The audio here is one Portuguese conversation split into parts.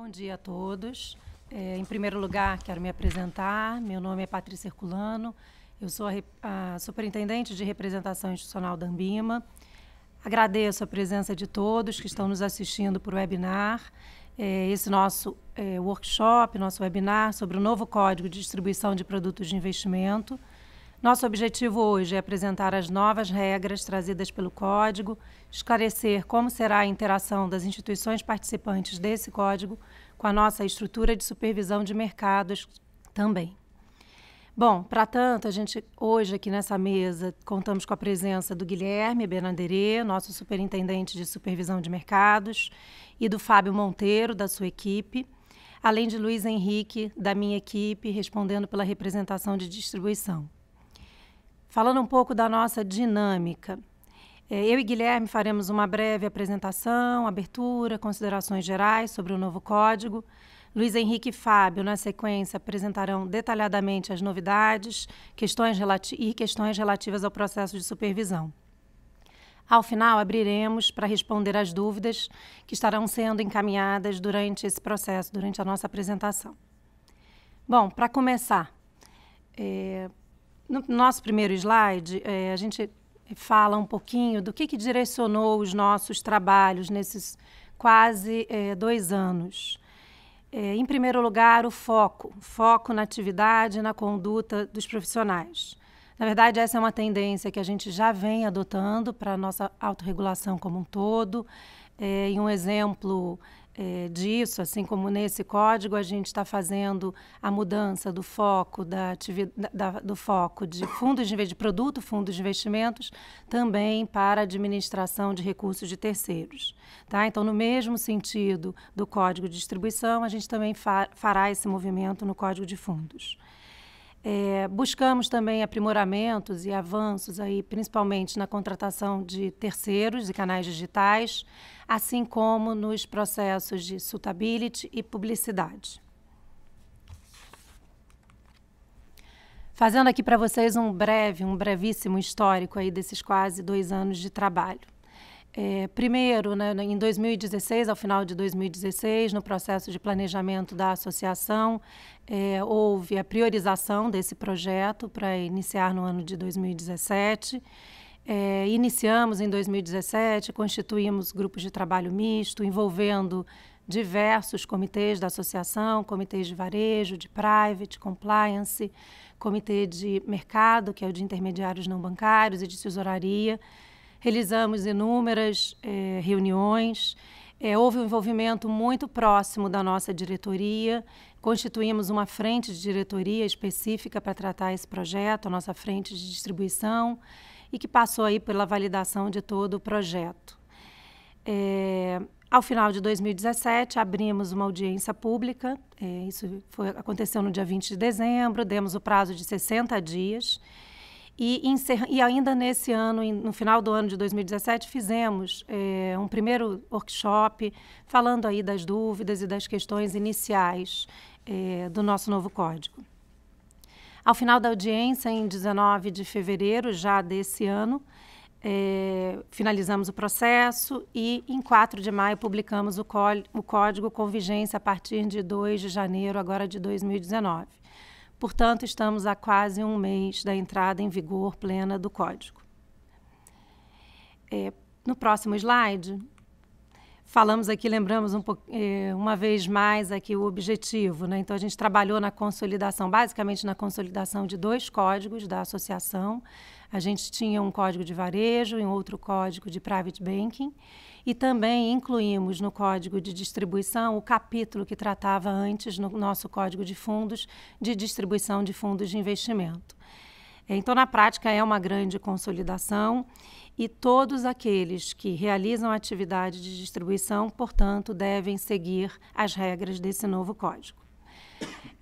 Bom dia a todos. É, em primeiro lugar, quero me apresentar. Meu nome é Patrícia Herculano. Eu sou a, a superintendente de representação institucional da Ambima. Agradeço a presença de todos que estão nos assistindo por webinar. É, esse nosso é, workshop, nosso webinar sobre o novo Código de Distribuição de Produtos de Investimento. Nosso objetivo hoje é apresentar as novas regras trazidas pelo Código esclarecer como será a interação das instituições participantes desse código com a nossa estrutura de supervisão de mercados também. Bom, para tanto, a gente hoje aqui nessa mesa contamos com a presença do Guilherme Bernanderê, nosso superintendente de supervisão de mercados, e do Fábio Monteiro, da sua equipe, além de Luiz Henrique, da minha equipe, respondendo pela representação de distribuição. Falando um pouco da nossa dinâmica, é, eu e Guilherme faremos uma breve apresentação, abertura, considerações gerais sobre o novo código. Luiz Henrique e Fábio, na sequência, apresentarão detalhadamente as novidades questões e questões relativas ao processo de supervisão. Ao final, abriremos para responder às dúvidas que estarão sendo encaminhadas durante esse processo, durante a nossa apresentação. Bom, para começar, é, no nosso primeiro slide, é, a gente fala um pouquinho do que, que direcionou os nossos trabalhos nesses quase é, dois anos. É, em primeiro lugar, o foco, foco na atividade e na conduta dos profissionais. Na verdade, essa é uma tendência que a gente já vem adotando para a nossa autorregulação como um todo. É, e um exemplo é, disso, assim como nesse código a gente está fazendo a mudança do foco da, da, do foco de fundos de, de produto, fundos de investimentos, também para administração de recursos de terceiros. Tá? Então, no mesmo sentido do código de distribuição, a gente também fa fará esse movimento no código de fundos. É, buscamos também aprimoramentos e avanços aí, principalmente na contratação de terceiros e canais digitais assim como nos processos de suitability e publicidade. Fazendo aqui para vocês um breve, um brevíssimo histórico aí desses quase dois anos de trabalho. É, primeiro, né, em 2016, ao final de 2016, no processo de planejamento da associação, é, houve a priorização desse projeto para iniciar no ano de 2017. É, iniciamos em 2017, constituímos grupos de trabalho misto, envolvendo diversos comitês da associação, comitês de varejo, de private, compliance, comitê de mercado, que é o de intermediários não bancários e de tesouraria. Realizamos inúmeras é, reuniões. É, houve um envolvimento muito próximo da nossa diretoria. Constituímos uma frente de diretoria específica para tratar esse projeto, a nossa frente de distribuição e que passou aí pela validação de todo o projeto. É, ao final de 2017, abrimos uma audiência pública, é, isso foi, aconteceu no dia 20 de dezembro, demos o prazo de 60 dias, e, encerra, e ainda nesse ano, no final do ano de 2017, fizemos é, um primeiro workshop falando aí das dúvidas e das questões iniciais é, do nosso novo código. Ao final da audiência, em 19 de fevereiro já desse ano, é, finalizamos o processo e, em 4 de maio, publicamos o, o código com vigência a partir de 2 de janeiro, agora de 2019. Portanto, estamos a quase um mês da entrada em vigor plena do código. É, no próximo slide, falamos aqui, lembramos um, eh, uma vez mais aqui o objetivo. Né? Então, a gente trabalhou na consolidação, basicamente na consolidação de dois códigos da associação. A gente tinha um código de varejo e um outro código de private banking. E também incluímos no código de distribuição o capítulo que tratava antes no nosso código de fundos de distribuição de fundos de investimento. Então, na prática, é uma grande consolidação e todos aqueles que realizam atividade de distribuição, portanto, devem seguir as regras desse novo código.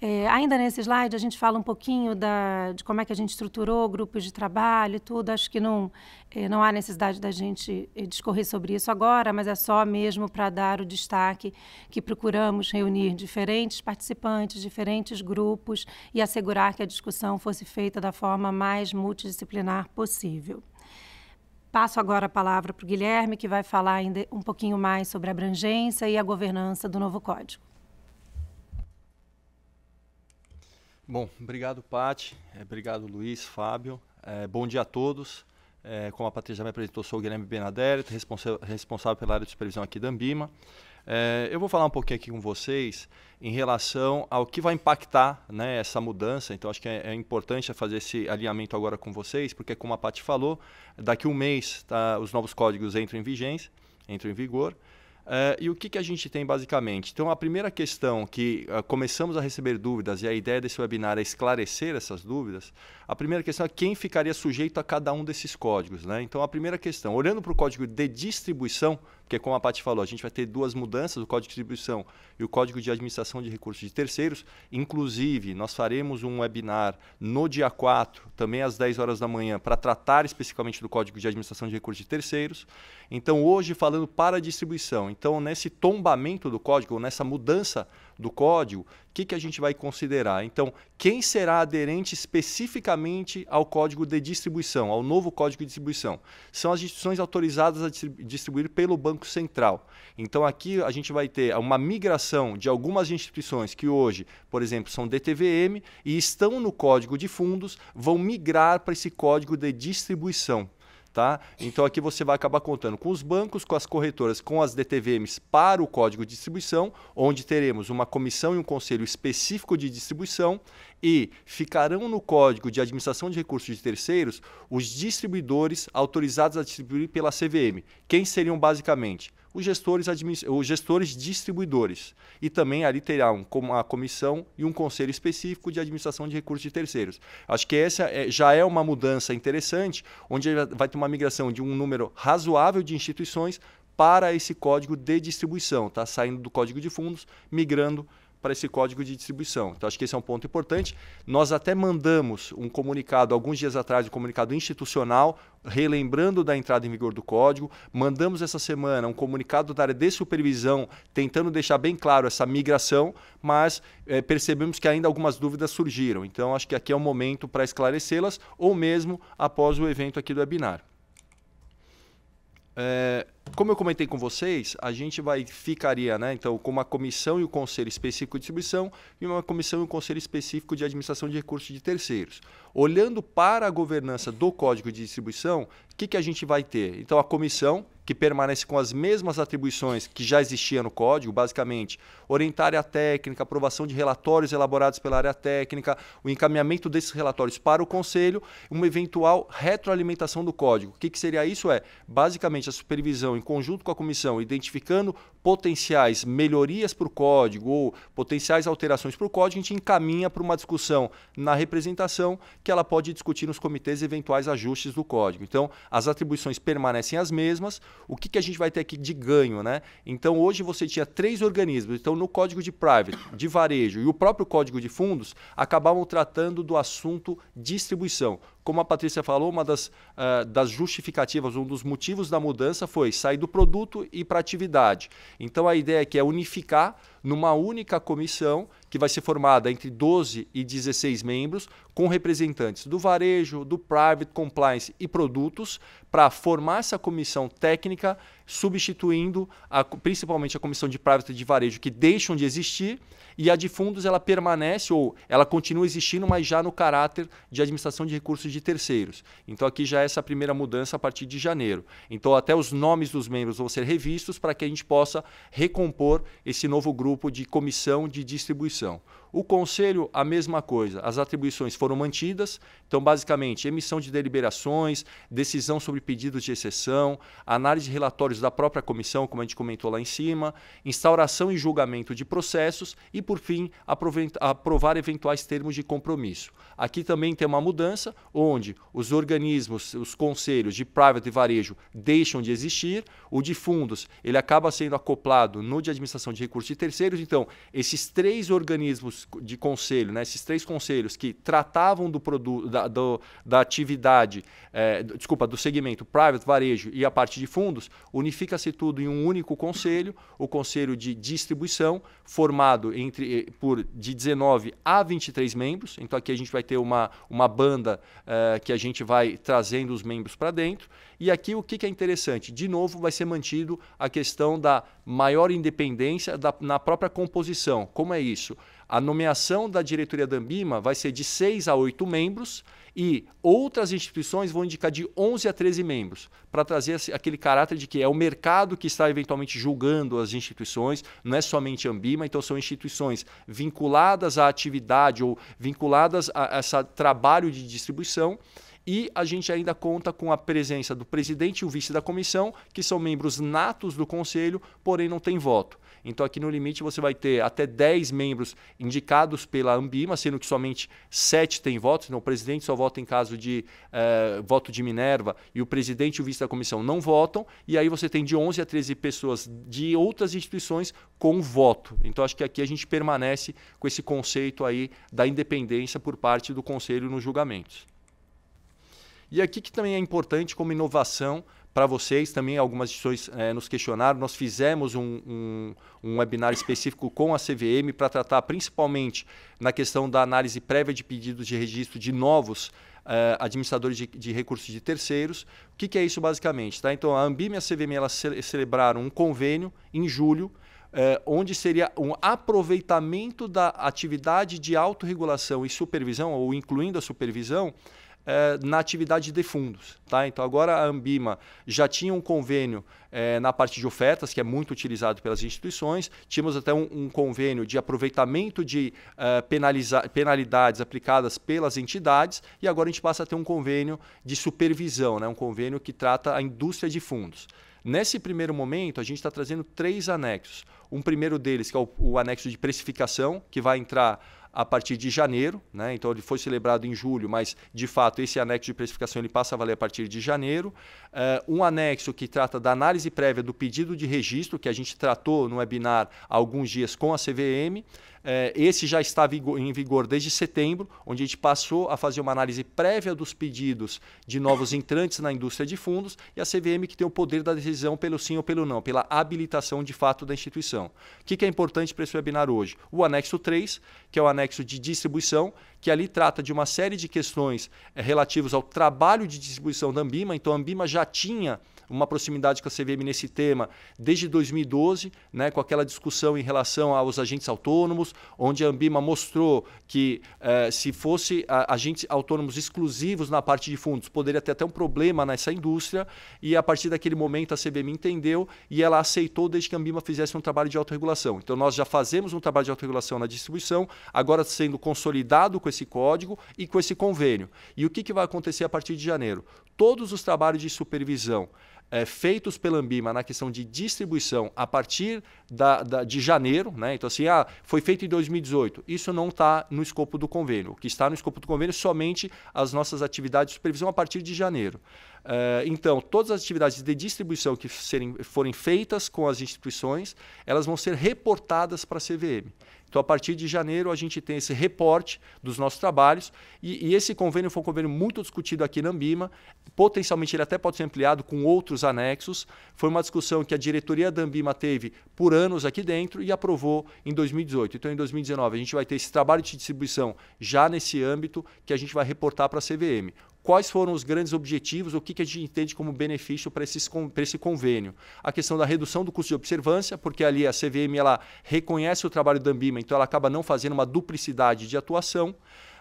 É, ainda nesse slide, a gente fala um pouquinho da, de como é que a gente estruturou grupos de trabalho e tudo. Acho que não, é, não há necessidade da gente é, discorrer sobre isso agora, mas é só mesmo para dar o destaque que procuramos reunir diferentes participantes, diferentes grupos e assegurar que a discussão fosse feita da forma mais multidisciplinar possível. Passo agora a palavra para o Guilherme, que vai falar ainda um pouquinho mais sobre a abrangência e a governança do novo código. Bom, obrigado, Pati. É, obrigado, Luiz, Fábio. É, bom dia a todos. É, como a Patrícia já me apresentou, sou o Guilherme Benadetti, responsável pela área de supervisão aqui da Ambima. É, eu vou falar um pouquinho aqui com vocês em relação ao que vai impactar né, essa mudança. Então, acho que é, é, importante fazer esse alinhamento agora com vocês, porque, como a Paty falou, daqui um mês tá, os novos códigos entram em vigência, entram em vigor. É, e o que, que a gente tem basicamente? Então, a primeira questão que uh, começamos a receber dúvidas, e a ideia desse webinar é esclarecer essas dúvidas, a primeira questão é quem ficaria sujeito a cada um desses códigos. Né? Então, a primeira questão, olhando para o código de distribuição, porque, como a Paty falou, a gente vai ter duas mudanças, o Código de Distribuição e o Código de Administração de Recursos de Terceiros. Inclusive, nós faremos um webinar no dia 4, também às 10 horas da manhã, para tratar especificamente do Código de Administração de Recursos de Terceiros. Então, hoje, falando para a distribuição. Então, nesse tombamento do código, nessa mudança do código, o que, que a gente vai considerar? Então, quem será aderente especificamente ao código de distribuição, ao novo código de distribuição? São as instituições autorizadas a distribuir pelo Banco Central. Então, aqui a gente vai ter uma migração de algumas instituições que hoje, por exemplo, são DTVM e estão no código de fundos, vão migrar para esse código de distribuição. Tá? Então aqui você vai acabar contando com os bancos, com as corretoras, com as DTVMs para o código de distribuição, onde teremos uma comissão e um conselho específico de distribuição e ficarão no Código de Administração de Recursos de Terceiros os distribuidores autorizados a distribuir pela CVM. Quem seriam basicamente? Os gestores, os gestores distribuidores. E também ali terá uma comissão e um conselho específico de administração de recursos de terceiros. Acho que essa é, já é uma mudança interessante, onde vai ter uma migração de um número razoável de instituições para esse código de distribuição, tá? saindo do código de fundos, migrando para esse código de distribuição. Então, acho que esse é um ponto importante. Nós até mandamos um comunicado, alguns dias atrás, um comunicado institucional, relembrando da entrada em vigor do código. Mandamos essa semana um comunicado da área de supervisão, tentando deixar bem claro essa migração, mas é, percebemos que ainda algumas dúvidas surgiram. Então, acho que aqui é o momento para esclarecê-las, ou mesmo após o evento aqui do webinar. É, como eu comentei com vocês, a gente vai ficaria, né? Então, com uma comissão e o um conselho específico de distribuição e uma comissão e um conselho específico de administração de recursos de terceiros. Olhando para a governança do código de distribuição, o que, que a gente vai ter? Então, a comissão, que permanece com as mesmas atribuições que já existia no código, basicamente, orientar a técnica, aprovação de relatórios elaborados pela área técnica, o encaminhamento desses relatórios para o conselho, uma eventual retroalimentação do código. O que, que seria isso? É basicamente a supervisão em conjunto com a comissão, identificando potenciais melhorias para o código ou potenciais alterações para o código, a gente encaminha para uma discussão na representação que ela pode discutir nos comitês eventuais ajustes do código. Então, as atribuições permanecem as mesmas. O que, que a gente vai ter aqui de ganho, né? Então, hoje você tinha três organismos. Então, no código de private, de varejo e o próprio código de fundos, acabavam tratando do assunto distribuição como a Patrícia falou, uma das, uh, das justificativas, um dos motivos da mudança foi sair do produto e para atividade. Então a ideia aqui é, é unificar numa única comissão que vai ser formada entre 12 e 16 membros, com representantes do varejo, do private compliance e produtos, para formar essa comissão técnica, substituindo a, principalmente a comissão de private e de varejo, que deixam de existir, e a de fundos ela permanece ou ela continua existindo, mas já no caráter de administração de recursos de terceiros. Então aqui já é essa primeira mudança a partir de janeiro. Então até os nomes dos membros vão ser revistos para que a gente possa recompor esse novo grupo grupo de comissão de distribuição. O conselho, a mesma coisa. As atribuições foram mantidas, então, basicamente, emissão de deliberações, decisão sobre pedidos de exceção, análise de relatórios da própria comissão, como a gente comentou lá em cima, instauração e julgamento de processos e, por fim, aprovar eventuais termos de compromisso. Aqui também tem uma mudança, onde os organismos, os conselhos de private e varejo deixam de existir, o de fundos ele acaba sendo acoplado no de administração de recursos de terceiros, então, esses três organismos de conselho, né, esses três conselhos que tratavam do produto, da, do, da atividade, é, desculpa, do segmento private, varejo e a parte de fundos, unifica-se tudo em um único conselho, o conselho de distribuição, formado entre eh, por de 19 a 23 membros. Então aqui a gente vai ter uma, uma banda é, que a gente vai trazendo os membros para dentro. E aqui o que, que é interessante? De novo, vai ser mantido a questão da maior independência da, na própria composição. Como é isso? A nomeação da diretoria da Ambima vai ser de 6 a 8 membros e outras instituições vão indicar de 11 a 13 membros, para trazer aquele caráter de que é o mercado que está eventualmente julgando as instituições, não é somente a Ambima, então são instituições vinculadas à atividade ou vinculadas a, esse trabalho de distribuição. E a gente ainda conta com a presença do presidente e o vice da comissão, que são membros natos do conselho, porém não têm voto. Então aqui no limite você vai ter até 10 membros indicados pela Ambima, sendo que somente 7 têm votos. Então o presidente só vota em caso de eh, voto de Minerva e o presidente e o vice da comissão não votam. E aí você tem de 11 a 13 pessoas de outras instituições com voto. Então acho que aqui a gente permanece com esse conceito aí da independência por parte do conselho nos julgamentos. E aqui que também é importante como inovação para vocês. Também algumas instituições é, nos questionaram. Nós fizemos um, um, um webinar específico com a CVM para tratar principalmente na questão da análise prévia de pedidos de registro de novos Uh, administradores de, de, recursos de terceiros. O que, que, é isso basicamente? Tá? Então, a Ambim e a CVM elas ce celebraram um convênio em julho, é, onde seria um aproveitamento da atividade de autorregulação e supervisão, ou incluindo a supervisão, é, na atividade de fundos. Tá? Então, agora a Ambima já tinha um convênio é, na parte de ofertas, que é muito utilizado pelas instituições. Tínhamos até um, um convênio de aproveitamento de é, penaliza penalidades aplicadas pelas entidades, e agora a gente passa a ter um convênio de supervisão, né? um convênio que trata a indústria de fundos. Nesse primeiro momento, a gente está trazendo três anexos. Um primeiro deles, que é o, o anexo de precificação, que vai entrar a partir de janeiro, né? então ele foi celebrado em julho, mas de fato esse anexo de precificação ele passa a valer a partir de janeiro. Uh, um anexo que trata da análise prévia do pedido de registro, que a gente tratou no webinar há alguns dias com a CVM. É, esse já está em vigor desde setembro, onde a gente passou a fazer uma análise prévia dos pedidos de novos entrantes na indústria de fundos e a CVM que tem o poder da decisão pelo sim ou pelo não, pela habilitação de fato da instituição. O que, é importante para esse webinar hoje? O anexo 3, que é o anexo de distribuição, que ali trata de uma série de questões é, relativas ao trabalho de distribuição da Ambima. Então, a Ambima já tinha uma proximidade com a CVM nesse tema desde 2012, né, com aquela discussão em relação aos agentes autônomos, onde a Ambima mostrou que eh, se fosse a, agentes autônomos exclusivos na parte de fundos, poderia ter até um problema nessa indústria, e a partir daquele momento a CVM entendeu e ela aceitou desde que a Ambima fizesse um trabalho de autorregulação. Então nós já fazemos um trabalho de autorregulação na distribuição, agora sendo consolidado com esse código e com esse convênio. E o que, que vai acontecer a partir de janeiro? Todos os trabalhos de supervisão é, feitos pela Ambima na questão de distribuição a partir da, da, de janeiro, né? então assim, ah, foi feito em 2018, isso não está no escopo do convênio. O que está no escopo do convênio é somente as nossas atividades de supervisão a partir de janeiro. Uh, então, todas as atividades de distribuição que serem, forem feitas com as instituições, elas vão ser reportadas para a CVM. Então, a partir de janeiro, a gente tem esse reporte dos nossos trabalhos e, e esse convênio foi um convênio muito discutido aqui na Ambima. Potencialmente, ele até pode ser ampliado com outros anexos. Foi uma discussão que a diretoria da Ambima teve por anos aqui dentro e aprovou em 2018. Então, em 2019, a gente vai ter esse trabalho de distribuição já nesse âmbito que a gente vai reportar para a CVM quais foram os grandes objetivos, o que, que a gente entende como benefício para esse convênio. A questão da redução do custo de observância, porque ali a CVM ela reconhece o trabalho da Ambima, então ela acaba não fazendo uma duplicidade de atuação.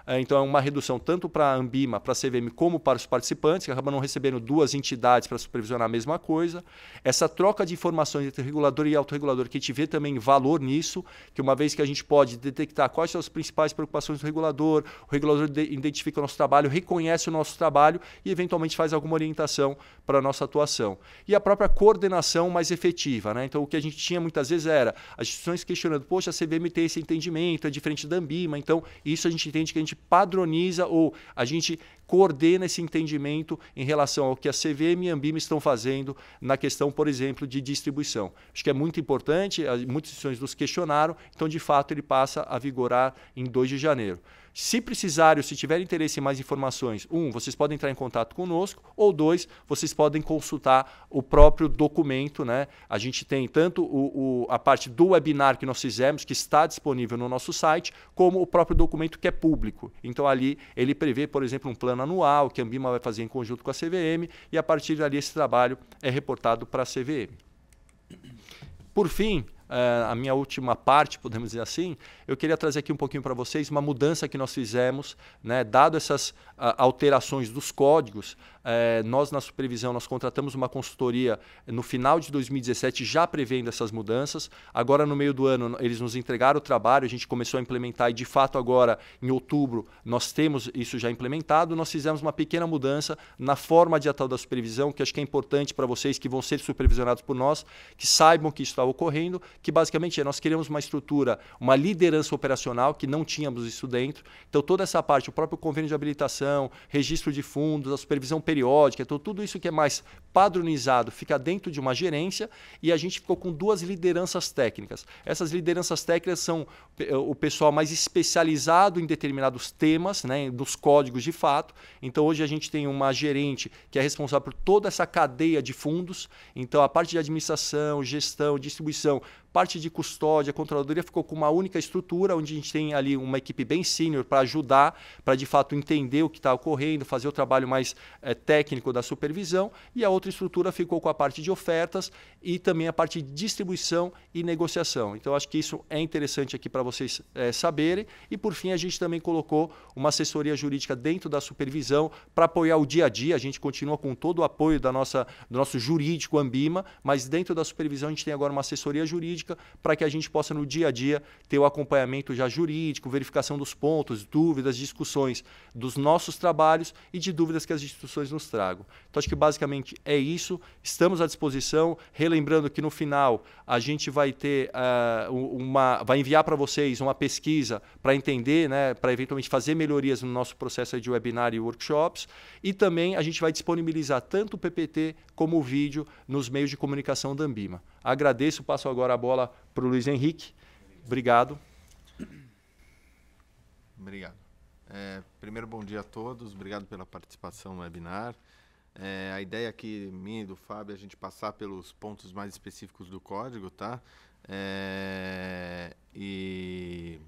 É, então é uma redução tanto para a Ambima, para a CVM, como para os participantes, que acabam não recebendo duas entidades para supervisionar a mesma coisa. Essa troca de informações entre regulador e autorregulador, que a gente vê também valor nisso, que uma vez que a gente pode detectar quais são as principais preocupações do regulador, o regulador identifica o nosso trabalho, reconhece o nosso trabalho e eventualmente faz alguma orientação para a nossa atuação. E a própria coordenação mais efetiva. Né? Então o que a gente tinha muitas vezes era as instituições questionando, poxa, a CVM tem esse entendimento, é diferente da Ambima, então isso a gente entende que a gente gente padroniza ou a gente coordena esse entendimento em relação ao que a CVM e a Ambima estão fazendo na questão, por exemplo, de distribuição. Acho que é muito importante, muitas instituições nos questionaram, então, de fato, ele passa a vigorar em 2 de janeiro. Se precisarem, se tiverem interesse em mais informações, um, vocês podem entrar em contato conosco, ou dois, vocês podem consultar o próprio documento. Né? A gente tem tanto o, o, a parte do webinar que nós fizemos, que está disponível no nosso site, como o próprio documento que é público. Então, ali ele prevê, por exemplo, um plano anual que a Ambima vai fazer em conjunto com a CVM, e a partir dali esse trabalho é reportado para a CVM. Por fim, eh, a minha última parte, podemos dizer assim, eu queria trazer aqui um pouquinho para vocês uma mudança que nós fizemos, né? dado essas ah, alterações dos códigos, eh, nós na supervisão nós contratamos uma consultoria no final de 2017 já prevendo essas mudanças. Agora no meio do ano eles nos entregaram o trabalho, a gente começou a implementar e de fato agora em outubro nós temos isso já implementado. Nós fizemos uma pequena mudança na forma de atuar da supervisão, que acho que é importante para vocês que vão ser supervisionados por nós, que saibam que isso está ocorrendo, que basicamente é, nós queremos uma estrutura, uma liderança liderança operacional, que não tínhamos isso dentro. Então, toda essa parte, o próprio convênio de habilitação, registro de fundos, a supervisão periódica, então, tudo isso que é mais padronizado fica dentro de uma gerência e a gente ficou com duas lideranças técnicas. Essas lideranças técnicas são eh, o pessoal mais especializado em determinados temas, né, dos códigos de fato. Então, hoje a gente tem uma gerente que é responsável por toda essa cadeia de fundos. Então, a parte de administração, gestão, distribuição parte de custódia, a controladoria ficou com uma única estrutura, onde a gente tem ali uma equipe bem sênior para ajudar, para de fato entender o que está ocorrendo, fazer o trabalho mais é, técnico da supervisão, e a outra estrutura ficou com a parte de ofertas e também a parte de distribuição e negociação. Então, acho que isso é interessante aqui para vocês é, saberem. E, por fim, a gente também colocou uma assessoria jurídica dentro da supervisão para apoiar o dia a dia. A gente continua com todo o apoio da nossa, do nosso jurídico Ambima, mas dentro da supervisão a gente tem agora uma assessoria jurídica jurídica, para que a gente possa, no dia a dia, ter o acompanhamento já jurídico, verificação dos pontos, dúvidas, discussões dos nossos trabalhos e de dúvidas que as instituições nos tragam. Então, acho que basicamente é isso. Estamos à disposição. Relembrando que no final a gente vai ter uh, uma. vai enviar para vocês uma pesquisa para entender, né, para eventualmente fazer melhorias no nosso processo de webinar e workshops. E também a gente vai disponibilizar tanto o PPT como o vídeo nos meios de comunicação da Ambima. Agradeço, passo agora a bola bola para o Luiz Henrique. Obrigado. Obrigado. É, primeiro, bom dia a todos. Obrigado pela participação no webinar. É, a ideia aqui, minha e do Fábio, é a gente passar pelos pontos mais específicos do código, tá? É, e,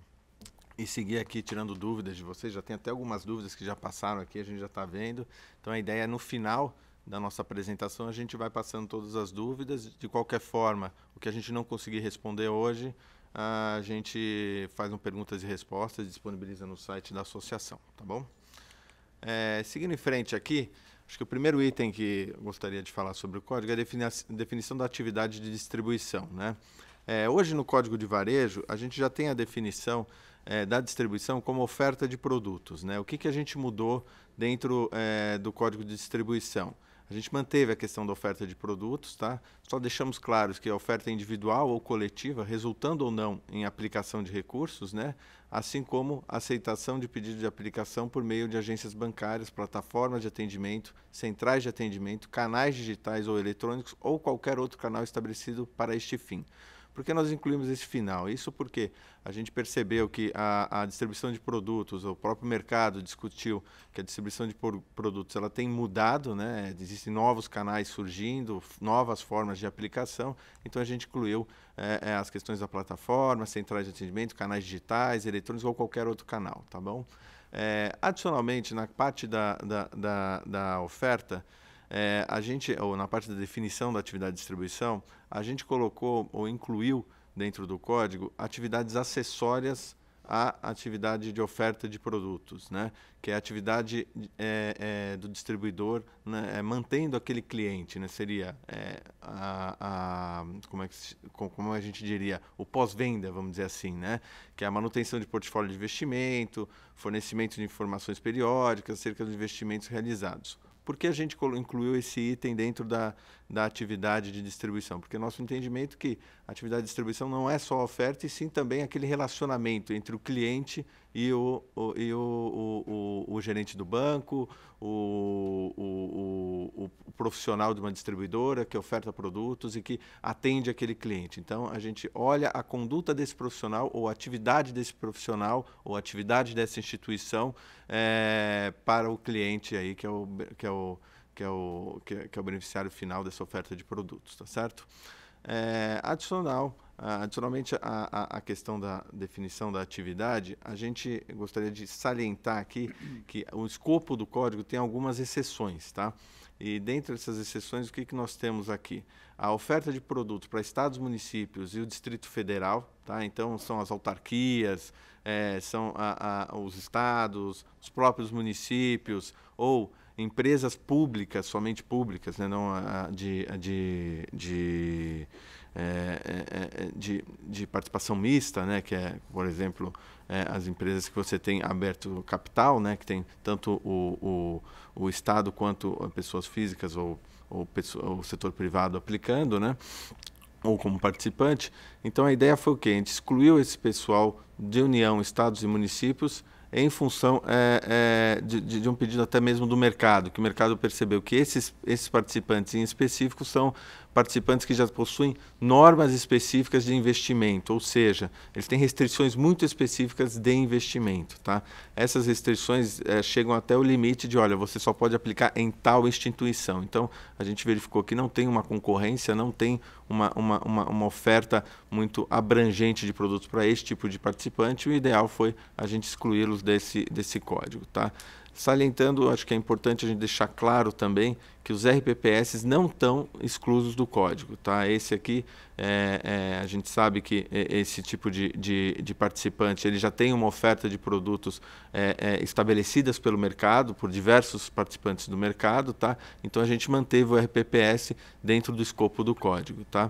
e seguir aqui tirando dúvidas de vocês. Já tem até algumas dúvidas que já passaram aqui, a gente já está vendo. Então, a ideia é, no final, da nossa apresentação, a gente vai passando todas as dúvidas. De qualquer forma, o que a gente não conseguir responder hoje, a gente faz um perguntas e respostas, disponibiliza no site da associação, tá bom? É, seguindo em frente aqui, acho que o primeiro item que gostaria de falar sobre o código é a definição da atividade de distribuição, né? É, hoje, no Código de Varejo, a gente já tem a definição é, da distribuição como oferta de produtos. Né? O que, que a gente mudou dentro é, do Código de Distribuição? A gente manteve a questão da oferta de produtos, tá? Só deixamos claros que a oferta individual ou coletiva, resultando ou não em aplicação de recursos, né? Assim como aceitação de pedido de aplicação por meio de agências bancárias, plataformas de atendimento, centrais de atendimento, canais digitais ou eletrônicos ou qualquer outro canal estabelecido para este fim. Por que nós incluímos esse final? Isso porque a gente percebeu que a, a distribuição de produtos, o próprio mercado discutiu que a distribuição de por, produtos ela tem mudado, né? existem novos canais surgindo, novas formas de aplicação, então a gente incluiu é, as questões da plataforma, centrais de atendimento, canais digitais, eletrônicos ou qualquer outro canal, tá bom? É, adicionalmente, na parte da, da, da, da oferta, é, a gente, ou na parte da definição da atividade de distribuição, a gente colocou ou incluiu dentro do código atividades acessórias à atividade de oferta de produtos, né? que é a atividade é, é, do distribuidor né? é, mantendo aquele cliente, né? seria é, a, a, como, é que, como a gente diria, o pós-venda, vamos dizer assim, né? que é a manutenção de portfólio de investimento, fornecimento de informações periódicas acerca dos investimentos realizados. Por que a gente incluiu esse item dentro da, da atividade de distribuição, porque nosso entendimento é que a atividade de distribuição não é só a oferta, e sim também aquele relacionamento entre o cliente e o, o e o, o, o, gerente do banco, o, profissional de uma distribuidora que oferta produtos e que atende aquele cliente. Então, a gente olha a conduta desse profissional ou a atividade desse profissional ou a atividade dessa instituição é, para o cliente aí, que é o... Que é o que é o, que é, que é o beneficiário final dessa oferta de produtos, tá certo? É, adicional, ah, adicionalmente à, questão da definição da atividade, a gente gostaria de salientar aqui que o escopo do código tem algumas exceções, tá? E dentro dessas exceções, o que, que nós temos aqui? A oferta de produtos para estados, municípios e o Distrito Federal, tá? Então, são as autarquias, é, são a, a, os estados, os próprios municípios ou empresas públicas, somente públicas, né? não a, de, a de, de, é, é, é, de, de, participação mista, né? que é, por exemplo, é, as empresas que você tem aberto capital, né? que tem tanto o, o, o Estado quanto pessoas físicas ou, ou, pessoa, o setor privado aplicando, né? ou como participante. Então a ideia foi o quê? A gente excluiu esse pessoal de União, Estados e Municípios em função é, é, de, de, um pedido até mesmo do mercado, que o mercado percebeu que esses, esses participantes em específico são participantes que já possuem normas específicas de investimento, ou seja, eles têm restrições muito específicas de investimento. Tá? Essas restrições é, chegam até o limite de, olha, você só pode aplicar em tal instituição. Então, a gente verificou que não tem uma concorrência, não tem uma, uma, uma, uma oferta muito abrangente de produtos para esse tipo de participante. O ideal foi a gente excluí-los desse, desse código. Tá? Salientando, acho que é importante a gente deixar claro também que os RPPS não estão exclusos do código. Tá? Esse aqui, é, é, a gente sabe que esse tipo de, de, de, participante ele já tem uma oferta de produtos é, é, estabelecidas pelo mercado, por diversos participantes do mercado. Tá? Então, a gente manteve o RPPS dentro do escopo do código. Tá?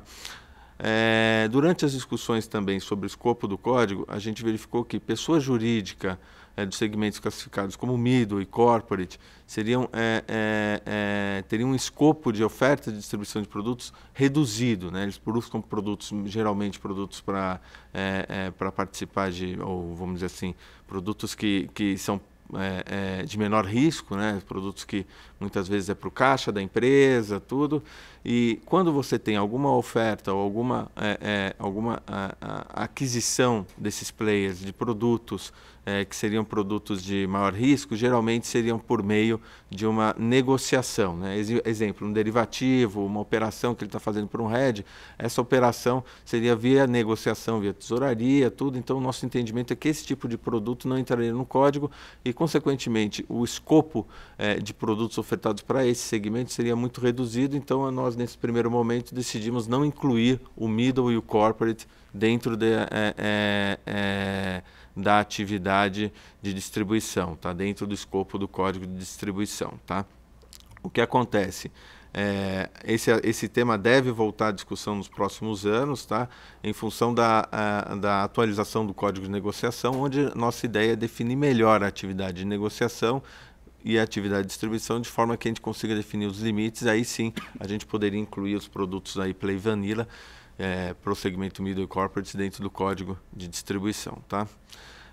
É, durante as discussões também sobre o escopo do código, a gente verificou que pessoa jurídica é, dos segmentos classificados como middle e corporate seriam, é, é, é teriam um escopo de oferta de distribuição de produtos reduzido. Né? Eles buscam produtos, geralmente produtos para é, é participar de, ou vamos dizer assim, produtos que, que são é, é, de menor risco, né? produtos que muitas vezes é para o caixa da empresa, tudo. E quando você tem alguma oferta ou alguma, é, alguma a, a aquisição desses players de produtos é, que seriam produtos de maior risco, geralmente seriam por meio de uma negociação. Né? Ex exemplo, um derivativo, uma operação que ele está fazendo por um hedge, essa operação seria via negociação, via tesouraria, tudo. Então, o nosso entendimento é que esse tipo de produto não entraria no código e, consequentemente, o escopo é, de produtos ofertados para esse segmento seria muito reduzido. Então, nós, nesse primeiro momento, decidimos não incluir o middle e o corporate dentro de. É, é, é da atividade de distribuição, tá? Dentro do escopo do código de distribuição, tá? O que acontece? É, esse, esse tema deve voltar à discussão nos próximos anos, tá? em função da, a, da atualização do código de negociação, onde nossa ideia é definir melhor a atividade de negociação e a atividade de distribuição, de forma que a gente consiga definir os limites, aí sim a gente poderia incluir os produtos aí Play Vanilla é, segmento Middle Corporates dentro do código de distribuição. Tá?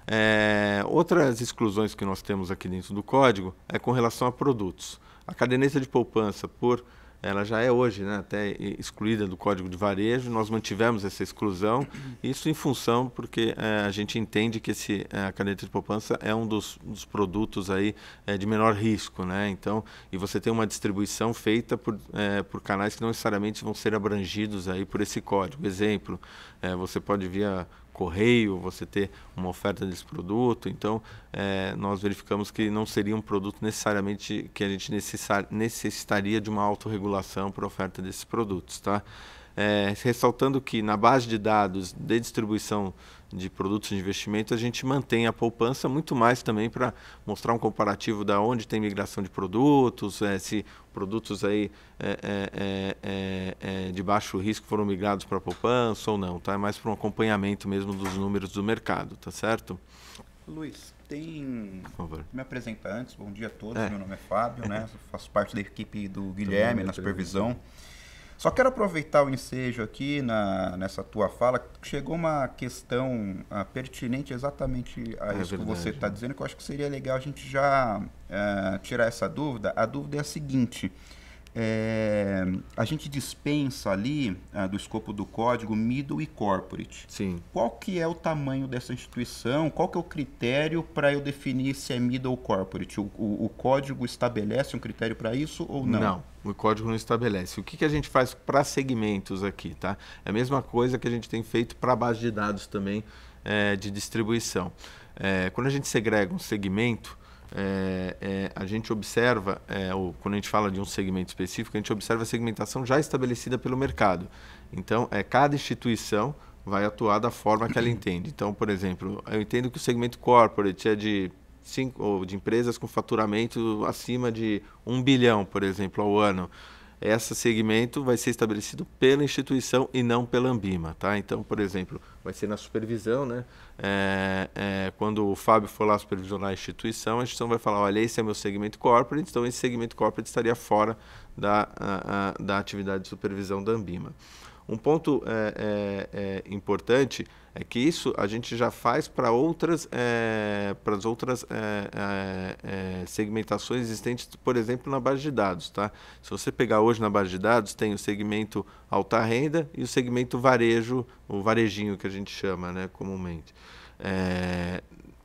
É, outras exclusões que nós temos aqui dentro do código é com relação a produtos. A caderneta de poupança, por ela já é hoje né, até excluída do Código de Varejo, nós mantivemos essa exclusão, isso em função porque é, a gente entende que esse, é, a caneta de poupança é um dos, dos produtos aí, é, de menor risco, né? então, e você tem uma distribuição feita por, é, por canais que não necessariamente vão ser abrangidos aí por esse código. Exemplo, é, você pode via correio, você ter uma oferta desse produto. Então, é, nós verificamos que não seria um produto necessariamente que a gente necessitaria de uma autorregulação para a oferta desses produtos, tá? é, ressaltando que na base de dados de distribuição de produtos de investimento, a gente mantém a poupança muito mais também para mostrar um comparativo da onde tem migração de produtos, é, se produtos aí é, é, é, é, é de baixo risco foram migrados para a poupança ou não, tá? É mais para um acompanhamento mesmo dos números do mercado, tá certo? Luiz, tem. Me apresenta antes, bom dia a todos. Meu nome é Fábio, né? Faço parte da equipe do Guilherme na supervisão. Bem. Só quero aproveitar o ensejo aqui na, nessa tua fala. Chegou uma questão uh, pertinente exatamente a é isso verdade. que você está dizendo, que eu acho que seria legal a gente já uh, tirar essa dúvida. A dúvida é a seguinte: é, a gente dispensa ali ah, do escopo do código middle e corporate. Sim. Qual que é o tamanho dessa instituição? Qual que é o critério para eu definir se é middle ou corporate? O, o, o código estabelece um critério para isso ou não? Não, o código não estabelece. O que, que a gente faz para segmentos aqui, tá? É a mesma coisa que a gente tem feito para a base de dados também é, de distribuição. É, quando a gente segrega um segmento, é, é, a gente observa, é, ou, quando a gente fala de um segmento específico, a gente observa a segmentação já estabelecida pelo mercado. Então, é, cada instituição vai atuar da forma que ela entende. Então, por exemplo, eu entendo que o segmento corporate é de cinco, ou de empresas com faturamento acima de um bilhão, por exemplo, ao ano. Esse segmento vai ser estabelecido pela instituição e não pela Ambima. Tá? Então, por exemplo, vai ser na supervisão, né? É, é, quando o Fábio for lá supervisionar a instituição, a instituição vai falar, olha, esse é meu segmento corporate, então esse segmento corporate estaria fora da, a, a, da atividade de supervisão da Ambima. Um ponto é, é, é, importante é que isso a gente já faz para outras, é, outras é, é, é, segmentações existentes, por exemplo, na base de dados. Tá? Se você pegar hoje na base de dados, tem o segmento alta renda e o segmento varejo, o varejinho que a gente chama né, comumente.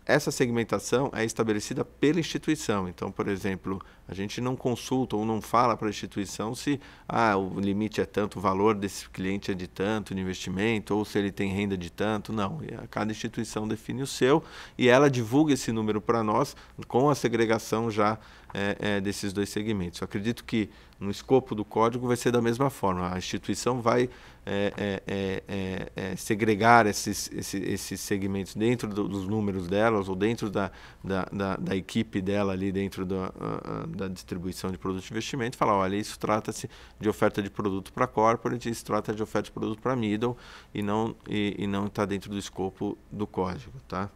essa segmentação é estabelecida pela instituição. Então, por exemplo, a gente não consulta ou não fala para a instituição se ah, o limite é tanto, o valor desse cliente é de tanto, de investimento, ou se ele tem renda de tanto. Não, cada instituição define o seu e ela divulga esse número para nós com a segregação já é, é, desses dois segmentos. Eu acredito que no escopo do código vai ser da mesma forma. A instituição vai é, é, é, é segregar esses, esses, esses, segmentos dentro dos números delas ou dentro da, da, da, da equipe dela ali dentro do, ah, ah, da distribuição de produtos de investimento e falar, olha, isso trata-se de oferta de produto para corporate, isso trata de oferta de produto para middle e não e, e não está dentro do escopo do código, tá?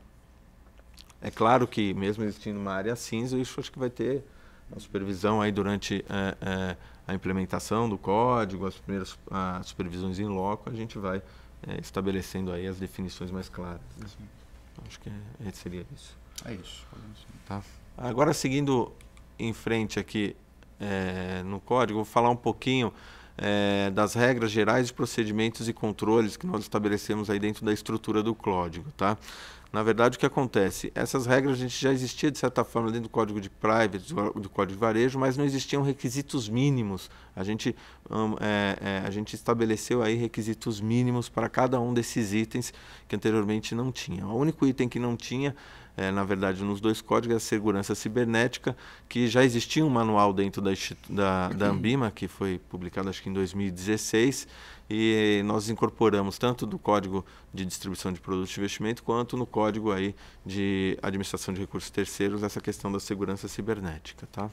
É claro que mesmo existindo uma área cinza, isso acho que vai ter a supervisão aí durante é, é, a implementação do código, as primeiras as supervisões em loco, a gente vai é, estabelecendo aí as definições mais claras. Né? Acho que é, seria isso. É isso. Tá? Agora, seguindo em frente aqui é, no código, vou falar um pouquinho é, das regras gerais de procedimentos e controles que nós estabelecemos aí dentro da estrutura do código, tá? Na verdade, o que acontece? Essas regras a gente já existia, de certa forma, dentro do código de private, do código de varejo, mas não existiam requisitos mínimos. A gente, um, é, é, a gente estabeleceu aí requisitos mínimos para cada um desses itens que anteriormente não tinha. O único item que não tinha é, na verdade, nos dois códigos, é a segurança cibernética, que já existia um manual dentro da, da, da Ambima, que foi publicado acho que em 2016, e nós incorporamos tanto do código de distribuição de produtos de investimento quanto no código aí de administração de recursos terceiros essa questão da segurança cibernética, tá?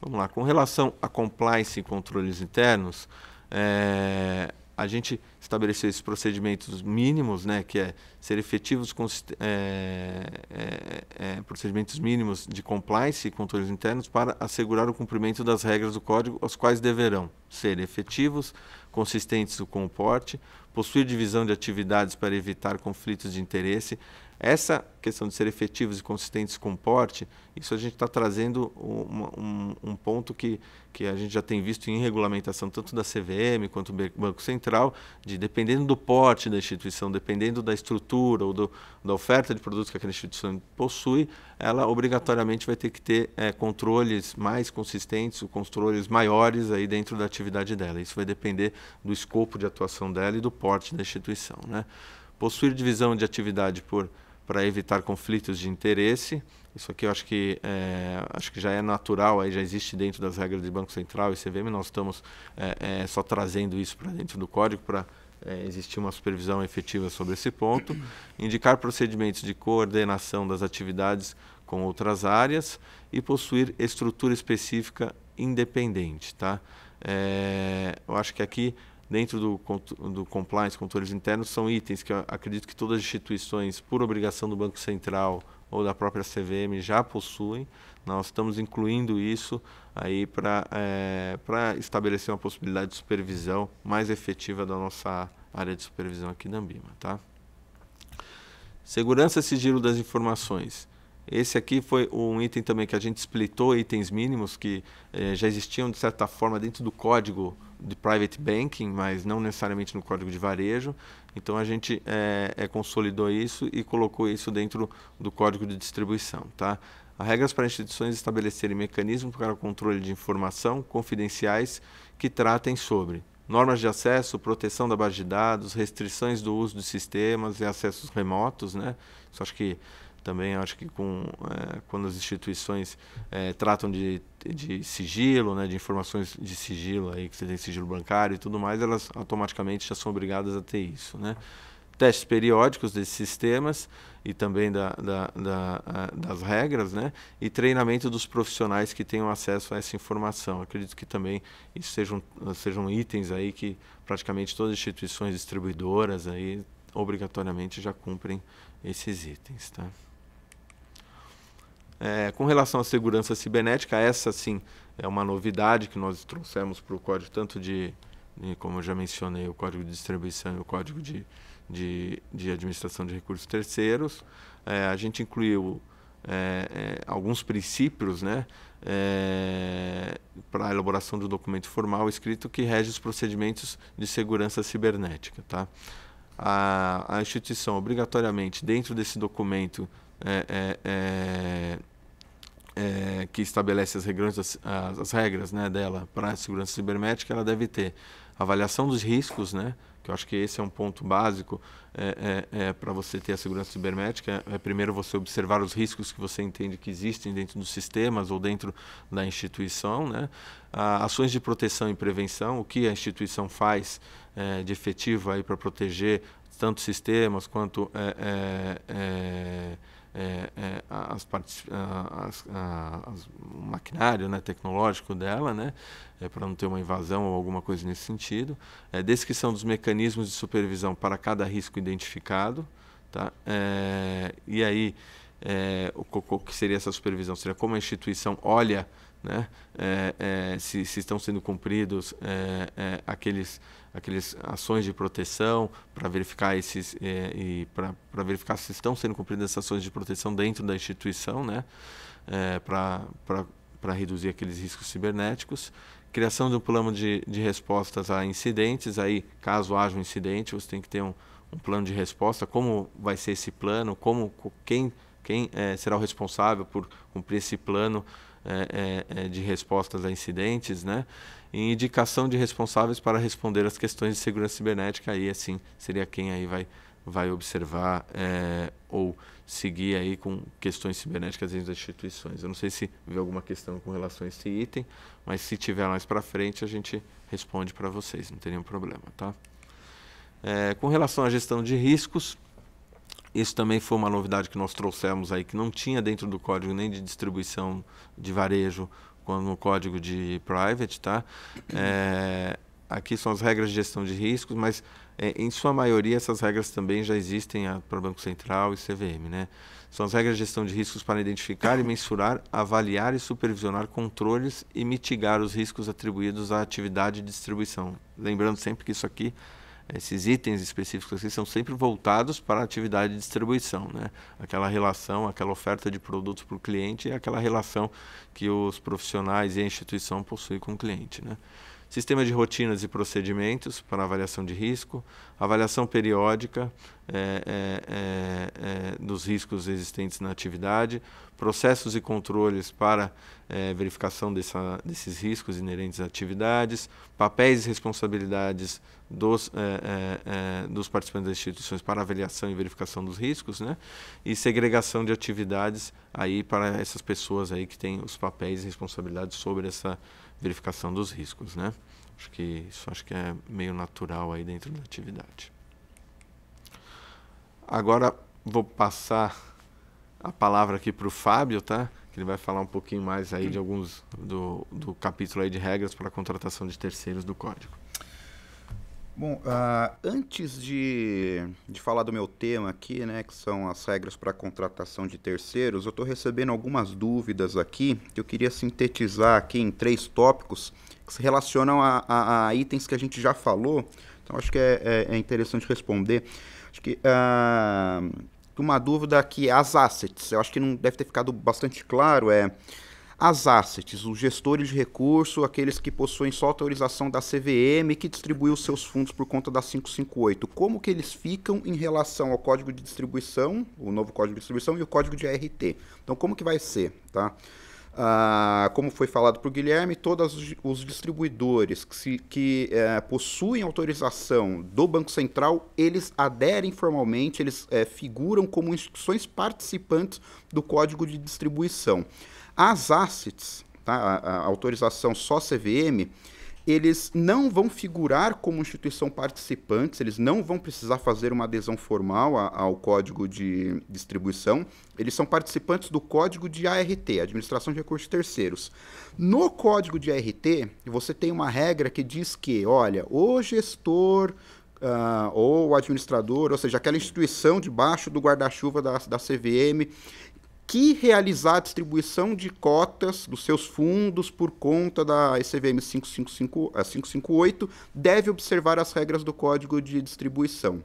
Vamos lá. Com relação a compliance e controles internos, é, a gente estabelecer esses procedimentos mínimos, né, que é ser efetivos é, é, é, é, procedimentos mínimos de compliance e controles internos para assegurar o cumprimento das regras do código, as quais deverão ser efetivos, consistentes com o porte, possuir divisão de atividades para evitar conflitos de interesse, essa questão de ser efetivos e consistentes com porte, isso a gente está trazendo um, um, um, ponto que, que a gente já tem visto em regulamentação tanto da CVM quanto do Banco Central, de dependendo do porte da instituição, dependendo da estrutura ou do, da oferta de produtos que aquela instituição possui, ela obrigatoriamente vai ter que ter é, controles mais consistentes, controles maiores aí dentro da atividade dela. Isso vai depender do escopo de atuação dela e do porte da instituição. Né? Possuir divisão de atividade por para evitar conflitos de interesse. Isso aqui eu acho que, é, acho que já é natural, aí já existe dentro das regras de Banco Central e CVM, nós estamos é, é, só trazendo isso para dentro do código para é, existir uma supervisão efetiva sobre esse ponto. Indicar procedimentos de coordenação das atividades com outras áreas e possuir estrutura específica independente. Tá? É, eu acho que aqui dentro do, do compliance, controles internos, são itens que acredito que todas as instituições, por obrigação do Banco Central ou da própria CVM, já possuem. Nós estamos incluindo isso aí para é, eh, estabelecer uma possibilidade de supervisão mais efetiva da nossa área de supervisão aqui na Ambima. Tá? Segurança e sigilo das informações. Esse aqui foi um item também que a gente explitou itens mínimos que eh, já existiam, de certa forma, dentro do código de private banking, mas não necessariamente no código de varejo. Então a gente é, é, consolidou isso e colocou isso dentro do código de distribuição. Tá? As regras para instituições estabelecerem mecanismos para o controle de informação confidenciais que tratem sobre normas de acesso, proteção da base de dados, restrições do uso de sistemas e acessos remotos. Né? Isso acho que também acho que com, é, quando as instituições é, tratam de, de sigilo, né, de informações de sigilo aí que você tem sigilo bancário e tudo mais, elas automaticamente já são obrigadas a ter isso, né? Testes periódicos desses sistemas e também da, da, da, eh, das regras, né? E treinamento dos profissionais que tenham acesso a essa informação. Acredito que também isso sejam, sejam itens aí que praticamente todas as instituições distribuidoras aí obrigatoriamente já cumprem esses itens, tá? É, com relação à segurança cibernética, essa sim é uma novidade que nós trouxemos para o código, tanto de, de, como eu já mencionei, o código de distribuição e o código de, de, de administração de recursos terceiros. É, a gente incluiu é, é alguns princípios né, é, para a elaboração do documento formal escrito que rege os procedimentos de segurança cibernética. Tá? A, a instituição, obrigatoriamente, dentro desse documento, é, é, é é, que estabelece as regras, as, as regras né, dela para a segurança cibernética, ela deve ter avaliação dos riscos, né, que eu acho que esse é um ponto básico é, é, é para você ter a segurança cibernética, é, é primeiro você observar os riscos que você entende que existem dentro dos sistemas ou dentro da instituição, né, ações de proteção e prevenção, o que a instituição faz é, de efetivo para proteger tanto sistemas quanto é, é, as partes, as, as, o maquinário né, tecnológico dela, né, é, para não ter uma invasão ou alguma coisa nesse sentido. É, descrição dos mecanismos de supervisão para cada risco identificado. Tá? É, e aí, é, o, o que seria essa supervisão? Seria como a instituição olha né, é, se, se, estão sendo cumpridos aqueles aqueles ações de proteção para verificar esses é, e para verificar se estão sendo cumpridas essas ações de proteção dentro da instituição, né? É, para reduzir aqueles riscos cibernéticos. Criação de um plano de, de respostas a incidentes, aí caso haja um incidente, você tem que ter um, um plano de resposta, como vai ser esse plano, como quem, quem é, será o responsável por cumprir esse plano é, é, é de respostas a incidentes, né? em indicação de responsáveis para responder às questões de segurança cibernética. Aí, assim, seria quem aí vai, vai observar é, ou seguir aí com questões cibernéticas dentro das instituições. Eu não sei se vê alguma questão com relação a esse item, mas se tiver mais para frente, a gente responde para vocês, não tem nenhum problema, tá? É, com relação à gestão de riscos, isso também foi uma novidade que nós trouxemos aí, que não tinha dentro do código nem de distribuição de varejo no código de private, tá? É, aqui são as regras de gestão de riscos, mas é, em sua maioria essas regras também já existem ah, para o Banco Central e CVM, né? São as regras de gestão de riscos para identificar e mensurar, avaliar e supervisionar controles e mitigar os riscos atribuídos à atividade de distribuição. Lembrando sempre que isso aqui esses itens específicos aqui são sempre voltados para a atividade de distribuição, né? aquela relação, aquela oferta de produtos para o cliente e aquela relação que os profissionais e a instituição possuem com o cliente. Né? Sistema de rotinas e procedimentos para avaliação de risco, avaliação periódica é, é, é, é dos riscos existentes na atividade, processos e controles para é, verificação dessa, desses riscos inerentes às atividades, papéis e responsabilidades dos, é, é, é, dos participantes das instituições para avaliação e verificação dos riscos, né? e segregação de atividades aí para essas pessoas aí que têm os papéis e responsabilidades sobre essa verificação dos riscos. Né? Acho que isso acho que é meio natural aí dentro da atividade. Agora vou passar a palavra aqui para o Fábio, tá? ele vai falar um pouquinho mais aí de hum. alguns do, do capítulo aí de regras para a contratação de terceiros do código. Bom, uh, antes de, de falar do meu tema aqui, né, que são as regras para contratação de terceiros, eu estou recebendo algumas dúvidas aqui que eu queria sintetizar aqui em três tópicos que se relacionam a, a, a itens que a gente já falou. Então acho que é, é, é interessante responder. Acho que uh, uma dúvida aqui, as assets, eu acho que não deve ter ficado bastante claro, é as assets, os gestores de recurso, aqueles que possuem só autorização da CVM que distribuiu seus fundos por conta da 558. Como que eles ficam em relação ao código de distribuição, o novo código de distribuição e o código de ART? Então como que vai ser, tá? Ah, como foi falado para o Guilherme, todos os distribuidores que, se, que é, possuem autorização do Banco Central, eles aderem formalmente, eles é, figuram como instituições participantes do código de distribuição. As assets, tá, a, a autorização só CVM, eles não vão figurar como instituição participantes, eles não vão precisar fazer uma adesão formal a, ao código de distribuição, eles são participantes do código de ART, Administração de Recursos Terceiros. No código de ART, você tem uma regra que diz que, olha, o gestor uh, ou o administrador, ou seja, aquela instituição debaixo do guarda-chuva da, da CVM que realizar a distribuição de cotas dos seus fundos por conta da ECVM 555, 558 deve observar as regras do código de distribuição.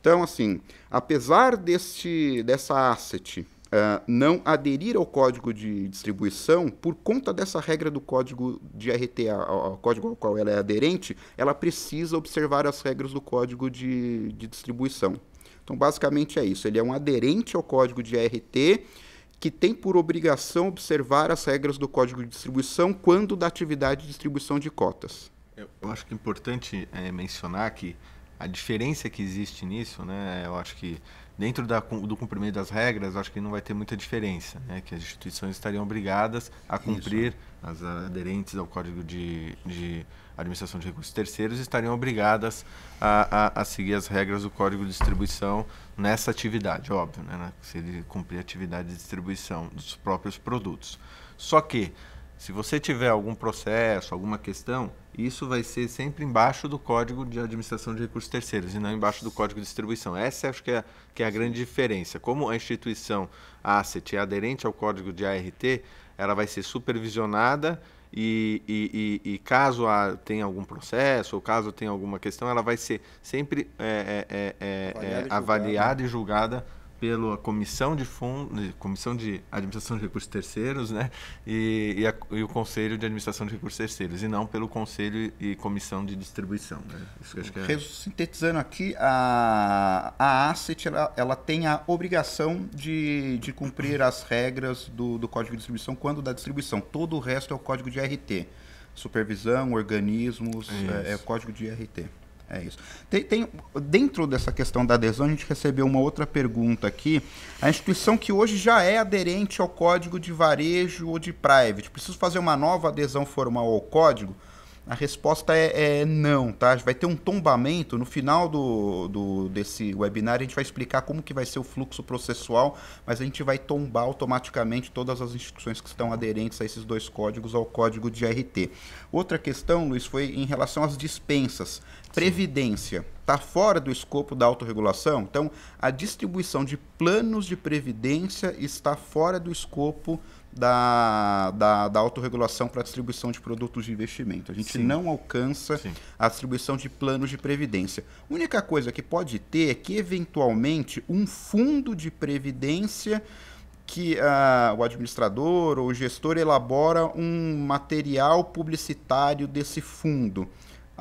Então, assim, apesar deste, dessa asset uh, não aderir ao código de distribuição, por conta dessa regra do código de RTA, ao, código ao qual ela é aderente, ela precisa observar as regras do código de, de distribuição. Então, basicamente é isso. Ele é um aderente ao código de ART que tem por obrigação observar as regras do Código de Distribuição quando da atividade de distribuição de cotas. Eu acho que é importante é, mencionar que a diferença que existe nisso, né, eu acho que dentro da, do cumprimento das regras, acho que não vai ter muita diferença, né, que as instituições estariam obrigadas a cumprir, Isso. as aderentes ao Código de, de Administração de Recursos Terceiros estariam obrigadas a, a, a seguir as regras do Código de Distribuição nessa atividade, óbvio, né? né se ele cumprir a atividade de distribuição dos próprios produtos. Só que, se você tiver algum processo, alguma questão, isso vai ser sempre embaixo do código de administração de recursos terceiros e não embaixo do código de distribuição. Essa acho que é, que é a grande diferença. Como a instituição asset é aderente ao código de ART, ela vai ser supervisionada e, e, e, e caso tenha algum processo, ou caso tenha alguma questão, ela vai ser sempre é, é, é, é avaliada, e é, avaliada e julgada pela comissão de fundo, comissão de administração de recursos terceiros, né, e, e, a, e, o conselho de administração de recursos terceiros, e não pelo conselho e comissão de distribuição. Né? Isso que acho que é... Sintetizando aqui, a, a asset ela, ela tem a obrigação de, de cumprir as regras do, do código de distribuição quando da distribuição. Todo o resto é o código de RT, supervisão, organismos, é, é o código de RT. É isso. Tem, tem, dentro dessa questão da adesão, a gente recebeu uma outra pergunta aqui. A instituição que hoje já é aderente ao código de varejo ou de private, precisa fazer uma nova adesão formal ao código? A resposta é, é não, tá? Vai ter um tombamento no final do, do, desse webinar. A gente vai explicar como que vai ser o fluxo processual, mas a gente vai tombar automaticamente todas as instituições que estão aderentes a esses dois códigos ao código de RT. Outra questão, Luiz, foi em relação às dispensas. Previdência está fora do escopo da autorregulação? Então, a distribuição de planos de previdência está fora do escopo da, da, da autorregulação para a distribuição de produtos de investimento. A gente Sim. não alcança Sim. a distribuição de planos de previdência. A única coisa que pode ter é que, eventualmente, um fundo de previdência que uh, o administrador ou o gestor elabora um material publicitário desse fundo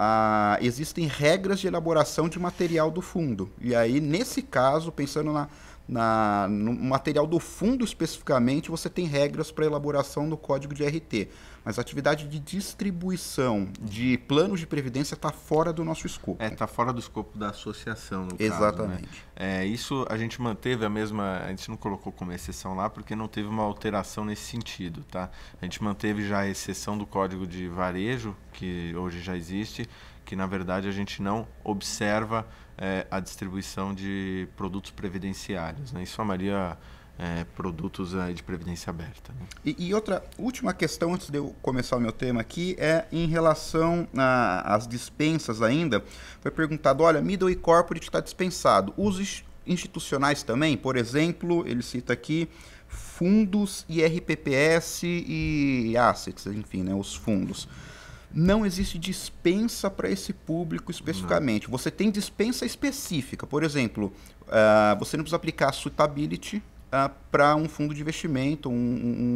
ah, existem regras de elaboração de material do fundo. E aí, nesse caso, pensando na, na, no material do fundo especificamente, você tem regras para elaboração do código de RT. Mas a atividade de distribuição de planos de previdência está fora do nosso escopo. está é, fora do escopo da associação, no Exatamente. Caso, né? é, isso a gente manteve a mesma. A gente não colocou como exceção lá porque não teve uma alteração nesse sentido, tá? A gente manteve já a exceção do código de varejo, que hoje já existe, que na verdade a gente não observa é, a distribuição de produtos previdenciários. Né? Isso a Maria é, produtos é, de previdência aberta. Né? E, e, outra última questão antes de eu começar o meu tema aqui é em relação às dispensas ainda. Foi perguntado, olha, middle e corporate está dispensado. Os institucionais também, por exemplo, ele cita aqui fundos e RPPS e assets, enfim, né, os fundos não existe dispensa para esse público especificamente. Não. Você tem dispensa específica. Por exemplo, uh, você não precisa aplicar a suitability ah, para um fundo de investimento, um,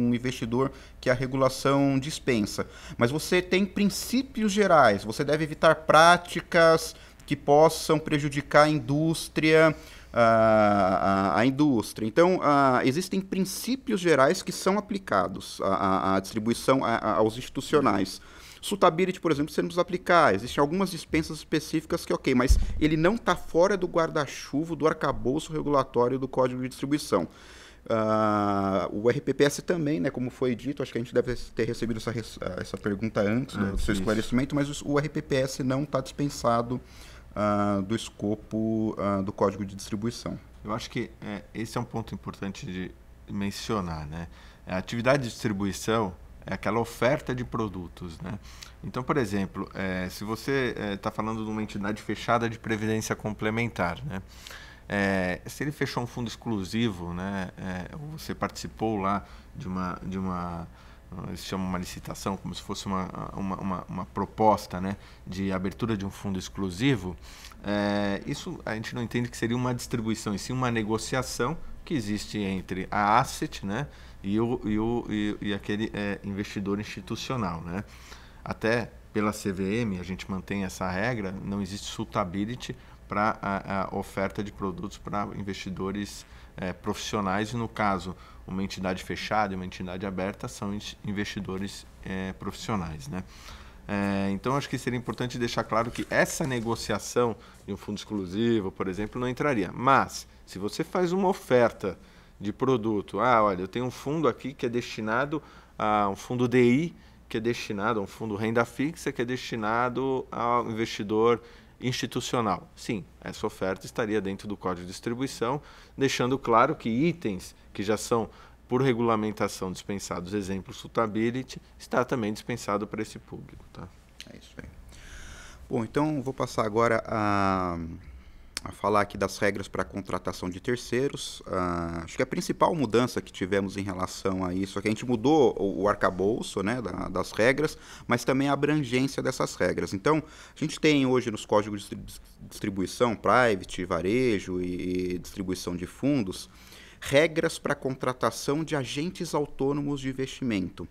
um, investidor que a regulação dispensa. Mas você tem princípios gerais, você deve evitar práticas que possam prejudicar a indústria. Ah, a, a, indústria. Então, ah, existem princípios gerais que são aplicados à, distribuição aos institucionais. Sutability, por exemplo, você não precisa aplicar. Existem algumas dispensas específicas que, ok, mas ele não está fora do guarda-chuva do arcabouço regulatório do código de distribuição. Uh, o RPPS também, né, como foi dito, acho que a gente deve ter recebido essa, ah, essa pergunta antes ah, do seu esclarecimento, mas o RPPS não está dispensado uh, do escopo uh, do código de distribuição. Eu acho que é, esse é um ponto importante de mencionar. Né? A atividade de distribuição é aquela oferta de produtos. Né? Então, por exemplo, é, se você está é, falando de uma entidade fechada de previdência complementar, né? É, se ele fechou um fundo exclusivo, né, é, ou você participou lá de uma, de uma eles chamam uma licitação, como se fosse uma, uma, uma, uma proposta né, de abertura de um fundo exclusivo, é, isso a gente não entende que seria uma distribuição, e sim uma negociação que existe entre a asset, né, e, o, e, o, e, e aquele é, investidor institucional. Né? Até pela CVM, a gente mantém essa regra, não existe suitability para a, a, oferta de produtos para investidores é, profissionais e, no caso, uma entidade fechada e uma entidade aberta são investidores é, profissionais. Né? É, então, acho que seria importante deixar claro que essa negociação de um fundo exclusivo, por exemplo, não entraria. Mas, se você faz uma oferta de produto. Ah, olha, eu tenho um fundo aqui que é destinado a um fundo DI, que é destinado a um fundo renda fixa, que é destinado ao investidor institucional. Sim, essa oferta estaria dentro do código de distribuição, deixando claro que itens que já são por regulamentação dispensados, exemplo Sutability, está também dispensado para esse público, tá? É isso aí. Bom, então vou passar agora a a falar aqui das regras para a contratação de terceiros. Ah, acho que a principal mudança que tivemos em relação a isso é que a gente mudou o, o arcabouço né, da, das regras, mas também a abrangência dessas regras. Então, a gente tem hoje nos códigos de distribuição, private, varejo e, e distribuição de fundos, regras para contratação de agentes autônomos de investimento.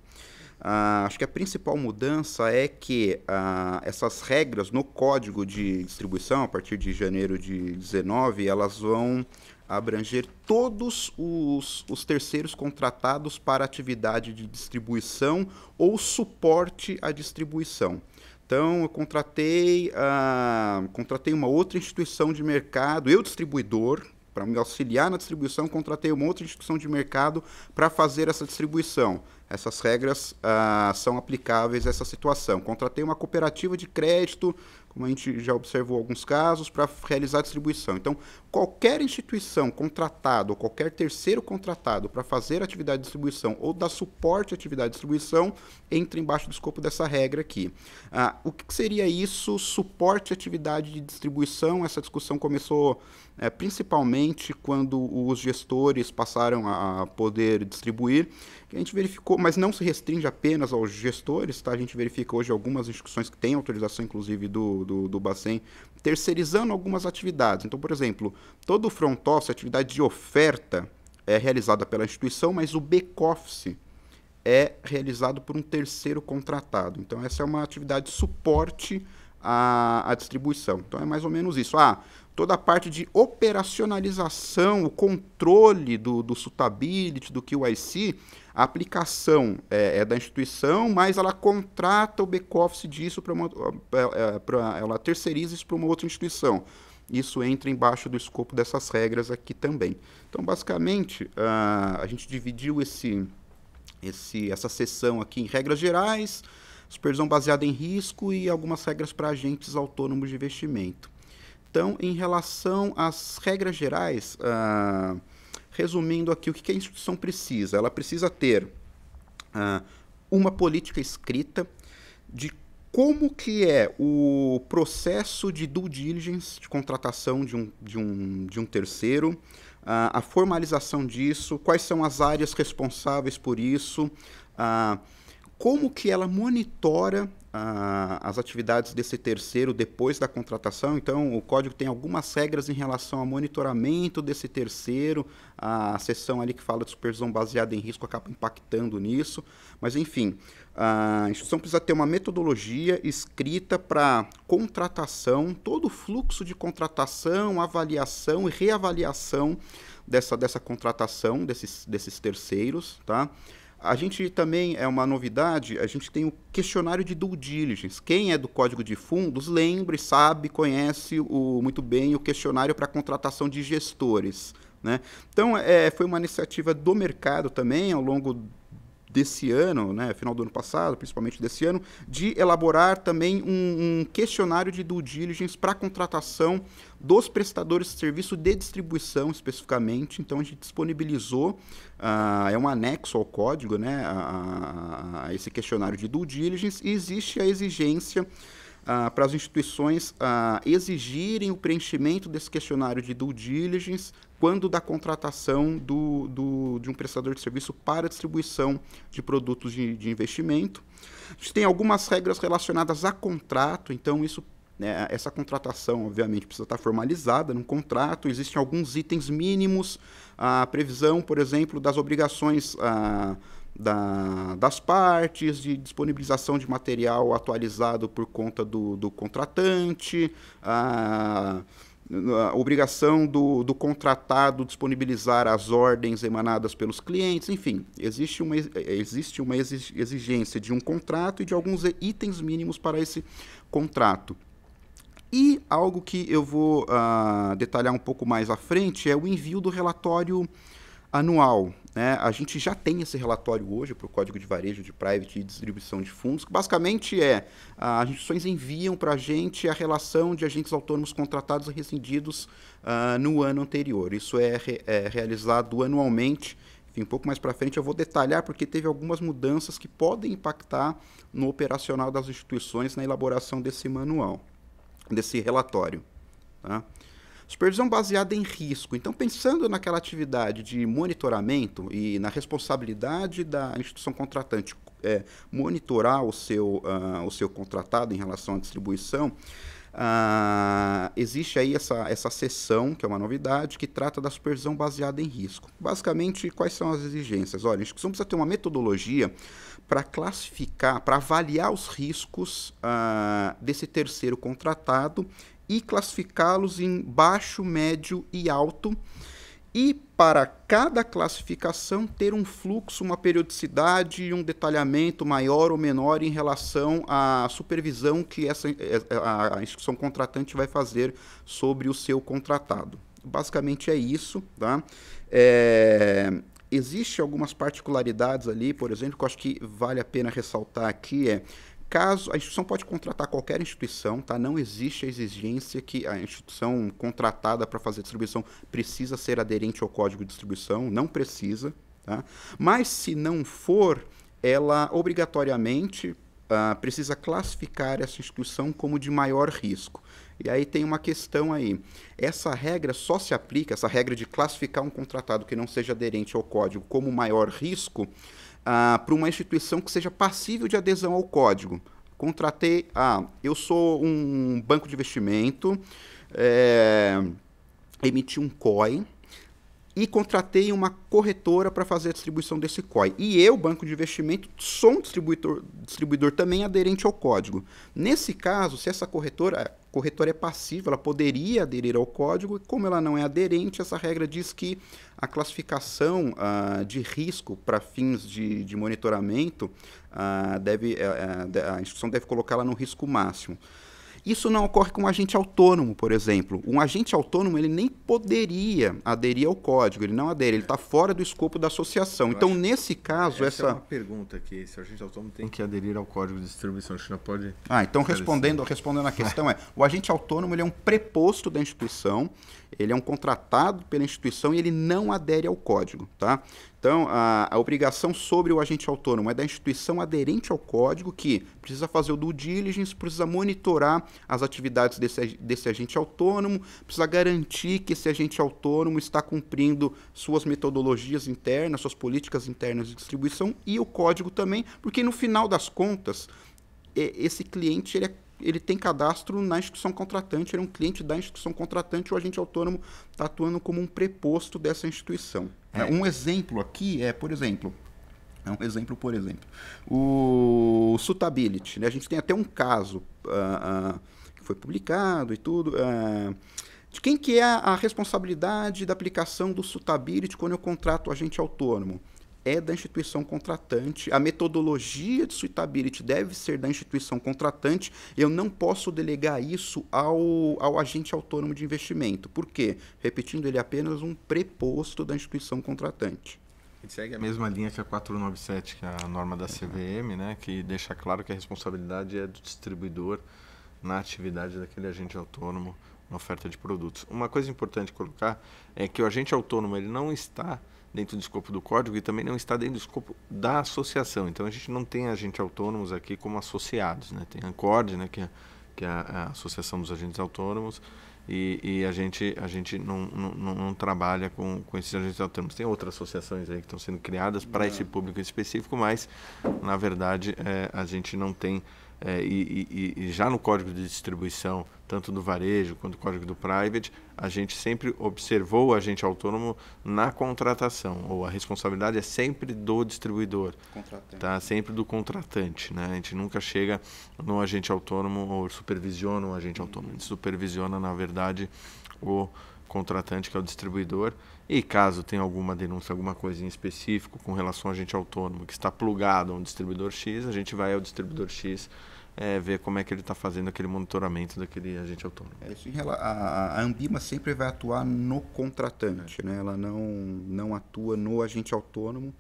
Uh, acho que a principal mudança é que uh, essas regras no código de distribuição, a partir de janeiro de 19, elas vão abranger todos os, os terceiros contratados para atividade de distribuição ou suporte à distribuição. Então, eu contratei, uh, contratei uma outra instituição de mercado, eu distribuidor, para me auxiliar na distribuição, contratei uma outra instituição de mercado para fazer essa distribuição essas regras ah, são aplicáveis a essa situação. Contratei uma cooperativa de crédito, como a gente já observou alguns casos, para realizar a distribuição. Então, qualquer instituição contratada ou qualquer terceiro contratado para fazer atividade de distribuição ou dar suporte à atividade de distribuição entra embaixo do escopo dessa regra aqui. Ah, o que seria isso? Suporte à atividade de distribuição? Essa discussão começou é, principalmente quando os gestores passaram a poder distribuir. A gente verificou, mas não se restringe apenas aos gestores, tá? a gente verifica hoje algumas instituições que têm autorização, inclusive do, do, do Bacen, terceirizando algumas atividades. Então, por exemplo, todo o front office, atividade de oferta, é realizada pela instituição, mas o back-office é realizado por um terceiro contratado. Então, essa é uma atividade de suporte à, à distribuição. Então, é mais ou menos isso. Ah, toda a parte de operacionalização, o controle do, do suitability, do QIC, a aplicação é, é da instituição, mas ela contrata o back-office disso para uma. É, é, pra, ela terceiriza isso para uma outra instituição. Isso entra embaixo do escopo dessas regras aqui também. Então, basicamente, uh, a gente dividiu esse, esse, essa sessão aqui em regras gerais, supervisão baseada em risco e algumas regras para agentes autônomos de investimento. Então, em relação às regras gerais, uh, resumindo aqui, o que a instituição precisa? Ela precisa ter uh, uma política escrita de como que é o processo de due diligence, de contratação de um, de um, de um terceiro, uh, a formalização disso, quais são as áreas responsáveis por isso, como que ela monitora as atividades desse terceiro depois da contratação. Então, o código tem algumas regras em relação ao monitoramento desse terceiro. A sessão ali que fala de supervisão baseada em risco acaba impactando nisso. Mas, enfim, a instituição precisa ter uma metodologia escrita para contratação, todo o fluxo de contratação, avaliação e reavaliação dessa, dessa contratação desses, desses terceiros, tá? A gente também, é uma novidade, a gente tem o questionário de due diligence. Quem é do Código de Fundos, lembre, sabe, conhece o, muito bem o questionário para contratação de gestores. Né? Então, é, foi uma iniciativa do mercado também, ao longo desse ano, né, final do ano passado, principalmente desse ano, de elaborar também um, um questionário de due diligence para contratação dos prestadores de serviço de distribuição especificamente. Então a gente disponibilizou, uh, é um anexo ao código, né, a, a, esse questionário de due diligence e existe a exigência Uh, ah, para as instituições uh, exigirem o preenchimento desse questionário de due diligence quando da contratação do, do, de um prestador de serviço para distribuição de produtos de, de investimento. A gente tem algumas regras relacionadas a contrato, então isso né, essa contratação, obviamente, precisa estar formalizada num contrato, existem alguns itens mínimos, a previsão, por exemplo, das obrigações a, ah, da, das partes, de disponibilização de material atualizado por conta do, do contratante. A, ah, a obrigação do, do, contratado disponibilizar as ordens emanadas pelos clientes, enfim, existe uma, eh, existe uma exigência de um contrato e de alguns itens mínimos para esse contrato. E algo que eu vou uh, detalhar um pouco mais à frente é o envio do relatório anual. Né? A gente já tem esse relatório hoje para o Código de Varejo de Private e Distribuição de Fundos, que basicamente é as instituições enviam para a gente a relação de agentes autônomos contratados e rescindidos uh, no ano anterior. Isso é, re, é realizado anualmente. Enfim, um pouco mais para frente eu vou detalhar porque teve algumas mudanças que podem impactar no operacional das instituições na elaboração desse manual, desse relatório. Tá? Supervisão baseada em risco. Então, pensando naquela atividade de monitoramento e na responsabilidade da instituição contratante é, monitorar o seu, uh, o seu contratado em relação à distribuição, uh, existe aí essa, essa sessão que é uma novidade, que trata da supervisão baseada em risco. Basicamente, quais são as exigências? Olha, a instituição precisa ter uma metodologia para classificar, para avaliar os riscos uh, desse terceiro contratado e classificá-los em baixo, médio e alto. E para cada classificação ter um fluxo, uma periodicidade e um detalhamento maior ou menor em relação à supervisão que essa, eh, eh, a instituição contratante vai fazer sobre o seu contratado. Basicamente é isso. Tá? É, existe algumas particularidades ali, por exemplo, que eu acho que vale a pena ressaltar aqui é Caso a instituição pode contratar qualquer instituição, tá? Não existe a exigência que a instituição contratada para fazer distribuição precisa ser aderente ao código de distribuição, não precisa, tá? Mas se não for, ela obrigatoriamente uh, precisa classificar essa instituição como de maior risco. E aí tem uma questão aí. Essa regra só se aplica, essa regra de classificar um contratado que não seja aderente ao código como maior risco, ah, para uma instituição que seja passível de adesão ao código. Contratei, ah, eu sou um banco de investimento, é, emiti um COI e contratei uma corretora para fazer a distribuição desse COI. E eu, banco de investimento, sou um distribuidor, distribuidor também aderente ao código. Nesse caso, se essa corretora, corretora é passiva, ela poderia aderir ao código, e como ela não é aderente, essa regra diz que a classificação uh, de risco para fins de, de monitoramento uh, deve, uh, a instituição deve colocá-la no risco máximo. Isso não ocorre com um agente autônomo, por exemplo. Um agente autônomo ele nem poderia aderir ao código, ele não adere, ele está fora do escopo da associação. Eu então, nesse caso, essa. É essa... É uma pergunta aqui: se o agente autônomo tem que aderir ao código de distribuição, a gente não pode. Ah, então respondendo, respondendo à questão é: o agente autônomo ele é um preposto da instituição ele é um contratado pela instituição e ele não adere ao código, tá? Então, a, a, obrigação sobre o agente autônomo é da instituição aderente ao código que precisa fazer o due diligence, precisa monitorar as atividades desse, desse agente autônomo, precisa garantir que esse agente autônomo está cumprindo suas metodologias internas, suas políticas internas de distribuição e o código também, porque no final das contas, esse cliente ele é ele tem cadastro na instituição contratante, ele é um cliente da instituição contratante, o agente autônomo está atuando como um preposto dessa instituição. É. é. Um exemplo aqui é, por exemplo, é um exemplo, por exemplo, o Sutability. Né? A gente tem até um caso uh, uh, que foi publicado e tudo. Uh, de quem que é a responsabilidade da aplicação do Sutability quando eu contrato o agente autônomo? é da instituição contratante, a metodologia de suitability deve ser da instituição contratante, eu não posso delegar isso ao, ao agente autônomo de investimento. Por quê? Repetindo, ele é apenas um preposto da instituição contratante. Ele segue a mesma linha que a 497, que é a norma da CVM, né, que deixa claro que a responsabilidade é do distribuidor na atividade daquele agente autônomo na oferta de produtos. Uma coisa importante colocar é que o agente autônomo ele não está dentro do escopo do código e também não está dentro do escopo da associação. Então a gente não tem agentes autônomos aqui como associados, né? Tem a ANCORD, né, que é, que é a, Associação dos Agentes Autônomos, e, e a gente, a gente não, não, não, trabalha com, com esses agentes autônomos. Tem outras associações aí que estão sendo criadas para esse público específico, mas na verdade é, a gente não tem é, e, e, e, já no código de distribuição, tanto do varejo quanto do código do private, a gente sempre observou o agente autônomo na contratação, ou a responsabilidade é sempre do distribuidor, tá? sempre do contratante. Né? A gente nunca chega no agente autônomo ou supervisiona o agente autônomo, a gente supervisiona, na verdade, o contratante, que é o distribuidor, e caso tenha alguma denúncia, alguma coisa em específico com relação ao agente autônomo que está plugado a um distribuidor X, a gente vai ao distribuidor X é, ver como é que ele está fazendo aquele monitoramento daquele agente autônomo. É, isso, a, a Ambima sempre vai atuar no contratante, é. né? ela não, não atua no agente autônomo.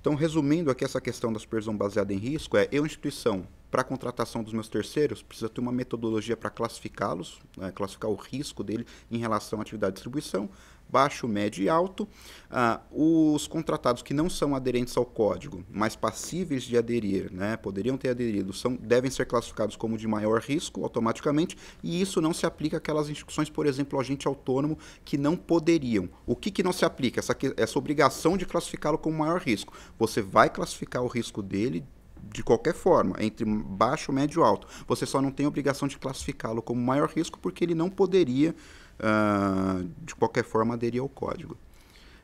Então, resumindo aqui essa questão da supervisão baseada em risco, é eu, instituição, para a contratação dos meus terceiros, precisa ter uma metodologia para classificá-los, né? classificar o risco dele em relação à atividade de distribuição baixo, médio e alto. Ah, os contratados que não são aderentes ao código, mas passíveis de aderir, né, poderiam ter aderido, são, devem ser classificados como de maior risco automaticamente, e isso não se aplica àquelas instituições, por exemplo, agente autônomo, que não poderiam. O que, que não se aplica? Essa, essa obrigação de classificá-lo como maior risco. Você vai classificar o risco dele de qualquer forma, entre baixo, médio e alto. Você só não tem obrigação de classificá-lo como maior risco porque ele não poderia ah, de qualquer forma, aderir ao código.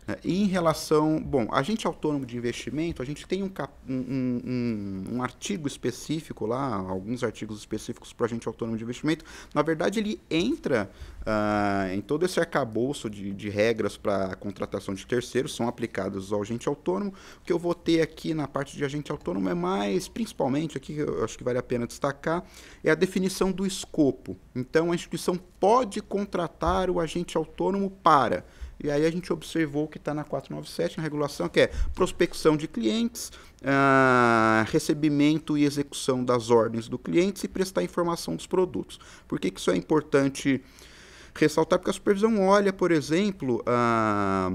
Né, em relação, bom, agente autônomo de investimento, a gente tem um, um, um, um artigo específico lá, alguns artigos específicos para agente autônomo de investimento. Na verdade, ele entra uh, em todo esse arcabouço de, de regras para contratação de terceiros, são aplicados ao agente autônomo. O que eu vou ter aqui na parte de agente autônomo é mais, principalmente, aqui eu acho que vale a pena destacar, é a definição do escopo. Então, a instituição pode contratar o agente autônomo para e aí a gente observou que está na 497, na regulação, que é prospecção de clientes, ah, recebimento e execução das ordens do cliente e prestar informação dos produtos. Por que, que isso é importante ressaltar? Porque a supervisão olha, por exemplo, a,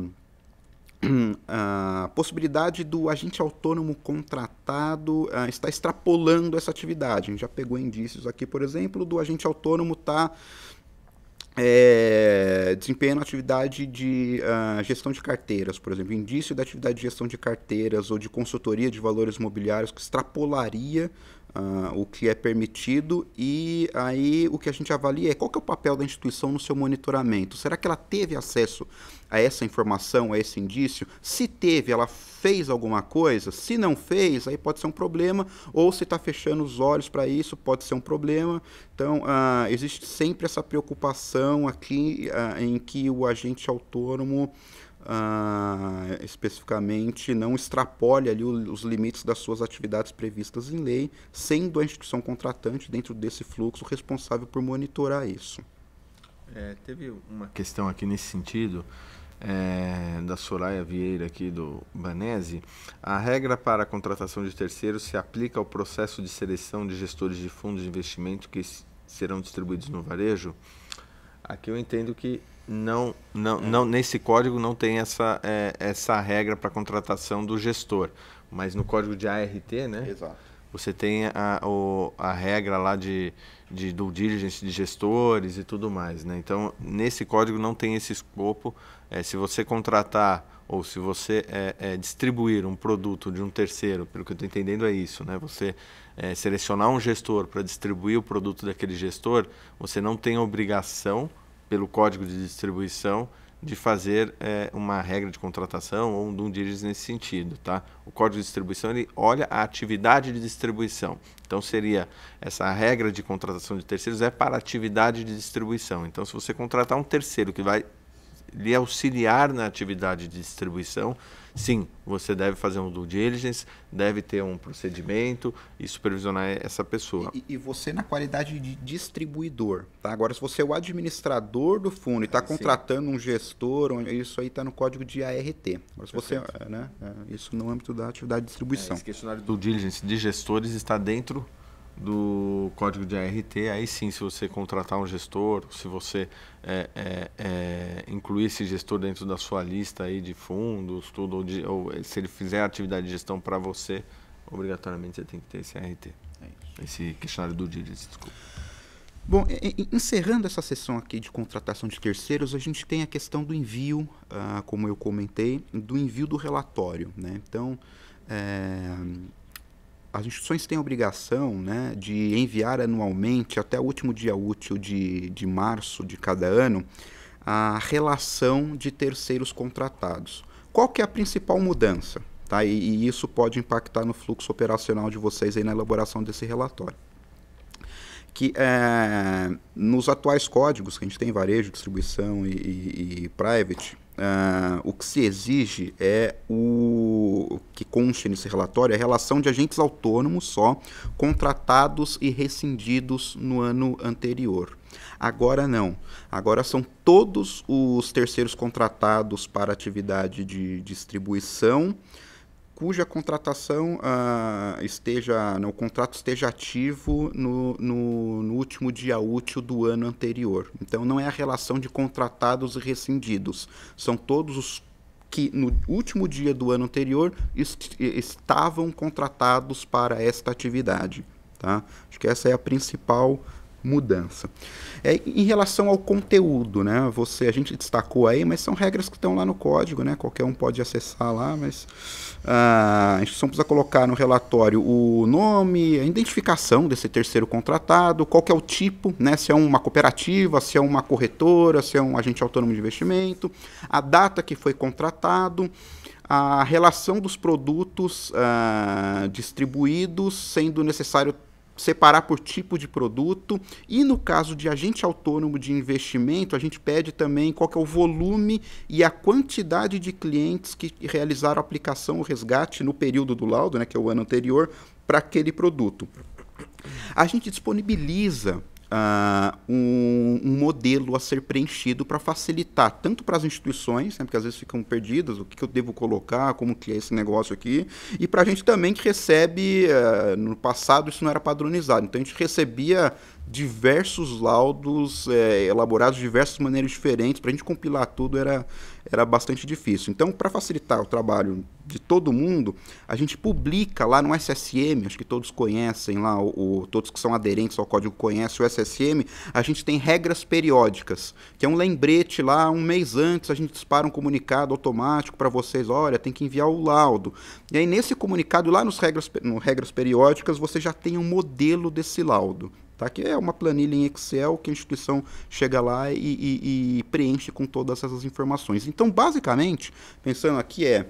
a possibilidade do agente autônomo contratado ah, estar extrapolando essa atividade. A gente já pegou indícios aqui, por exemplo, do agente autônomo estar. Tá é, desempenhando atividade de uh, gestão de carteiras, por exemplo, indício da atividade de gestão de carteiras ou de consultoria de valores imobiliários que extrapolaria Uh, o que é permitido e aí o que a gente avalia é qual que é o papel da instituição no seu monitoramento. Será que ela teve acesso a essa informação, a esse indício? Se teve, ela fez alguma coisa? Se não fez, aí pode ser um problema, ou se está fechando os olhos para isso, pode ser um problema. Então, uh, existe sempre essa preocupação aqui uh, em que o agente autônomo ah, especificamente não extrapole ali os limites das suas atividades previstas em lei, sendo a instituição contratante dentro desse fluxo responsável por monitorar isso. É, teve uma questão aqui nesse sentido é, da Soraya Vieira aqui do Banese. A regra para a contratação de terceiros se aplica ao processo de seleção de gestores de fundos de investimento que serão distribuídos no varejo. Aqui eu entendo que não, não, não nesse código não tem essa, é, essa regra para contratação do gestor, mas no código de ART, né? Exato. Você tem a, o, a regra lá de, de due diligence de gestores e tudo mais, né? Então, nesse código não tem esse escopo. É, se você contratar ou se você é, é, distribuir um produto de um terceiro, pelo que eu estou entendendo é isso, né? Você é, selecionar um gestor para distribuir o produto daquele gestor, você não tem obrigação pelo código de distribuição de fazer é, uma regra de contratação ou um doom nesse sentido, tá? O código de distribuição ele olha a atividade de distribuição. Então seria essa regra de contratação de terceiros é para atividade de distribuição. Então se você contratar um terceiro que vai lhe auxiliar na atividade de distribuição. Sim, você deve fazer um due diligence, deve ter um procedimento e supervisionar essa pessoa. E, e você na qualidade de distribuidor, tá? Agora, se você é o administrador do fundo e está contratando Sim. um gestor, isso aí está no código de ART. Agora, se você, né, é, isso no âmbito da atividade de distribuição. É, esse questionário do due diligence de gestores está dentro do código de ART, aí sim, se você contratar um gestor, se você é, é, é, incluir esse gestor dentro da sua lista aí de fundos, tudo, ou, de, ou eh, se ele fizer a atividade de gestão para você, obrigatoriamente você tem que ter esse ART, é esse questionário do DIRIS, desculpa. Bom, encerrando essa sessão aqui de contratação de terceiros, a gente tem a questão do envio, ah, como eu comentei, do envio do relatório. Né? Então, é, as instituições têm a obrigação né, de enviar anualmente, até o último dia útil de, de março de cada ano, a relação de terceiros contratados. Qual que é a principal mudança? Tá? E, e isso pode impactar no fluxo operacional de vocês aí na elaboração desse relatório que é, nos atuais códigos que a gente tem varejo, distribuição e, e, e private, Uh, o que se exige é o que conste nesse relatório é a relação de agentes autônomos só contratados e rescindidos no ano anterior. Agora não. Agora são todos os terceiros contratados para atividade de distribuição cuja contratação uh, esteja, no contrato esteja ativo no, no, no, último dia útil do ano anterior. Então não é a relação de contratados e rescindidos, são todos os que no último dia do ano anterior est estavam contratados para esta atividade. Tá? Acho que essa é a principal mudança. É, em relação ao conteúdo, né? Você, a gente destacou aí, mas são regras que estão lá no código, né? Qualquer um pode acessar lá, mas ah, a instituição precisa colocar no relatório o nome, a identificação desse terceiro contratado, qual que é o tipo, né? Se é uma cooperativa, se é uma corretora, se é um agente autônomo de investimento, a data que foi contratado a relação dos produtos ah, distribuídos, sendo necessário separar por tipo de produto e no caso de agente autônomo de investimento, a gente pede também qual é o volume e a quantidade de clientes que realizaram a aplicação ou resgate no período do laudo, né, que é o ano anterior, para aquele produto. A gente disponibiliza uh, um, um, modelo a ser preenchido para facilitar tanto para as instituições, né, porque às vezes ficam perdidas, o que, que, eu devo colocar, como que é esse negócio aqui, e para a gente também que recebe, uh, no passado isso não era padronizado, então a gente recebia diversos laudos é, elaborados de diversas maneiras diferentes, para a gente compilar tudo era era bastante difícil. Então, para facilitar o trabalho de todo mundo, a gente publica lá no SSM, acho que todos conhecem lá, o, o, todos que são aderentes ao código conhecem o SSM, a gente tem regras periódicas, que é um lembrete lá, um mês antes a gente dispara um comunicado automático para vocês, olha, tem que enviar o laudo. E aí nesse comunicado lá nos regras, no regras periódicas, você já tem um modelo desse laudo. Tá? Que é uma planilha em Excel que a instituição chega lá e, e, e preenche com todas essas informações. Então, basicamente, pensando aqui é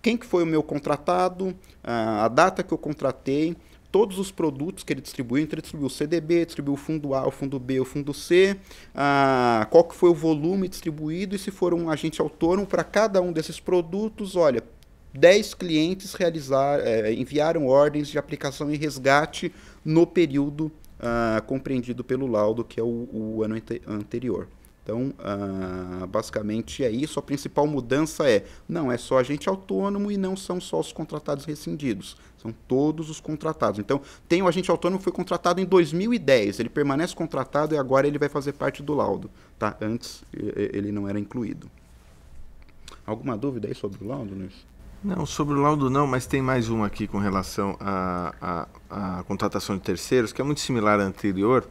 quem que foi o meu contratado, a data que eu contratei, todos os produtos que ele distribuiu, então ele distribuiu o CDB, distribuiu o fundo A, o fundo B, o fundo C, qual que foi o volume distribuído e se for um agente autônomo para cada um desses produtos, olha, 10 clientes realizar, é, enviaram ordens de aplicação e resgate no período uh, compreendido pelo laudo, que é o, o ano ante anterior. Então, uh, basicamente é isso. A principal mudança é: não é só agente autônomo e não são só os contratados rescindidos, são todos os contratados. Então, tem o agente autônomo que foi contratado em 2010, ele permanece contratado e agora ele vai fazer parte do laudo. Tá? Antes ele não era incluído. Alguma dúvida aí sobre o laudo, Luiz? Não, sobre o laudo não, mas tem mais um aqui com relação à, à, contratação de terceiros, que é muito similar à anterior,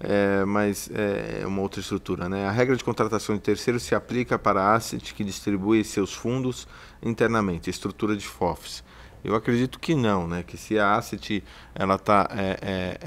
é, mas é, é uma outra estrutura. Né? A regra de contratação de terceiros se aplica para a asset que distribui seus fundos internamente, estrutura de FOFs. Eu acredito que não, né? que se a asset ela está é,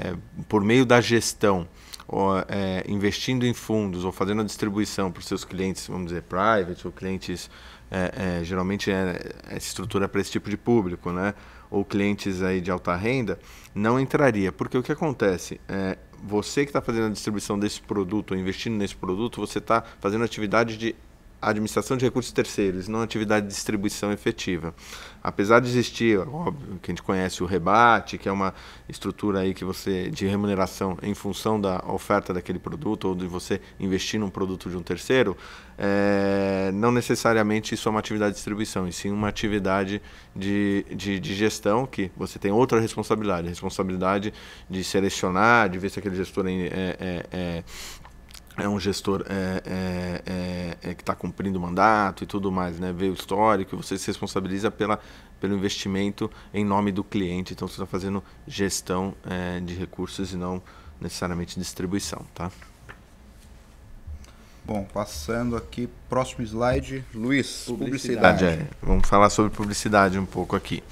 é, é, por meio da gestão, ou, é, investindo em fundos ou fazendo a distribuição para os seus clientes, vamos dizer, private ou clientes é, é, geralmente é, é estrutura para esse tipo de público, né? ou clientes aí de alta renda, não entraria. Porque o que acontece? É, você que está fazendo a distribuição desse produto, investindo nesse produto, você está fazendo atividade de administração de recursos terceiros, não atividade de distribuição efetiva. Apesar de existir, óbvio, que a gente conhece o rebate, que é uma estrutura aí que você de remuneração em função da oferta daquele produto ou de você investir num produto de um terceiro, é, não necessariamente isso é uma atividade de distribuição, e sim uma atividade de, de, de gestão que você tem outra responsabilidade, responsabilidade de selecionar, de ver se aquele gestor é, é, é é um gestor é, é, é, é que está cumprindo o mandato e tudo mais, né? Veio o histórico, você se responsabiliza pela, pelo investimento em nome do cliente. Então, você está fazendo gestão é, de recursos e não necessariamente distribuição, tá? Bom, passando aqui, próximo slide, Luiz, publicidade. publicidade é, Vamos falar sobre publicidade um pouco aqui.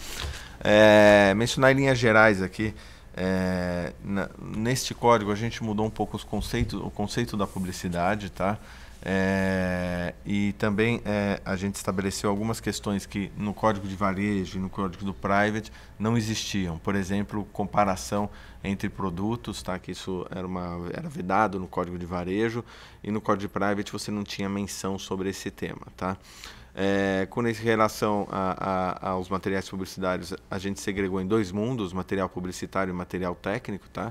mencionar em linhas gerais aqui, é, na, neste código a gente mudou um pouco os conceitos, o conceito da publicidade, tá? É, e também é, a gente estabeleceu algumas questões que no código de varejo e no código do private não existiam. Por exemplo, comparação entre produtos, tá? que isso era, uma, era vedado no código de varejo, e no código de private você não tinha menção sobre esse tema. Tá? É, com relação a, a, aos materiais publicitários, a gente segregou em dois mundos, material publicitário e material técnico, tá?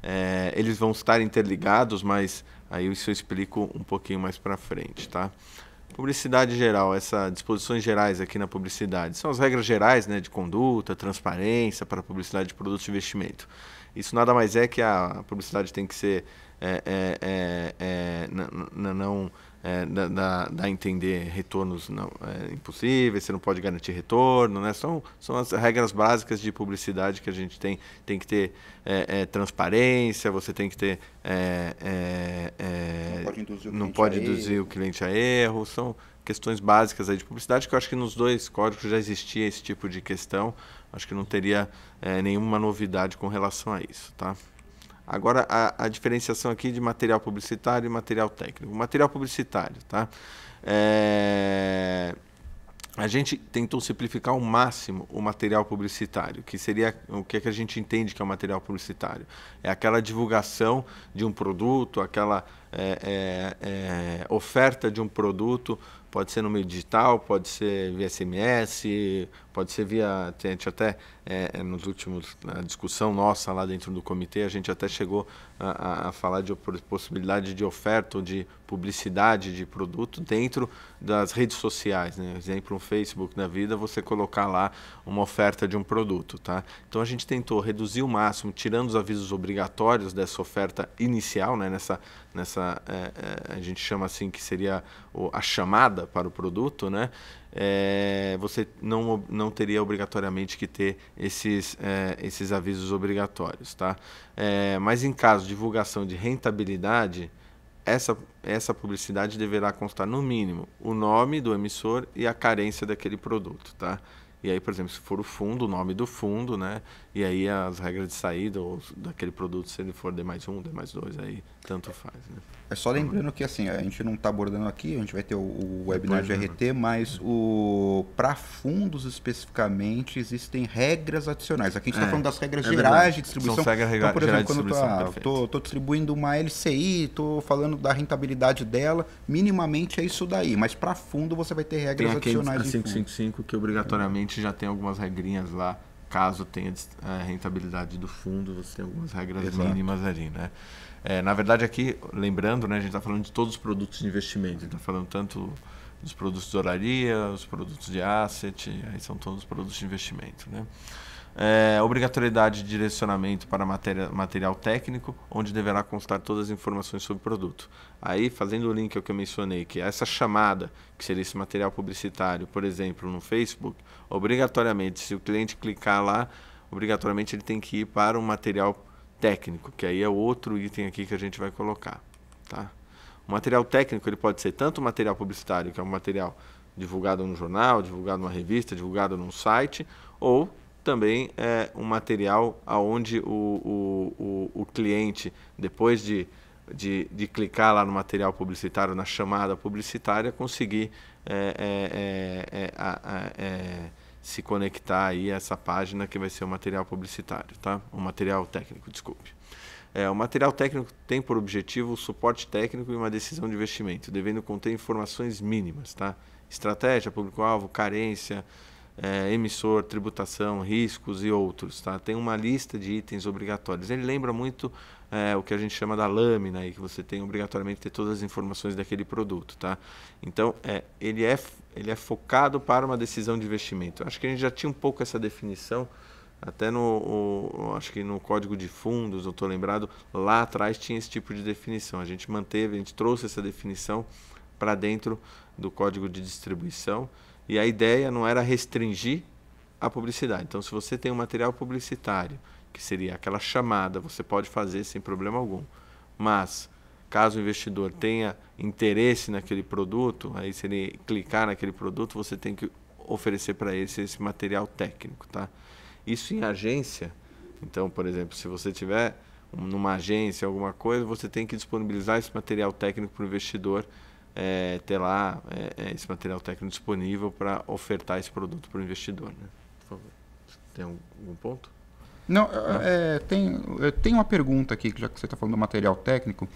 É, eles vão estar interligados, mas aí isso eu explico um pouquinho mais para frente, tá? Publicidade geral, essas disposições gerais aqui na publicidade, são as regras gerais, né, de conduta, transparência para publicidade de produtos de investimento. Isso nada mais é que a publicidade tem que ser é, é, é, é não é, dá, dá, dá, a entender retornos não, é, impossíveis, você não pode garantir retorno, né? São, são as regras básicas de publicidade que a gente tem. Tem que ter é, é transparência, você tem que ter. É, é, não pode induzir, o, não cliente pode induzir o cliente a erro. São questões básicas aí de publicidade que eu acho que nos dois códigos já existia esse tipo de questão. Acho que não teria nenhuma novidade com relação a isso, tá? Agora, a, a diferenciação aqui de material publicitário e material técnico. Material publicitário, tá? É... A gente tentou simplificar ao máximo o material publicitário, que seria o que, é que a gente entende que é o material publicitário. É aquela divulgação de um produto, aquela é, é, é oferta de um produto, pode ser no meio digital, pode ser via SMS, pode ser via. A gente até, é, é, nos últimos, na discussão nossa lá dentro do comitê, a gente até chegou a, a, falar de possibilidade de oferta ou de publicidade de produto dentro das redes sociais. Né? Exemplo, um Facebook da vida, você colocar lá uma oferta de um produto. Tá? Então a gente tentou reduzir o máximo, tirando os avisos obrigatórios dessa oferta inicial, né? nessa, nessa é, é, a gente chama assim que seria a chamada para o produto, né? é, você não, não teria obrigatoriamente que ter esses, é, esses avisos obrigatórios. Tá? É, mas em caso de divulgação de rentabilidade, essa, essa publicidade deverá constar, no mínimo, o nome do emissor e a carência daquele produto. Tá? E aí, por exemplo, se for o fundo, o nome do fundo, né? E aí as regras de saída ou daquele produto, se ele for D mais um, D mais dois, aí tanto faz. Né? É só lembrando que assim, a gente não está abordando aqui, a gente vai ter o, o webinar de RT, mas o para fundos especificamente existem regras adicionais. Aqui a gente está é, falando das regras é gerais de distribuição. São regras então, por exemplo, quando tá, eu ah, tô, tô, distribuindo uma LCI, tô falando da rentabilidade dela, minimamente é isso daí. Mas para fundo você vai ter regras tem adicionais. Tem a 555 que obrigatoriamente é. já tem algumas regrinhas lá. Caso tenha a eh, rentabilidade do fundo, você tem algumas regras Exato. mínimas ali, né? É, na verdade, aqui, lembrando, né, a gente está falando de todos os produtos de investimento. A gente está falando tanto dos produtos de oraria, os produtos de asset, aí são todos os produtos de investimento. Né? É, obrigatoriedade de direcionamento para matéria, material técnico, onde deverá constar todas as informações sobre o produto. Aí, fazendo o link ao que eu mencionei, que é essa chamada, que seria esse material publicitário, por exemplo, no Facebook, obrigatoriamente, se o cliente clicar lá, obrigatoriamente ele tem que ir para um material publicitário técnico, que aí é outro item aqui que a gente vai colocar, tá? O material técnico ele pode ser tanto material publicitário, que é um material divulgado no jornal, divulgado numa revista, divulgado num site, ou também é um material aonde o, o, o, o cliente, depois de, de, de, clicar lá no material publicitário, na chamada publicitária, conseguir é, é, é, é, é se conectar aí a essa página que vai ser o material publicitário, tá? O material técnico, desculpe. É, o material técnico tem por objetivo o suporte técnico e uma decisão de investimento, devendo conter informações mínimas, tá? Estratégia, público-alvo, carência, é, emissor, tributação, riscos e outros. Tá? Tem uma lista de itens obrigatórios. Ele lembra muito é, o que a gente chama da lâmina, e que você tem obrigatoriamente ter todas as informações daquele produto. Tá? Então, é, ele, é, ele é focado para uma decisão de investimento. Acho que a gente já tinha um pouco essa definição, até no, o, acho que no código de fundos, não estou lembrado, lá atrás tinha esse tipo de definição. A gente manteve, a gente trouxe essa definição para dentro do código de distribuição. E a ideia não era restringir a publicidade. Então, se você tem um material publicitário que seria aquela chamada, você pode fazer sem problema algum. Mas caso o investidor tenha interesse naquele produto, aí se ele clicar naquele produto, você tem que oferecer para ele esse material técnico, tá? Isso em agência. Então, por exemplo, se você tiver numa agência alguma coisa, você tem que disponibilizar esse material técnico para o investidor é, ter lá é, esse material técnico disponível para ofertar esse produto para o investidor, né? Por favor. Tem algum ponto? Não, ah. é, tem, tem uma pergunta aqui, já que você está falando do material técnico.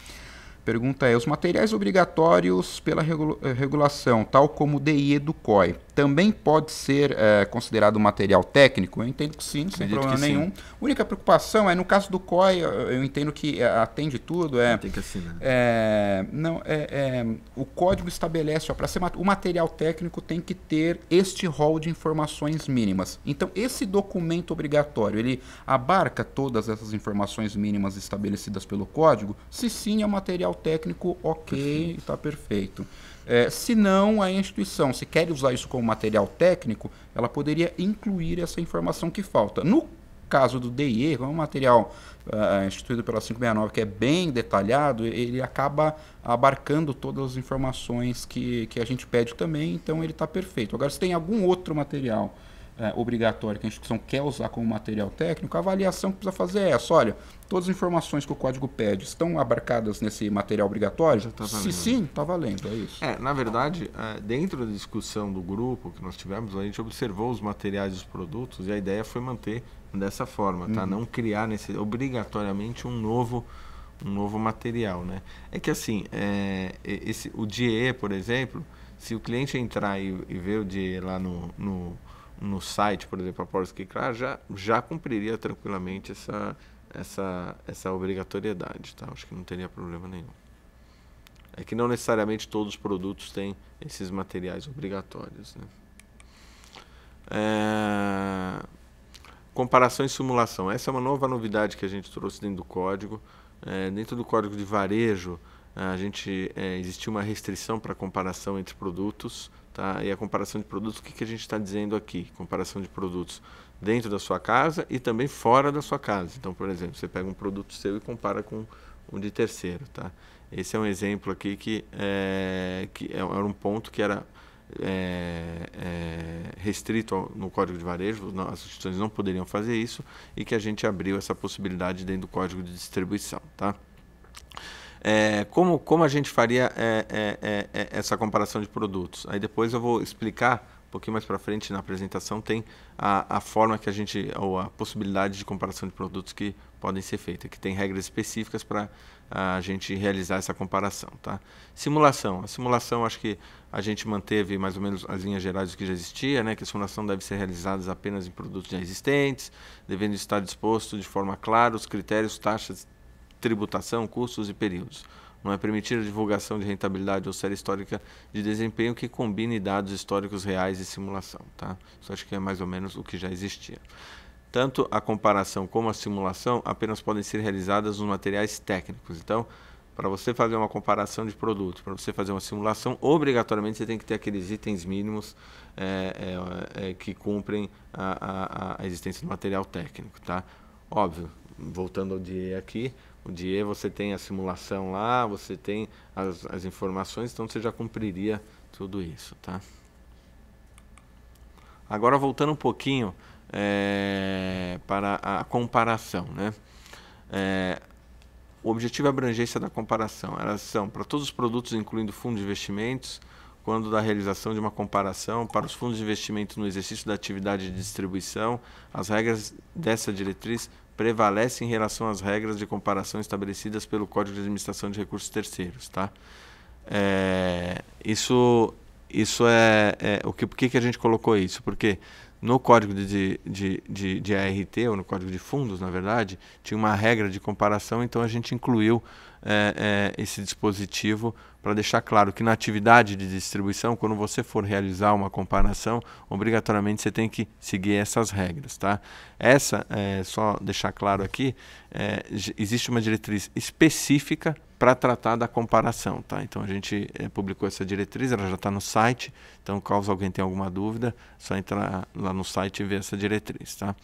Pergunta é: os materiais obrigatórios pela eh, regulação, tal como o DIE do COI, também pode ser é, considerado material técnico? Eu entendo que sim, sem Acredito problema nenhum. Sim. A única preocupação é, no caso do COI, eu, eu entendo que eh, atende tudo. É, Tem que assinar. É, não, é, é, o código estabelece, para ser o material técnico tem que ter este rol de informações mínimas. Então, esse documento obrigatório, ele abarca todas essas informações mínimas estabelecidas pelo código? Se sim, é material técnico, ok, está perfeito. Tá perfeito. É, se não, a instituição, se quer usar isso como material técnico, ela poderia incluir essa informação que falta. No caso do DIE, é um material uh, instituído pela 569, que é bem detalhado, ele acaba abarcando todas as informações que, que a gente pede também, então ele está perfeito. Agora, se tem algum outro material é, obrigatória que a instituição quer usar como material técnico, a avaliação que precisa fazer é essa: olha, todas as informações que o código pede estão abarcadas nesse material obrigatório? Tá Se sim, está valendo, é isso. É, na verdade, é, dentro da discussão do grupo que nós tivemos, a gente observou os materiais e os produtos e a ideia foi manter dessa forma, tá? Uhum. Não criar nesse, obrigatoriamente um novo um novo material, né? É que assim, é, esse, o DIE, por exemplo, se o cliente entrar e, e ver o DIE lá no, no no site, por exemplo, a Porsche já já cumpriria tranquilamente essa essa essa obrigatoriedade, tá? Acho que não teria problema nenhum. É que não necessariamente todos os produtos têm esses materiais obrigatórios, né? É... Comparação e simulação. Essa é uma nova novidade que a gente trouxe dentro do código. É, dentro do código de varejo, a gente é, uma restrição para comparação entre produtos, Tá? E a comparação de produtos, o que, que a gente está dizendo aqui? Comparação de produtos dentro da sua casa e também fora da sua casa. Então, por exemplo, você pega um produto seu e compara com um de terceiro. Tá? Esse é um exemplo aqui que, é, que é, era um ponto que era é, é, restrito no Código de Varejo, não, as instituições não poderiam fazer isso e que a gente abriu essa possibilidade dentro do Código de Distribuição. Tá? É, como, como a gente faria é é, é, é, essa comparação de produtos? Aí depois eu vou explicar um pouquinho mais para frente na apresentação tem a, a forma que a gente ou a possibilidade de comparação de produtos que podem ser feitas, que tem regras específicas para a gente realizar essa comparação, tá? Simulação, a simulação acho que a gente manteve mais ou menos as linhas gerais do que já existia, né? Que a simulação deve ser realizada apenas em produtos já existentes, devendo estar disposto de forma clara os critérios, taxas tributação, custos e períodos. Não é permitida a divulgação de rentabilidade ou série histórica de desempenho que combine dados históricos reais e simulação. Tá? Isso acho que é mais ou menos o que já existia. Tanto a comparação como a simulação apenas podem ser realizadas nos materiais técnicos. Então, para você fazer uma comparação de produto, para você fazer uma simulação, obrigatoriamente você tem que ter aqueles itens mínimos é, é, é, que cumprem a, a, a existência do material técnico. Tá? Óbvio, voltando ao DIE aqui, o DIE você tem a simulação lá, você tem as, as informações, então você já cumpriria tudo isso, tá? Agora voltando um pouquinho é, para a comparação, né? É, o objetivo e é abrangência da comparação, elas são para todos os produtos, incluindo fundos de investimentos, quando da realização de uma comparação para os fundos de investimento no exercício da atividade de distribuição, as regras dessa diretriz prevalece em relação às regras de comparação estabelecidas pelo Código de Administração de Recursos Terceiros, tá? É, isso isso é, é o que por que, que a gente colocou isso? Porque no código de, de, de, de, ART, ou no código de fundos, na verdade, tinha uma regra de comparação, então a gente incluiu é, é, esse dispositivo para deixar claro que na atividade de distribuição, quando você for realizar uma comparação, obrigatoriamente você tem que seguir essas regras. Tá? Essa, é, só deixar claro aqui, é, existe uma diretriz específica para tratar da comparação, tá? Então a gente é, publicou essa diretriz, ela já está no site, então caso alguém tenha alguma dúvida, é só entrar lá no site e ver essa diretriz, tá?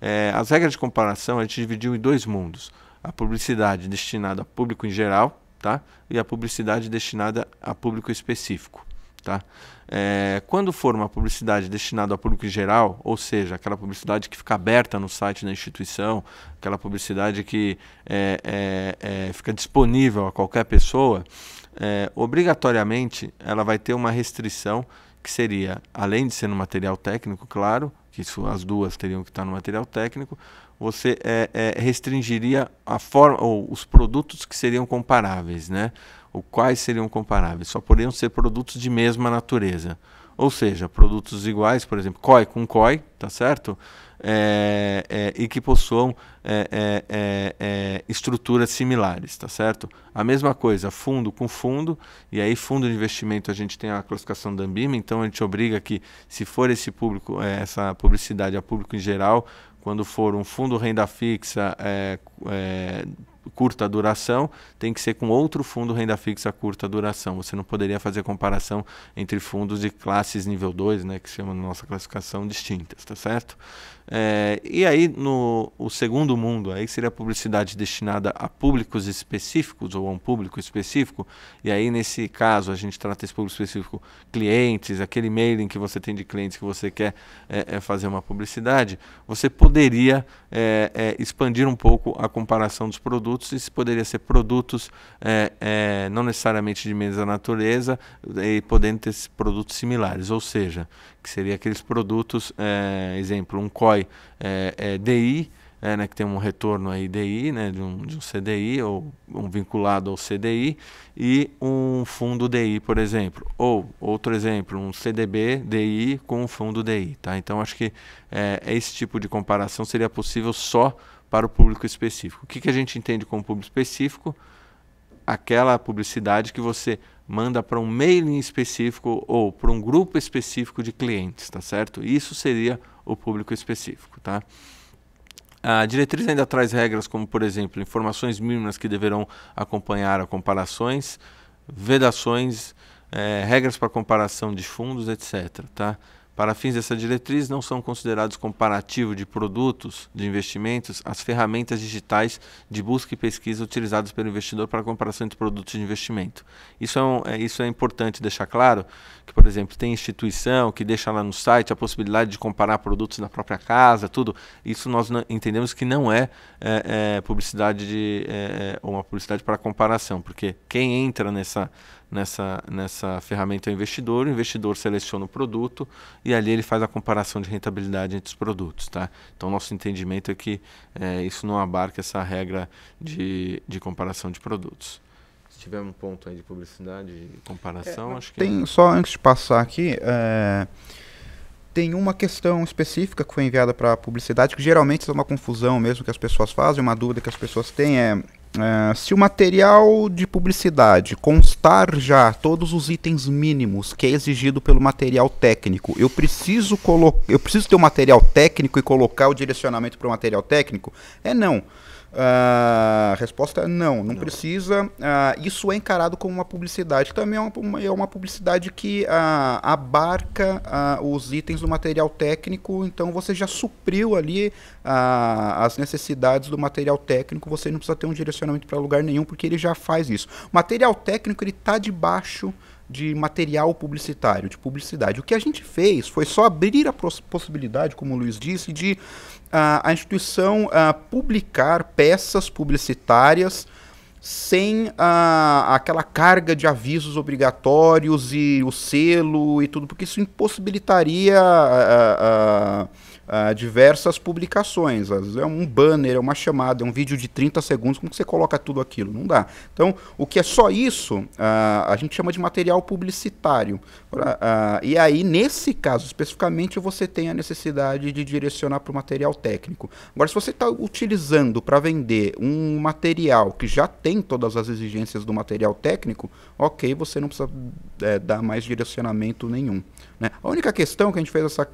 É, as regras de comparação a gente dividiu em dois mundos: a publicidade destinada a público em geral, tá? E a publicidade destinada a público específico. Tá? É, quando for uma publicidade destinada ao público em geral, ou seja, aquela publicidade que fica aberta no site da instituição, aquela publicidade que é, é, é fica disponível a qualquer pessoa, é, obrigatoriamente ela vai ter uma restrição que seria, além de ser no material técnico, claro, que isso, as duas teriam que estar no material técnico, você é, restringiria a forma ou os produtos que seriam comparáveis, né? o quais seriam comparáveis. Só poderiam ser produtos de mesma natureza. Ou seja, produtos iguais, por exemplo, COI com COI, tá certo? É, é, e que possuam é, é, é, é, estruturas similares, tá certo? A mesma coisa, fundo com fundo, e aí fundo de investimento a gente tem a classificação da Ambima, então a gente obriga que se for esse público, essa publicidade a público em geral, quando for um fundo renda fixa curta duração tem que ser com outro fundo renda fixa curta duração. Você não poderia fazer comparação entre fundos de classes nível 2, né, que se chama na nossa classificação distintas, tá certo? É, e aí no o segundo mundo aí seria a publicidade destinada a públicos específicos ou a um público específico. E aí nesse caso a gente trata esse público específico clientes, aquele mailing que você tem de clientes que você quer é, é fazer uma publicidade. Você poderia expandir um pouco a comparação dos produtos produtos, isso poderia ser produtos é, é, não necessariamente de mesma natureza, e podendo ter esses produtos similares, ou seja, que seria aqueles produtos, é, exemplo, um COI é, é DI, é, né, que tem um retorno aí DI, né, de, um, de um CDI, ou um vinculado ao CDI, e um fundo DI, por exemplo. Ou, outro exemplo, um CDB DI com um fundo DI. Tá? Então, acho que esse tipo de comparação seria possível só para o público específico. O que, que a gente entende como público específico? Aquela publicidade que você manda para um mailing específico ou para um grupo específico de clientes, tá certo? Isso seria o público específico, tá? A diretriz ainda traz regras como, por exemplo, informações mínimas que deverão acompanhar a comparações, vedações, é, regras para comparação de fundos, etc. Tá? Para fins dessa diretriz, não são considerados comparativo de produtos de investimentos as ferramentas digitais de busca e pesquisa utilizadas pelo investidor para comparação entre produtos de investimento. Isso é, um, é, isso é importante deixar claro, que, por exemplo, tem instituição que deixa lá no site a possibilidade de comparar produtos na própria casa, tudo. Isso nós entendemos que não é, é, é publicidade de, ou é, é, uma publicidade para comparação, porque quem entra nessa, nessa, nessa ferramenta ao é investidor, o investidor seleciona o produto e ali ele faz a comparação de rentabilidade entre os produtos. Tá? Então, nosso entendimento é que é, isso não abarca essa regra de, de comparação de produtos. Se tiver um ponto aí de publicidade e comparação, é, acho que. Tem, é. só antes de passar aqui. É tem uma questão específica que foi enviada para a publicidade, que geralmente é uma confusão mesmo que as pessoas fazem, uma dúvida que as pessoas têm é é, se o material de publicidade constar já todos os itens mínimos que é exigido pelo material técnico, eu preciso colocar, eu preciso ter o um material técnico e colocar o direcionamento para o material técnico? É não. É, a uh, resposta é não, não, não. precisa. Uh, isso é encarado como uma publicidade, também é uma, é uma publicidade que uh, abarca os itens do material técnico, então você já supriu ali a, as necessidades do material técnico, você não precisa ter um direcionamento para lugar nenhum, porque ele já faz isso. O material técnico ele está debaixo de material publicitário, de publicidade. O que a gente fez foi só abrir a possibilidade, como o Luiz disse, de uh, a instituição uh, publicar peças publicitárias sem ah, aquela carga de avisos obrigatórios e o selo e tudo, porque isso impossibilitaria ah, uh, diversas publicações. às vezes É um banner, é uma chamada, é um vídeo de 30 segundos, como que você coloca tudo aquilo? Não dá. Então, o que é só isso, uh, a gente chama de material publicitário. Uh, e aí, nesse caso especificamente, você tem a necessidade de direcionar para o material técnico. Agora, se você está utilizando para vender um material que já tem todas as exigências do material técnico, ok, você não precisa é, dar mais direcionamento nenhum. Né? A única questão que a gente fez essa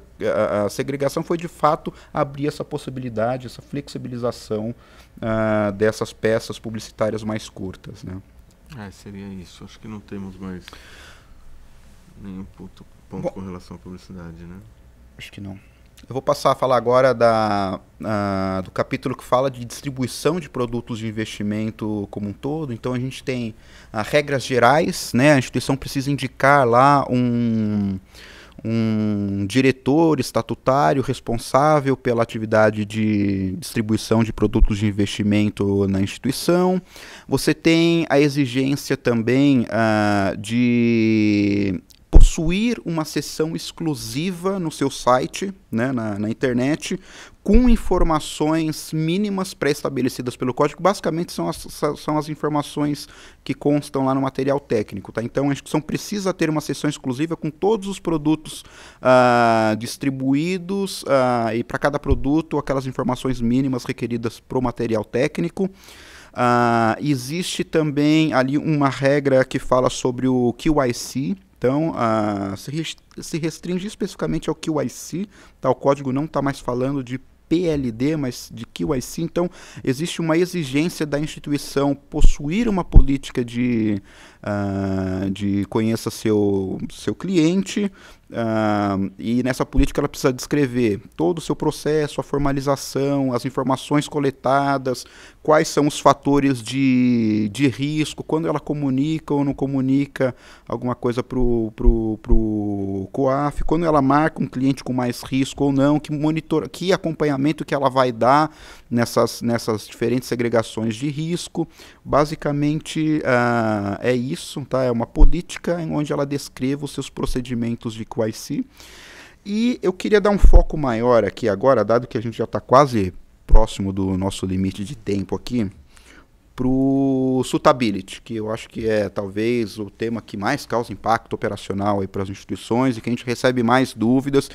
a, a segregação foi de fato abrir essa possibilidade, essa flexibilização uh, dessas peças publicitárias mais curtas. Né? Ah, seria isso. Acho que não temos mais nenhum ponto, ponto Bom, com relação à publicidade, né? Acho que não. Eu vou passar a falar agora da, uh, do capítulo que fala de distribuição de produtos de investimento como um todo. Então a gente tem uh, regras gerais, né? A instituição precisa indicar lá um um diretor estatutário responsável pela atividade de distribuição de produtos de investimento na instituição. Você tem a exigência também uh, de possuir uma sessão exclusiva no seu site, né, na, na internet, com informações mínimas pré-estabelecidas pelo código. Basicamente, são as, são as informações que constam lá no material técnico. Tá? Então, a instituição precisa ter uma sessão exclusiva com todos os produtos uh, distribuídos uh, e para cada produto aquelas informações mínimas requeridas para o material técnico. Uh, existe também ali uma regra que fala sobre o QIC, então, uh, se, restringe especificamente ao KYC, tá? o código não está mais falando de PLD, mas de KYC. Então, existe uma exigência da instituição possuir uma política de uh, de conheça seu, seu cliente, Uh, e nessa política ela precisa descrever todo o seu processo, a formalização, as informações coletadas, quais são os fatores de, de risco, quando ela comunica ou não comunica alguma coisa para o pro, pro COAF, quando ela marca um cliente com mais risco ou não, que monitora que acompanhamento que ela vai dar nessas, nessas diferentes segregações de risco. Basicamente uh, é isso isso, tá? É uma política onde ela descreva os seus procedimentos de KYC. E eu queria dar um foco maior aqui agora, dado que a gente já está quase próximo do nosso limite de tempo aqui, pro suitability, que eu acho que é talvez o tema que mais causa impacto operacional aí para as instituições e que a gente recebe mais dúvidas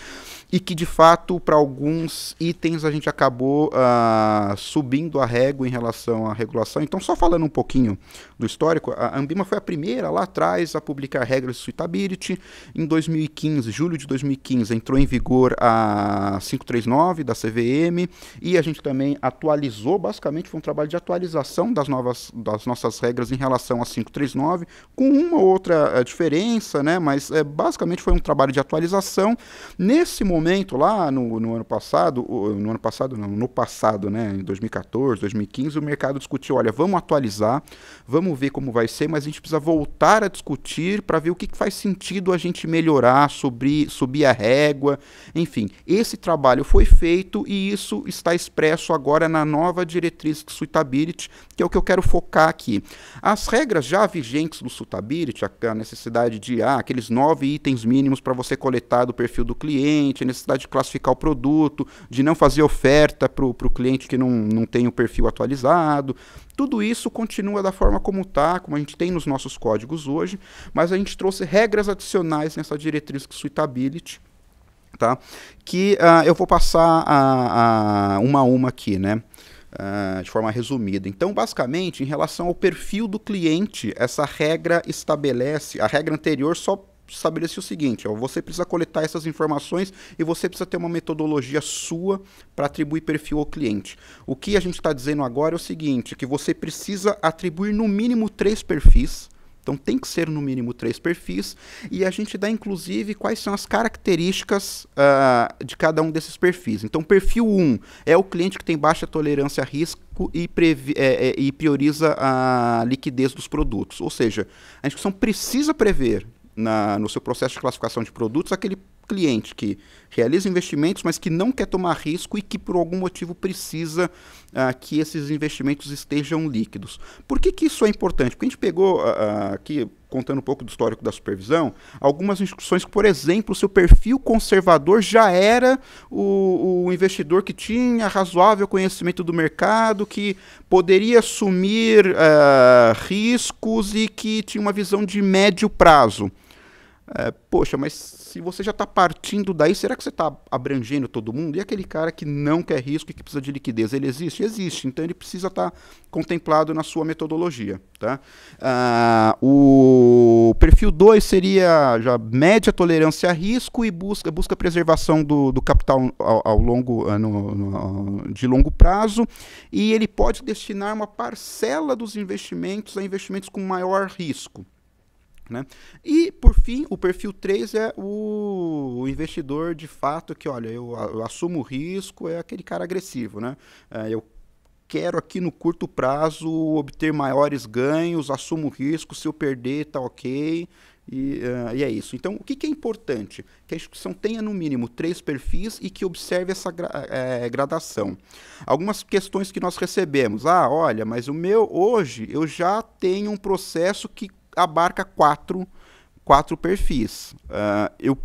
e que de fato para alguns itens a gente acabou uh, subindo a régua em relação à regulação. Então só falando um pouquinho do histórico, a Ambima foi a primeira lá atrás a publicar regras de suitability. Em 2015, julho de 2015, entrou em vigor a 539 da CVM e a gente também atualizou, basicamente foi um trabalho de atualização das novas, das nossas regras em relação a 539, com uma ou outra eh, diferença, né? mas é, basicamente foi um trabalho de atualização. Nesse momento, lá no, no ano passado, no ano passado, não, no passado, né? em 2014, 2015, o mercado discutiu: olha, vamos atualizar, vamos ver como vai ser, mas a gente precisa voltar a discutir para ver o que, que faz sentido a gente melhorar, subir, subir a régua, enfim. Esse trabalho foi feito e isso está expresso agora na nova diretriz Suitability, que é o que que eu quero focar aqui. As regras já vigentes do Suitability, a, necessidade de ah, aqueles nove itens mínimos para você coletar do perfil do cliente, a necessidade de classificar o produto, de não fazer oferta para o cliente que não, não tem o perfil atualizado, tudo isso continua da forma como está, como a gente tem nos nossos códigos hoje, mas a gente trouxe regras adicionais nessa diretriz que Suitability tá? Que uh, eu vou passar a, a uma a uma aqui, né? Ah, de forma resumida. Então, basicamente, em relação ao perfil do cliente, essa regra estabelece, a regra anterior só estabelecia o seguinte: ó, você precisa coletar essas informações e você precisa ter uma metodologia sua para atribuir perfil ao cliente. O que a gente está dizendo agora é o seguinte: que você precisa atribuir no mínimo três perfis então tem que ser no mínimo três perfis e a gente dá inclusive quais são as características uh, de cada um desses perfis. Então perfil 1 é o cliente que tem baixa tolerância a risco e, é, é, e prioriza a liquidez dos produtos. Ou seja, a instituição precisa prever na, no seu processo de classificação de produtos aquele cliente que realiza investimentos, mas que não quer tomar risco e que por algum motivo precisa uh, que esses investimentos estejam líquidos. Por que, que isso é importante? Porque a gente pegou uh, aqui, contando um pouco do histórico da supervisão, algumas instituições que, por exemplo, o seu perfil conservador já era o, o investidor que tinha razoável conhecimento do mercado, que poderia assumir uh, riscos e que tinha uma visão de médio prazo. É, poxa, mas se você já está partindo daí, será que você está abrangendo todo mundo? E aquele cara que não quer risco e que precisa de liquidez, ele existe? Existe, então ele precisa estar tá contemplado na sua metodologia. Tá? Ah, o perfil 2 seria já média tolerância a risco e busca, busca preservação do, do capital ao, ao longo, ah, no, no, de longo prazo. E ele pode destinar uma parcela dos investimentos a investimentos com maior risco. Né? E, por fim, o perfil 3 é o, investidor de fato que, olha, eu, eu assumo o risco, é aquele cara agressivo. Né? É, eu quero aqui no curto prazo obter maiores ganhos, assumo o risco, se eu perder, tá ok. E, uh, e é isso. Então, o que, que, é importante? Que a instituição tenha, no mínimo, três perfis e que observe essa gra é, é gradação. Algumas questões que nós recebemos. Ah, olha, mas o meu, hoje, eu já tenho um processo que abarca quatro, quatro perfis. Uh, eu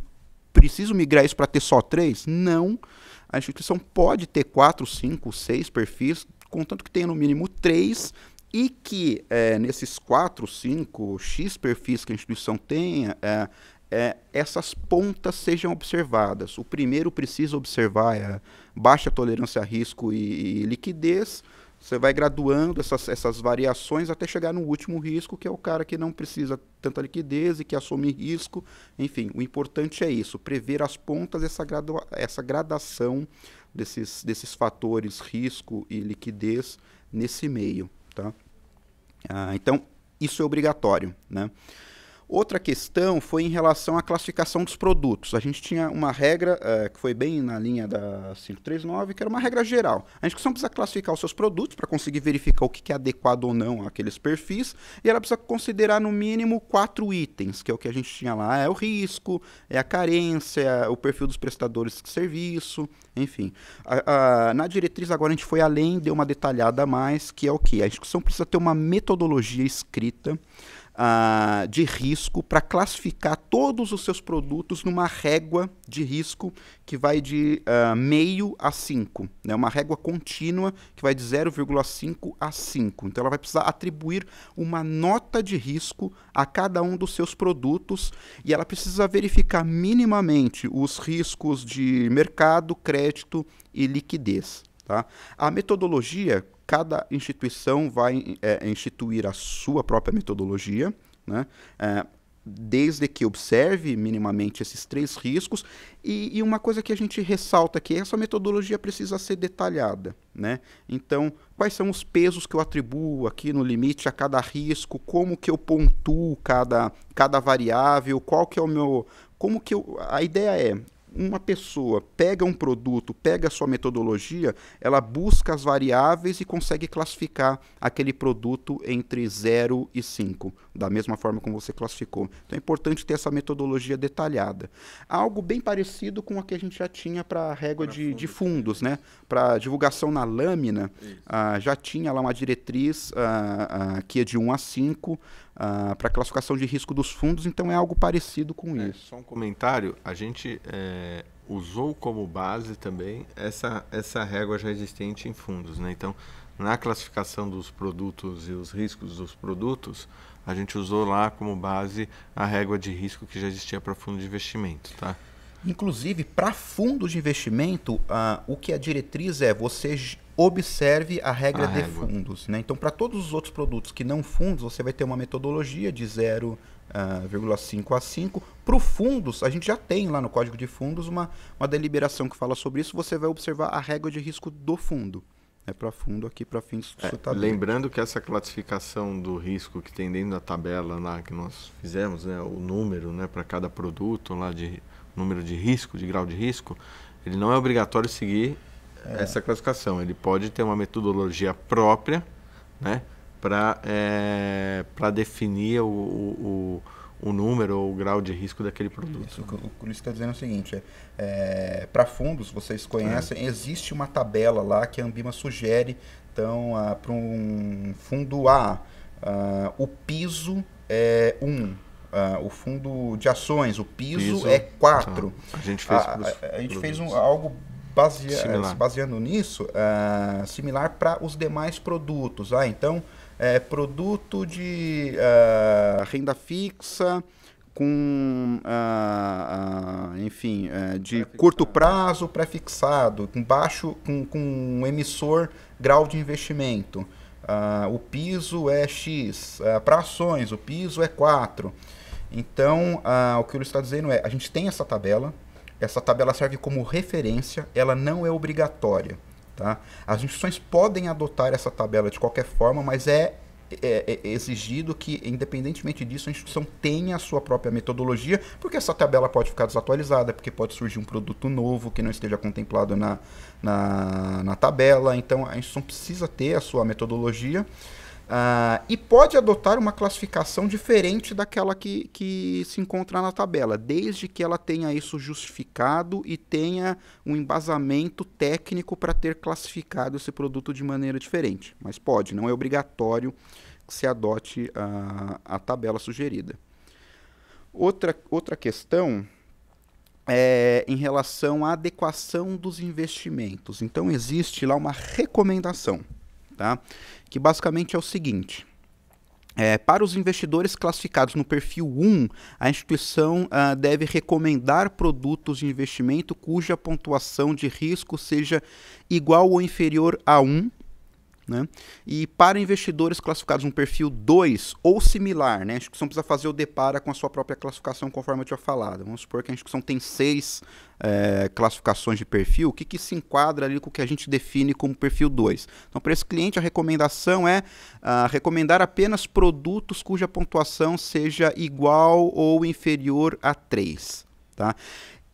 preciso migrar isso para ter só três? Não. A instituição pode ter quatro, cinco, seis perfis, contanto que tenha no mínimo três e que é, nesses quatro, cinco X perfis que a instituição tenha, é, é, essas pontas sejam observadas. O primeiro precisa observar baixa tolerância a risco e, e liquidez. Você vai graduando essas, essas variações até chegar no último risco, que é o cara que não precisa tanta liquidez e que assume risco. Enfim, o importante é isso, prever as pontas, essa, gradua essa gradação desses, desses fatores risco e liquidez nesse meio. Tá? Ah, então, isso é obrigatório. Né? Outra questão foi em relação à classificação dos produtos. A gente tinha uma regra é, que foi bem na linha da 539, que era uma regra geral. A instituição precisa classificar os seus produtos para conseguir verificar o que é adequado ou não àqueles perfis, e ela precisa considerar no mínimo quatro itens, que é o que a gente tinha lá: é o risco, é a carência, é o perfil dos prestadores de serviço, enfim. A, a, na diretriz agora a gente foi além, deu uma detalhada a mais, que é o que? A instituição precisa ter uma metodologia escrita. Ah, de risco para classificar todos os seus produtos numa régua de risco que vai de ah, meio a 5, né? uma régua contínua que vai de 0,5 a 5. Então ela vai precisar atribuir uma nota de risco a cada um dos seus produtos e ela precisa verificar minimamente os riscos de mercado, crédito e liquidez. Tá? A metodologia, cada instituição vai é, instituir a sua própria metodologia, né? É, desde que observe minimamente esses três riscos. E, e, uma coisa que a gente ressalta aqui, essa metodologia precisa ser detalhada. Né? Então, quais são os pesos que eu atribuo aqui no limite a cada risco, como que eu pontuo cada, cada variável, qual que é o meu... Como que eu, a ideia é, uma pessoa pega um produto, pega a sua metodologia, ela busca as variáveis e consegue classificar aquele produto entre 0 e 5, da mesma forma como você classificou. Então é importante ter essa metodologia detalhada. Algo bem parecido com a que a gente já tinha para a régua de, fundo. de, fundos, né? Para divulgação na lâmina, ah, já tinha lá uma diretriz ah, ah, que é de 1 a 5, uh, ah, para classificação de risco dos fundos, então é algo parecido com é, isso. Só um comentário, a gente é, usou como base também essa, essa régua já existente em fundos. Né? Então, na classificação dos produtos e os riscos dos produtos, a gente usou lá como base a régua de risco que já existia para fundo de investimento. Tá? Inclusive, para fundos de investimento, uh, o que a diretriz é você observe a regra a de régua. fundos. Né? Então, para todos os outros produtos que não fundos, você vai ter uma metodologia de 0,5 uh, ah, a 5. Para o fundos, a gente já tem lá no código de fundos uma, uma deliberação que fala sobre isso. Você vai observar a regra de risco do fundo. É né? para fundo aqui, para fins é, Lembrando que essa classificação do risco que tem dentro da tabela lá que nós fizemos, né, o número né, para cada produto, lá de número de risco, de grau de risco, ele não é obrigatório seguir é. essa classificação. Ele pode ter uma metodologia própria né, para é, definir o, o, o, número ou o grau de risco daquele produto. Isso, o que o Luiz está dizendo é o seguinte: é, é para fundos, vocês conhecem, é. existe uma tabela lá que a Ambima sugere então, para um fundo A, o piso é 1. Um, o fundo de ações, o piso, piso é 4. Tá. A gente fez, a, a, a gente fez um, algo eh, baseando nisso, uh, similar para os demais produtos. Ah, então, é, produto de uh, renda fixa com, uh, enfim, de curto prazo pré-fixado, com baixo, com, com um emissor grau de investimento. Ah, o piso é X. para ações, o piso é 4. Então, o que o está dizendo é, a gente tem essa tabela, essa tabela serve como referência, ela não é obrigatória. Tá? As instituições podem adotar essa tabela de qualquer forma, mas é, é, é, exigido que, independentemente disso, a instituição tenha a sua própria metodologia, porque essa tabela pode ficar desatualizada, porque pode surgir um produto novo que não esteja contemplado na, na, na tabela. Então, a instituição precisa ter a sua metodologia. Uh, e pode adotar uma classificação diferente daquela que, que se encontra na tabela, desde que ela tenha isso justificado e tenha um embasamento técnico para ter classificado esse produto de maneira diferente. Mas pode, não é obrigatório que se adote a, a tabela sugerida. Outra, outra questão é em relação à adequação dos investimentos. Então, existe lá uma recomendação tá? Que basicamente é o seguinte. É, para os investidores classificados no perfil 1, a instituição ah, deve recomendar produtos de investimento cuja pontuação de risco seja igual ou inferior a 1 né? E para investidores classificados no perfil 2 ou similar, né? a instituição precisa fazer o depara com a sua própria classificação, conforme eu tinha falado. Vamos supor que a instituição tem seis é, classificações de perfil, o que, que se enquadra ali com o que a gente define como perfil 2? Então, para esse cliente, a recomendação é uh, recomendar apenas produtos cuja pontuação seja igual ou inferior a 3. Tá?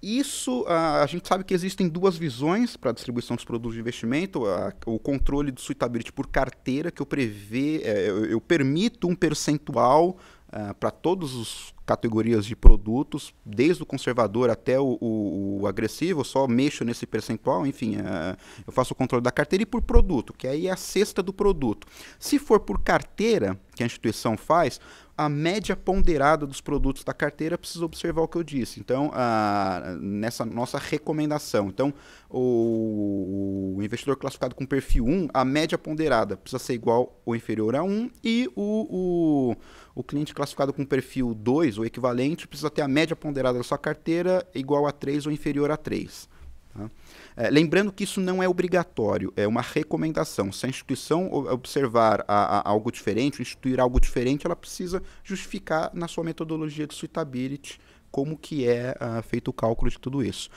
Isso, a, gente sabe que existem duas visões para a distribuição dos produtos de investimento. o controle do suitability por carteira, que eu prevê, é, eu, permito um percentual é, para todas as categorias de produtos, desde o conservador até o, agressivo, eu só mexo nesse percentual, enfim, é, eu faço o controle da carteira e por produto, que aí é a cesta do produto. Se for por carteira que a instituição faz, a média ponderada dos produtos da carteira precisa observar o que eu disse. Então, a, nessa nossa recomendação. Então, o, o, investidor classificado com perfil 1, a média ponderada precisa ser igual ou inferior a 1, e o, o, o cliente classificado com perfil 2, ou equivalente, precisa ter a média ponderada da sua carteira igual a 3 ou inferior a 3. Tá? É, lembrando que isso não é obrigatório, é uma recomendação. Se a instituição observar a, a algo diferente, instituir algo diferente, ela precisa justificar na sua metodologia de suitability como que é uh, feito o cálculo de tudo isso.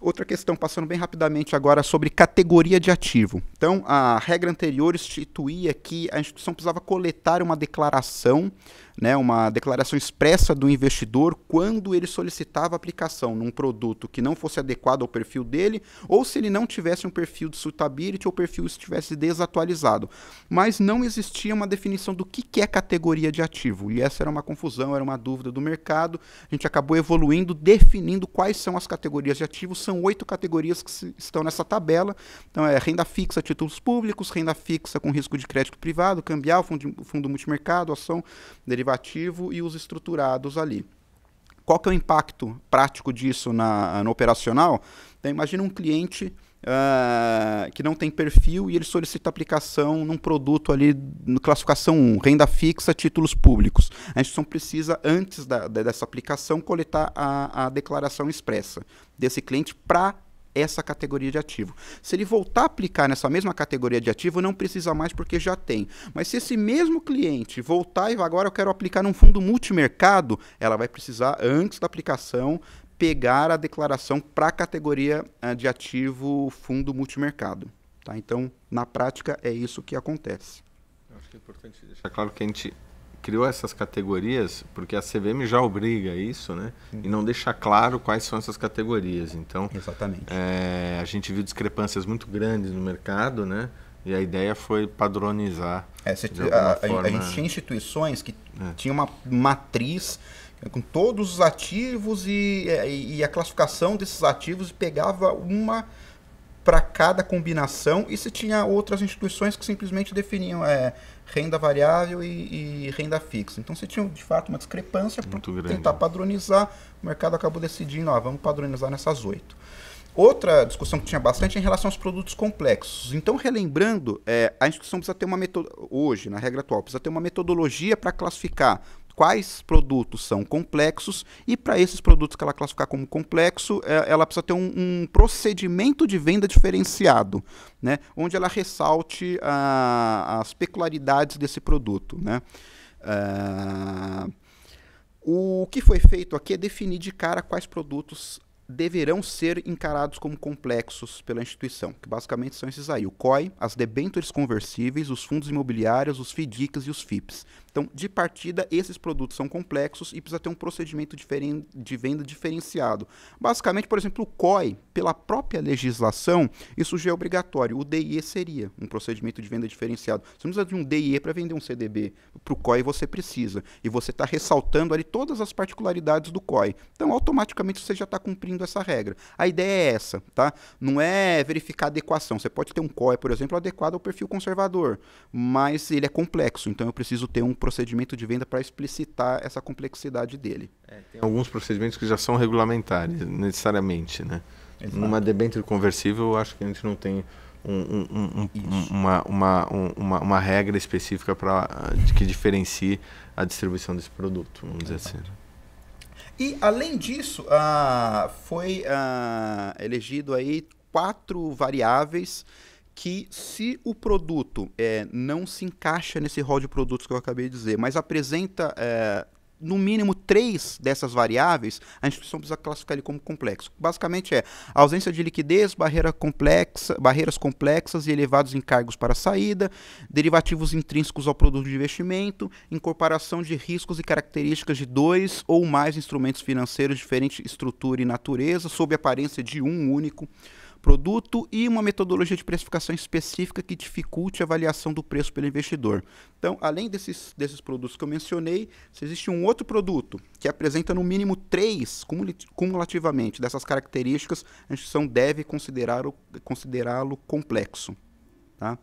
Outra questão, passando bem rapidamente agora, sobre categoria de ativo. Então, a regra anterior instituía que a instituição precisava coletar uma declaração né, uma declaração expressa do investidor quando ele solicitava aplicação num produto que não fosse adequado ao perfil dele ou se ele não tivesse um perfil de suitability ou perfil estivesse desatualizado. Mas não existia uma definição do que, que é categoria de ativo e essa era uma confusão, era uma dúvida do mercado. A gente acabou evoluindo, definindo quais são as categorias de ativos. São oito categorias que se, estão nessa tabela. Então é renda fixa, títulos públicos, renda fixa com risco de crédito privado, cambial, fundo, fundo multimercado, ação, derivados derivativo e os estruturados ali. Qual que é o impacto prático disso na, no operacional? Então, imagina um cliente uh, que não tem perfil e ele solicita aplicação num produto ali no classificação 1, renda fixa, títulos públicos. A instituição precisa, antes da, dessa aplicação, coletar a, a declaração expressa desse cliente para essa categoria de ativo. Se ele voltar a aplicar nessa mesma categoria de ativo, não precisa mais porque já tem. Mas se esse mesmo cliente voltar e agora eu quero aplicar num fundo multimercado, ela vai precisar, antes da aplicação, pegar a declaração para a categoria eh, de ativo fundo multimercado. Tá? Então, na prática, é isso que acontece. Eu acho que é importante deixar claro que a gente criou essas categorias porque a CVM já obriga isso, né? Uhum. E não deixa claro quais são essas categorias. Então, exatamente. É, a gente viu discrepâncias muito grandes no mercado, né? E a ideia foi padronizar. É, se, a, forma... a, gente tinha instituições que é. tinham uma matriz né, com todos os ativos e, é, e, e a classificação desses ativos pegava uma para cada combinação e se tinha outras instituições que simplesmente definiam é, renda variável e, e, renda fixa. Então você tinha de fato uma discrepância para tentar padronizar, o mercado acabou decidindo, ó, ah, vamos padronizar nessas oito. Outra discussão que tinha bastante é em relação aos produtos complexos. Então, relembrando, é, a instituição precisa ter uma metodologia, hoje, na regra atual, precisa ter uma metodologia para classificar quais produtos são complexos e para esses produtos que ela classificar como complexo, é, ela precisa ter um, um procedimento de venda diferenciado, né? onde ela ressalte a, as peculiaridades desse produto. Né? Uh, o que foi feito aqui é definir de cara quais produtos deverão ser encarados como complexos pela instituição, que basicamente são esses aí: o COI, as debêntures conversíveis, os fundos imobiliários, os FDICs e os FIPS. Então, de partida, esses produtos são complexos e precisa ter um procedimento de venda diferenciado. Basicamente, por exemplo, o COI, pela própria legislação, isso já é obrigatório. O DIE seria um procedimento de venda diferenciado. Você não precisa de um DIE para vender um CDB. Para o COI você precisa. E você está ressaltando ali todas as particularidades do COI. Então, automaticamente você já está cumprindo essa regra. A ideia é essa, tá? Não é verificar adequação. Você pode ter um COI, por exemplo, adequado ao perfil conservador, mas ele é complexo. Então, eu preciso ter um procedimento de venda para explicitar essa complexidade dele. É, tem alguns procedimentos que já são regulamentares, necessariamente, né? Exato. Numa debênture conversível, eu acho que a gente não tem um, um, um, uma, uma, uma, uma, regra específica para que diferencie a distribuição desse produto, vamos dizer assim. E além disso, uh, foi ah, elegido aí quatro variáveis que se o produto é, não se encaixa nesse rol de produtos que eu acabei de dizer, mas apresenta é, no mínimo três dessas variáveis, a instituição precisa classificar ele como complexo. Basicamente é ausência de liquidez, barreira complexa, barreiras complexas e elevados encargos para saída, derivativos intrínsecos ao produto de investimento, incorporação de riscos e características de dois ou mais instrumentos financeiros de diferente estrutura e natureza, sob aparência de um único produto e uma metodologia de precificação específica que dificulte a avaliação do preço pelo investidor. Então, além desses, desses produtos que eu mencionei, existe um outro produto que apresenta no mínimo três cumulativamente dessas características, a instituição deve considerá-lo considerá complexo. Tá?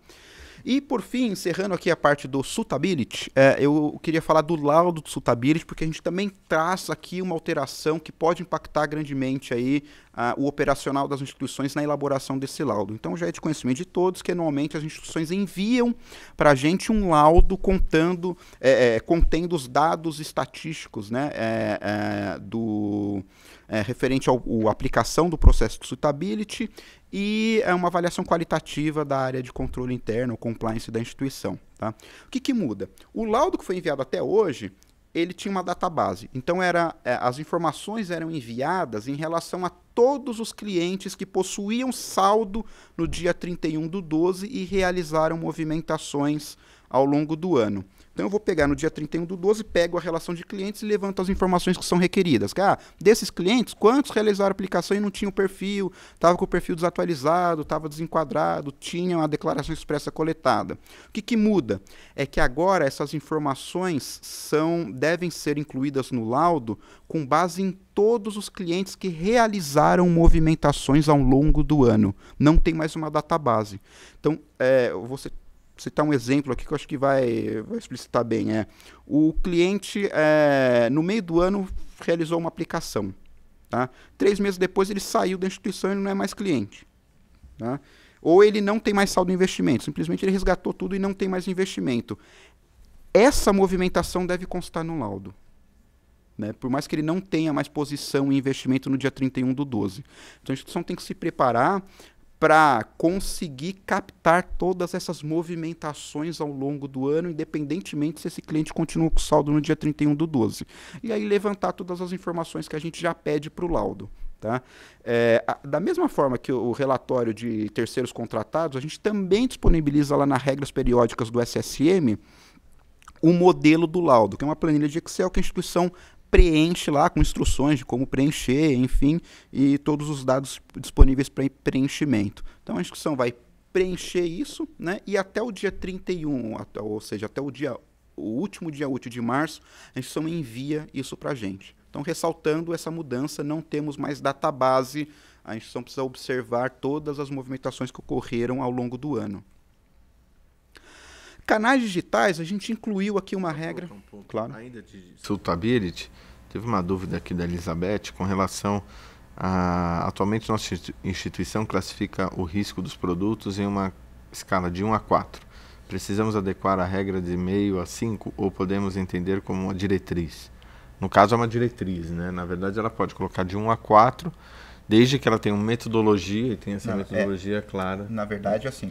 E por fim, encerrando aqui a parte do suitability, é, eu queria falar do laudo do suitability, porque a gente também traz aqui uma alteração que pode impactar grandemente aí ah, o operacional das instituições na elaboração desse laudo. Então já é de conhecimento de todos que anualmente as instituições enviam para a gente um laudo contando, é, é, contendo os dados estatísticos né, é, é do, é, referente à aplicação do processo de suitability e é uma avaliação qualitativa da área de controle interno, compliance da instituição. Tá? O que, que muda? O laudo que foi enviado até hoje ele tinha uma database. Então era, é, as informações eram enviadas em relação a todos os clientes que possuíam saldo no dia 31 do 12 e realizaram movimentações ao longo do ano. Então eu vou pegar no dia 31 do 12, pego a relação de clientes e levanto as informações que são requeridas. Que, ah, desses clientes, quantos realizaram a aplicação e não tinham perfil, estava com o perfil desatualizado, estava desenquadrado, tinham a declaração expressa coletada. O que, que muda? É que agora essas informações são devem ser incluídas no laudo com base em todos os clientes que realizaram movimentações ao longo do ano. Não tem mais uma database. Então, é, você citar um exemplo aqui que eu acho que vai, vai explicitar bem. É, o cliente, é, no meio do ano, realizou uma aplicação. Tá? Três meses depois ele saiu da instituição e não é mais cliente. Tá? Ou ele não tem mais saldo de investimento, simplesmente ele resgatou tudo e não tem mais investimento. Essa movimentação deve constar no laudo. Né? Por mais que ele não tenha mais posição em investimento no dia 31 do 12. Então a instituição tem que se preparar para conseguir captar todas essas movimentações ao longo do ano, independentemente se esse cliente continua com saldo no dia 31 do 12. E aí levantar todas as informações que a gente já pede para o laudo. Tá? É, a, da mesma forma que o, o relatório de terceiros contratados, a gente também disponibiliza lá nas regras periódicas do SSM o modelo do laudo, que é uma planilha de Excel que a instituição preenche lá com instruções de como preencher, enfim, e todos os dados disponíveis para preenchimento. Então a instituição vai preencher isso, né? E até o dia 31, ou seja, até o dia o último dia útil de março, a instituição envia isso para a gente. Então, ressaltando essa mudança, não temos mais database, a instituição precisa observar todas as movimentações que ocorreram ao longo do ano. Canais digitais, a gente incluiu aqui uma regra. claro. Ainda de teve uma dúvida aqui da Elizabeth com relação a. Atualmente, nossa instituição classifica o risco dos produtos em uma escala de 1 a 4. Precisamos adequar a regra de meio a 5 ou podemos entender como uma diretriz? No caso, é uma diretriz, né? Na verdade, ela pode colocar de 1 a 4 Desde que ela tenha uma metodologia e tenha essa Não, é metodologia é, clara. Na verdade, assim,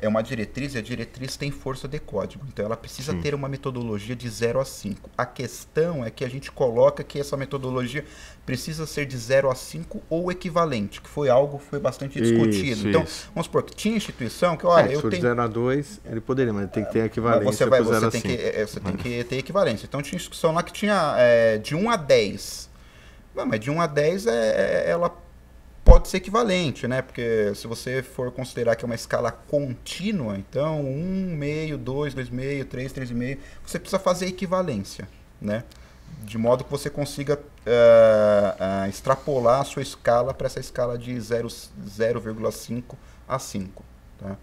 é uma diretriz e a diretriz tem força de código. Então ela precisa Sim. ter uma metodologia de 0 a 5. A questão é que a gente coloca que essa metodologia precisa ser de 0 a 5 ou equivalente, que foi algo que foi bastante discutido. Isso, então, isso. vamos supor que tinha instituição que, olha, é, eu se for tenho. 0 a 2, ele poderia, mas tem que ter equivalência. Você, vai, você, tem, que, é, você tem que ter equivalência. Então tinha instituição lá que tinha é, de 1 a 10 não, mas de 1 a 10 é, é, é, ela pode ser equivalente, né? Porque se você for considerar que é uma escala contínua, então 1, meio, 2, 2,5, 3, 3,5, você precisa fazer equivalência, né? De modo que você consiga uh, uh, extrapolar a sua escala para essa escala de 0,5 a 5, tá?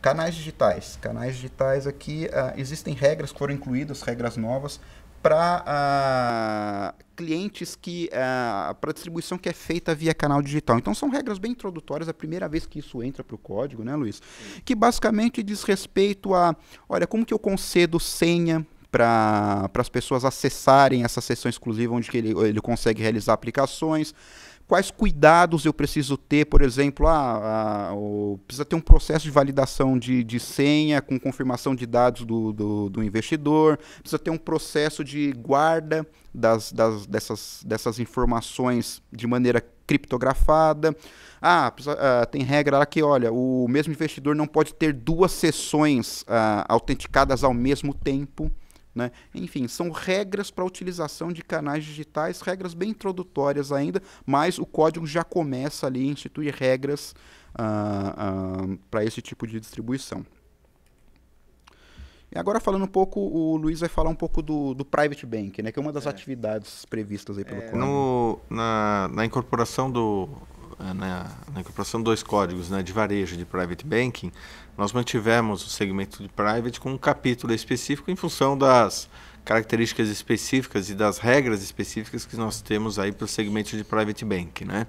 Canais digitais. Canais digitais aqui, uh, existem regras que foram incluídas, regras novas, para uh, ah, clientes que uh, ah, para distribuição que é feita via canal digital. Então são regras bem introdutórias, é a primeira vez que isso entra para o código, né, Luiz? Sim. Que basicamente diz respeito a, olha, como que eu concedo senha para as pessoas acessarem essa sessão exclusiva onde que ele, ele consegue realizar aplicações quais cuidados eu preciso ter, por exemplo, ah, ah, precisa ter um processo de validação de, de senha com confirmação de dados do, do, do, investidor, precisa ter um processo de guarda das, das, dessas, dessas informações de maneira criptografada. Ah, precisa, ah tem regra lá que, olha, o mesmo investidor não pode ter duas sessões ah, autenticadas ao mesmo tempo. Né? Enfim, são regras para utilização de canais digitais, regras bem introdutórias ainda, mas o código já começa ali a instituir regras uh, ah, uh, ah, para esse tipo de distribuição. E agora falando um pouco, o Luiz vai falar um pouco do, do Private Bank, né, que é uma das é. atividades previstas aí pelo é, no, na, na incorporação do é, na, né, na incorporação de dois códigos, né, de varejo de private banking, nós mantivemos o segmento de private com um capítulo específico em função das características específicas e das regras específicas que nós temos aí para o segmento de private banking, né?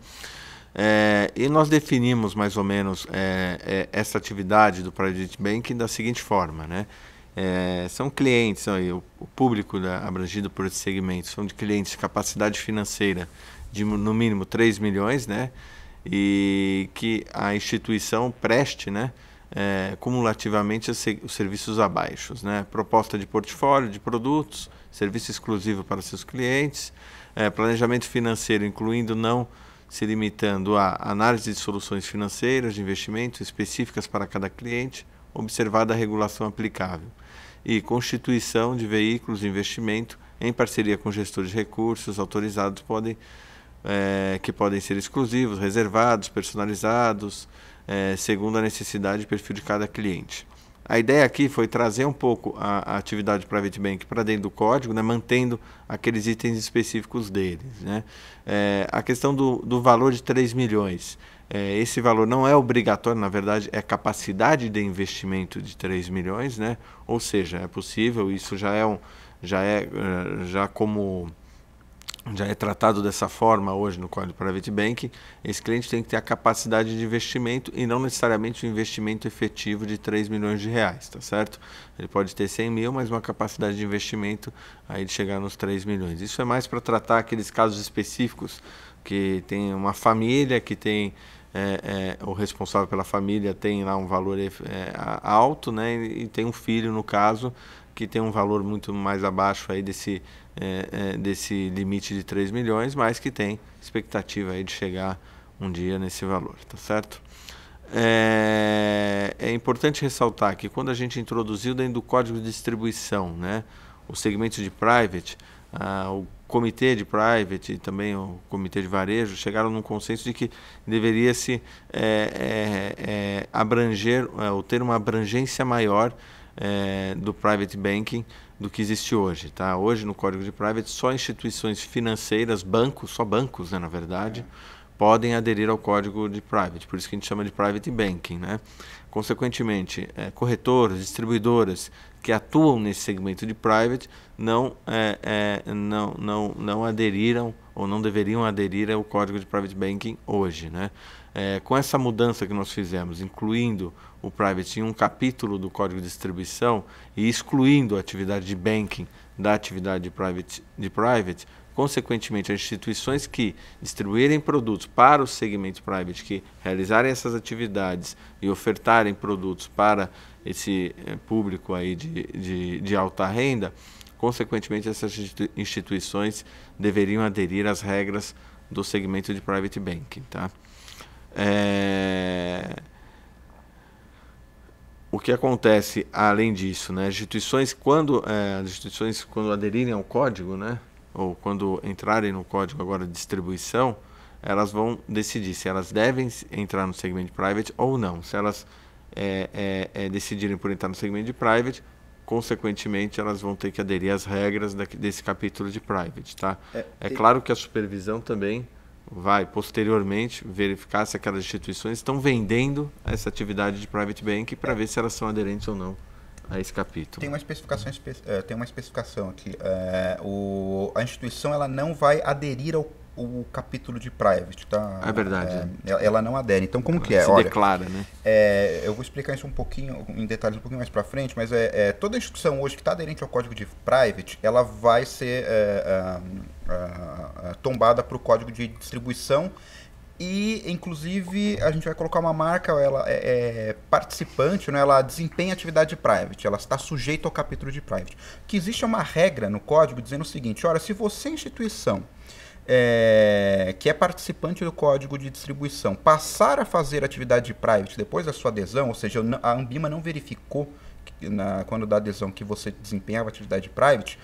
É, e nós definimos mais ou menos é, é, essa atividade do private banking da seguinte forma, né? É, são clientes, aí, o, o público da, né, abrangido por esse segmento são de clientes de capacidade financeira de no mínimo 3 milhões, né? e que a instituição preste, né? É, cumulativamente os serviços abaixo, né? proposta de portfólio de produtos, serviço exclusivo para seus clientes, é, planejamento financeiro, incluindo não se limitando a análise de soluções financeiras de investimento específicas para cada cliente, observada a regulação aplicável, e constituição de veículos de investimento em parceria com gestores de recursos autorizados podem é, que podem ser exclusivos, reservados, personalizados, é, segundo a necessidade e perfil de cada cliente. A ideia aqui foi trazer um pouco a, a atividade Private Bank para dentro do código, né, mantendo aqueles itens específicos deles. Né? É, a questão do, do, valor de 3 milhões. É, esse valor não é obrigatório, na verdade, é capacidade de investimento de 3 milhões, né? ou seja, é possível, isso já é, um, já, é eh, já como já é tratado dessa forma hoje no Código Private Bank, esse cliente tem que ter a capacidade de investimento e não necessariamente o um investimento efetivo de 3 milhões de reais, tá certo? Ele pode ter 100 mil, mas uma capacidade de investimento aí de chegar nos 3 milhões. Isso é mais para tratar aqueles casos específicos que tem uma família que tem é, é, o responsável pela família tem lá um valor é, alto, né? E tem um filho no caso que tem um valor muito mais abaixo aí desse é, é, desse limite de 3 milhões, mas que tem expectativa aí de chegar um dia nesse valor, tá certo? É, é importante ressaltar que quando a gente introduziu dentro do código de distribuição, né, o segmento de private, ah, o comitê de private e também o comitê de varejo chegaram num consenso de que deveria se é, é, é, abranger é, ou ter uma abrangência maior é, do private banking do que existe hoje. Tá? Hoje, no Código de Private, só instituições financeiras, bancos, só bancos, né, na verdade, é. podem aderir ao Código de Private. Por isso que a gente chama de Private Banking. Né? Consequentemente, é, corretoras, distribuidoras que atuam nesse segmento de Private não, é, é não, não, não aderiram ou não deveriam aderir ao Código de Private Banking hoje. Né? É, com essa mudança que nós fizemos, incluindo o private em um capítulo do código de distribuição e excluindo a atividade de banking da atividade de private, de private consequentemente, as instituições que distribuírem produtos para o segmento private, que realizarem essas atividades e ofertarem produtos para esse eh, público aí de, de, de alta renda, consequentemente, essas instituições deveriam aderir às regras do segmento de private banking. Tá? É o que acontece além disso, né? As instituições quando é, as instituições quando aderirem ao código, né? Ou quando entrarem no código agora de distribuição, elas vão decidir se elas devem entrar no segmento private ou não. Se elas é, é, é, decidirem por entrar no segmento de private, consequentemente elas vão ter que aderir às regras desse capítulo de private, tá? É, é claro que a supervisão também vai posteriormente verificar se aquelas instituições estão vendendo essa atividade de private bank para ver se elas são aderentes ou não a esse capítulo. Tem uma especificação, é, tem uma especificação aqui. É, o, a instituição ela não vai aderir ao o capítulo de private, tá? É verdade. É, ela não adere. Então, como ela que é? Se Olha, declara, né? É, eu vou explicar isso um pouquinho, em detalhes um pouquinho mais para frente, mas é, é, toda instituição hoje que está aderente ao código de private, ela vai ser é, é, tombada para o código de distribuição e inclusive a gente vai colocar uma marca, ela é, é participante, né? ela desempenha atividade de private, ela está sujeita ao capítulo de private. Que existe uma regra no código dizendo o seguinte: ora, se você, instituição, é, que é participante do código de distribuição, passar a fazer atividade de private depois da sua adesão, ou seja, a Ambima não verificou na, quando da adesão que você desempenhava atividade de private,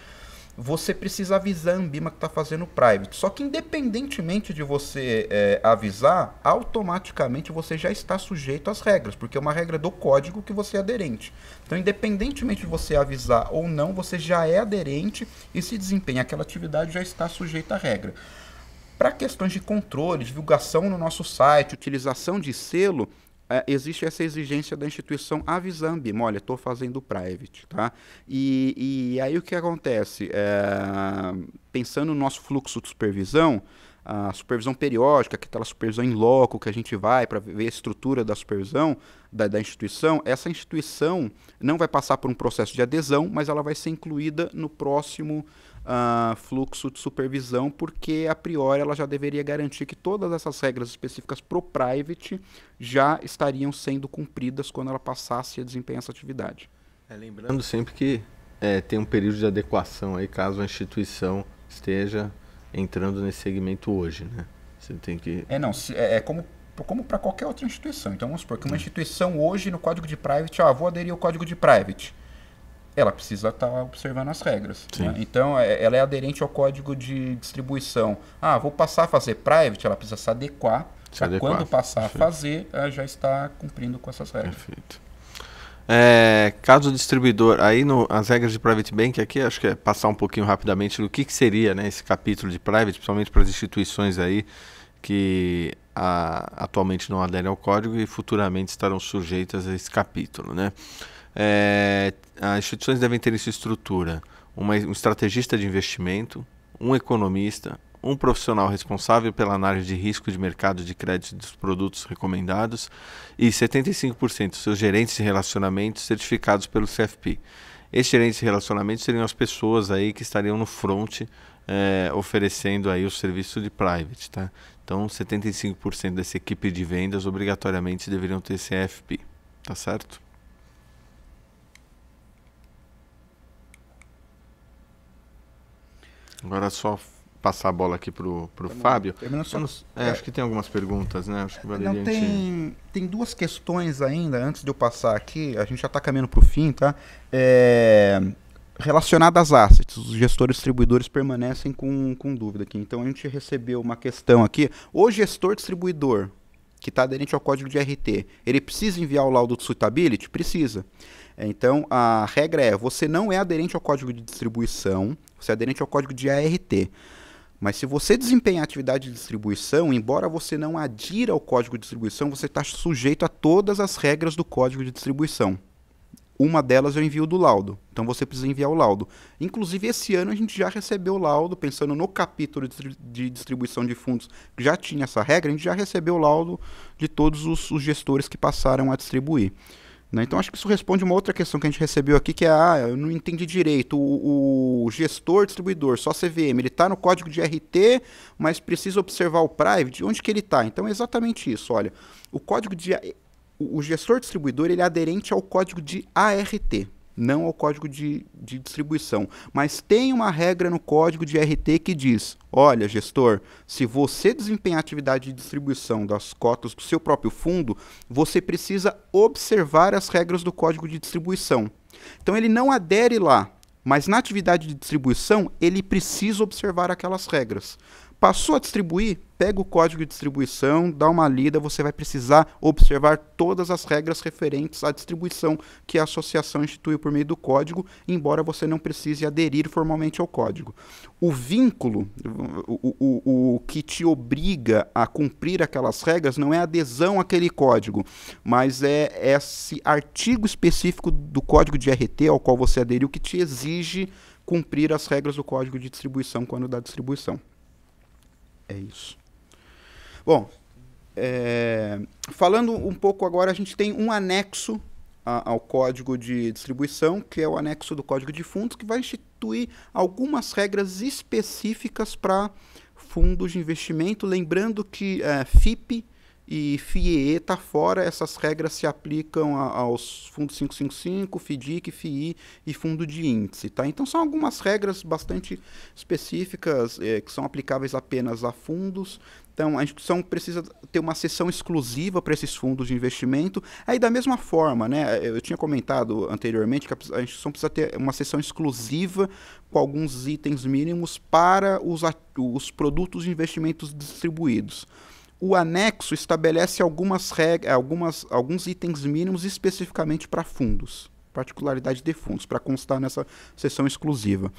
você precisa avisar a Ambima que está fazendo private. Só que independentemente de você é, avisar, automaticamente você já está sujeito às regras, porque é uma regra do código que você é aderente. Então, independentemente de você avisar ou não, você já é aderente e se desempenha aquela atividade já está sujeita à regra. Para questões de controle, divulgação no nosso site, utilização de selo, é, existe essa exigência da instituição avisando, a olha, estou fazendo private, tá? E, e aí o que acontece? É, pensando no nosso fluxo de supervisão, a supervisão periódica, que aquela supervisão em loco que a gente vai para ver a estrutura da supervisão da, da, instituição, essa instituição não vai passar por um processo de adesão, mas ela vai ser incluída no próximo uh, fluxo de supervisão, porque a priori ela já deveria garantir que todas essas regras específicas para o private já estariam sendo cumpridas quando ela passasse a desempenhar essa atividade. É, lembrando sempre que é, tem um período de adequação aí, caso a instituição esteja entrando nesse segmento hoje, né? Você tem que... É, não, se, é, é como como para qualquer outra instituição. Então vamos supor que uma hum. instituição hoje no código de private, ah, vou aderir ao código de private ela precisa estar tá observando as regras. Né? Então, é, ela é aderente ao código de distribuição. Ah, vou passar a fazer private, ela precisa se adequar. Se adequar. Quando passar Perfeito. a fazer, ela já está cumprindo com essas regras. Perfeito. É, caso distribuidor, aí no, as regras de private bank aqui, acho que é passar um pouquinho rapidamente do que, que seria né, esse capítulo de private, principalmente para as instituições aí que a, atualmente não aderem ao código e futuramente estarão sujeitas a esse capítulo, né? é, as instituições devem ter em sua estrutura uma, um estrategista de investimento, um economista, um profissional responsável pela análise de risco de mercado de crédito dos produtos recomendados e 75% dos seus gerentes de relacionamento certificados pelo CFP. Esses gerentes de relacionamento seriam as pessoas aí que estariam no front é, oferecendo aí o serviço de private, tá? Então, 75% dessa equipe de vendas obrigatoriamente deveriam ter CFP, tá certo? Agora é só passar a bola aqui pro, pro Fábio. Só, não, é, é, acho que tem algumas perguntas, né? Acho que não, tem, tem duas questões ainda, antes de eu passar aqui, a gente já está caminhando para o fim, tá? É, relacionada às assets, os gestores distribuidores permanecem com, com dúvida aqui. Então a gente recebeu uma questão aqui. O gestor distribuidor, que está aderente ao código de RT, ele precisa enviar o laudo de suitability? Precisa. Então, a regra é: você não é aderente ao código de distribuição, você é aderente ao código de ART. Mas se você desempenha atividade de distribuição, embora você não adira ao código de distribuição, você está sujeito a todas as regras do código de distribuição. Uma delas é o envio do laudo. Então você precisa enviar o laudo. Inclusive, esse ano a gente já recebeu o laudo, pensando no capítulo de distribuição de fundos que já tinha essa regra, a gente já recebeu o laudo de todos os, os gestores que passaram a distribuir. Né? Então acho que isso responde uma outra questão que a gente recebeu aqui, que é, ah, eu não entendi direito, o, o gestor distribuidor, só CVM, ele está no código de RT, mas precisa observar o private, onde que ele está? Então é exatamente isso, olha, o código de... O gestor distribuidor ele é aderente ao código de ART, não ao código de, de distribuição. Mas tem uma regra no código de RT que diz: olha, gestor, se você desempenhar atividade de distribuição das cotas do seu próprio fundo, você precisa observar as regras do código de distribuição. Então ele não adere lá, mas na atividade de distribuição ele precisa observar aquelas regras. Passou a distribuir, pega o código de distribuição, dá uma lida, você vai precisar observar todas as regras referentes à distribuição que a associação instituiu por meio do código, embora você não precise aderir formalmente ao código. O vínculo, o, o, o que te obriga a cumprir aquelas regras, não é adesão àquele código, mas é esse artigo específico do código de RT ao qual você aderiu que te exige cumprir as regras do código de distribuição quando dá distribuição. É isso. Bom, é, falando um pouco agora, a gente tem um anexo a, ao código de distribuição, que é o anexo do código de fundos, que vai instituir algumas regras específicas para fundos de investimento. Lembrando que é, FIP e FIEE está fora, essas regras se aplicam a, aos fundos 555, FIDIC, FII e fundo de índice. Tá? Então são algumas regras bastante específicas é, que são aplicáveis apenas a fundos então, a instituição precisa ter uma sessão exclusiva para esses fundos de investimento. Aí, da mesma forma, né, eu tinha comentado anteriormente que a instituição precisa ter uma sessão exclusiva com alguns itens mínimos para os, os produtos de investimentos distribuídos. O anexo estabelece algumas regras, algumas, alguns itens mínimos especificamente para fundos, particularidade de fundos, para constar nessa sessão exclusiva.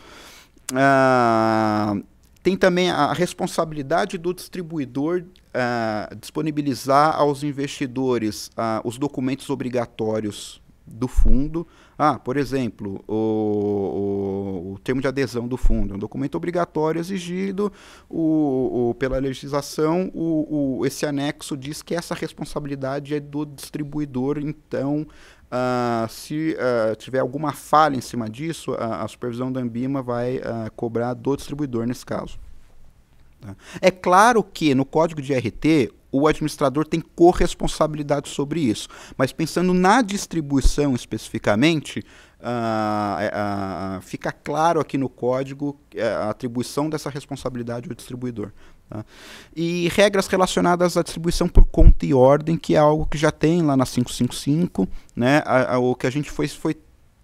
Uh, tem também a responsabilidade do distribuidor uh, disponibilizar aos investidores uh, os documentos obrigatórios do fundo. Ah, por exemplo, o, o, o termo de adesão do fundo é um documento obrigatório exigido o, o pela legislação. O, esse anexo diz que essa responsabilidade é do distribuidor, então, Uh, se uh, tiver alguma falha em cima disso, a, a supervisão da Ambima vai uh, cobrar do distribuidor nesse caso. Tá? É claro que no código de RT o administrador tem corresponsabilidade sobre isso, mas pensando na distribuição especificamente, é, fica claro aqui no código eh, a atribuição dessa responsabilidade ao distribuidor. Tá? E regras relacionadas à distribuição por conta e ordem, que é algo que já tem lá na 555, né? A, a, o que a gente foi, foi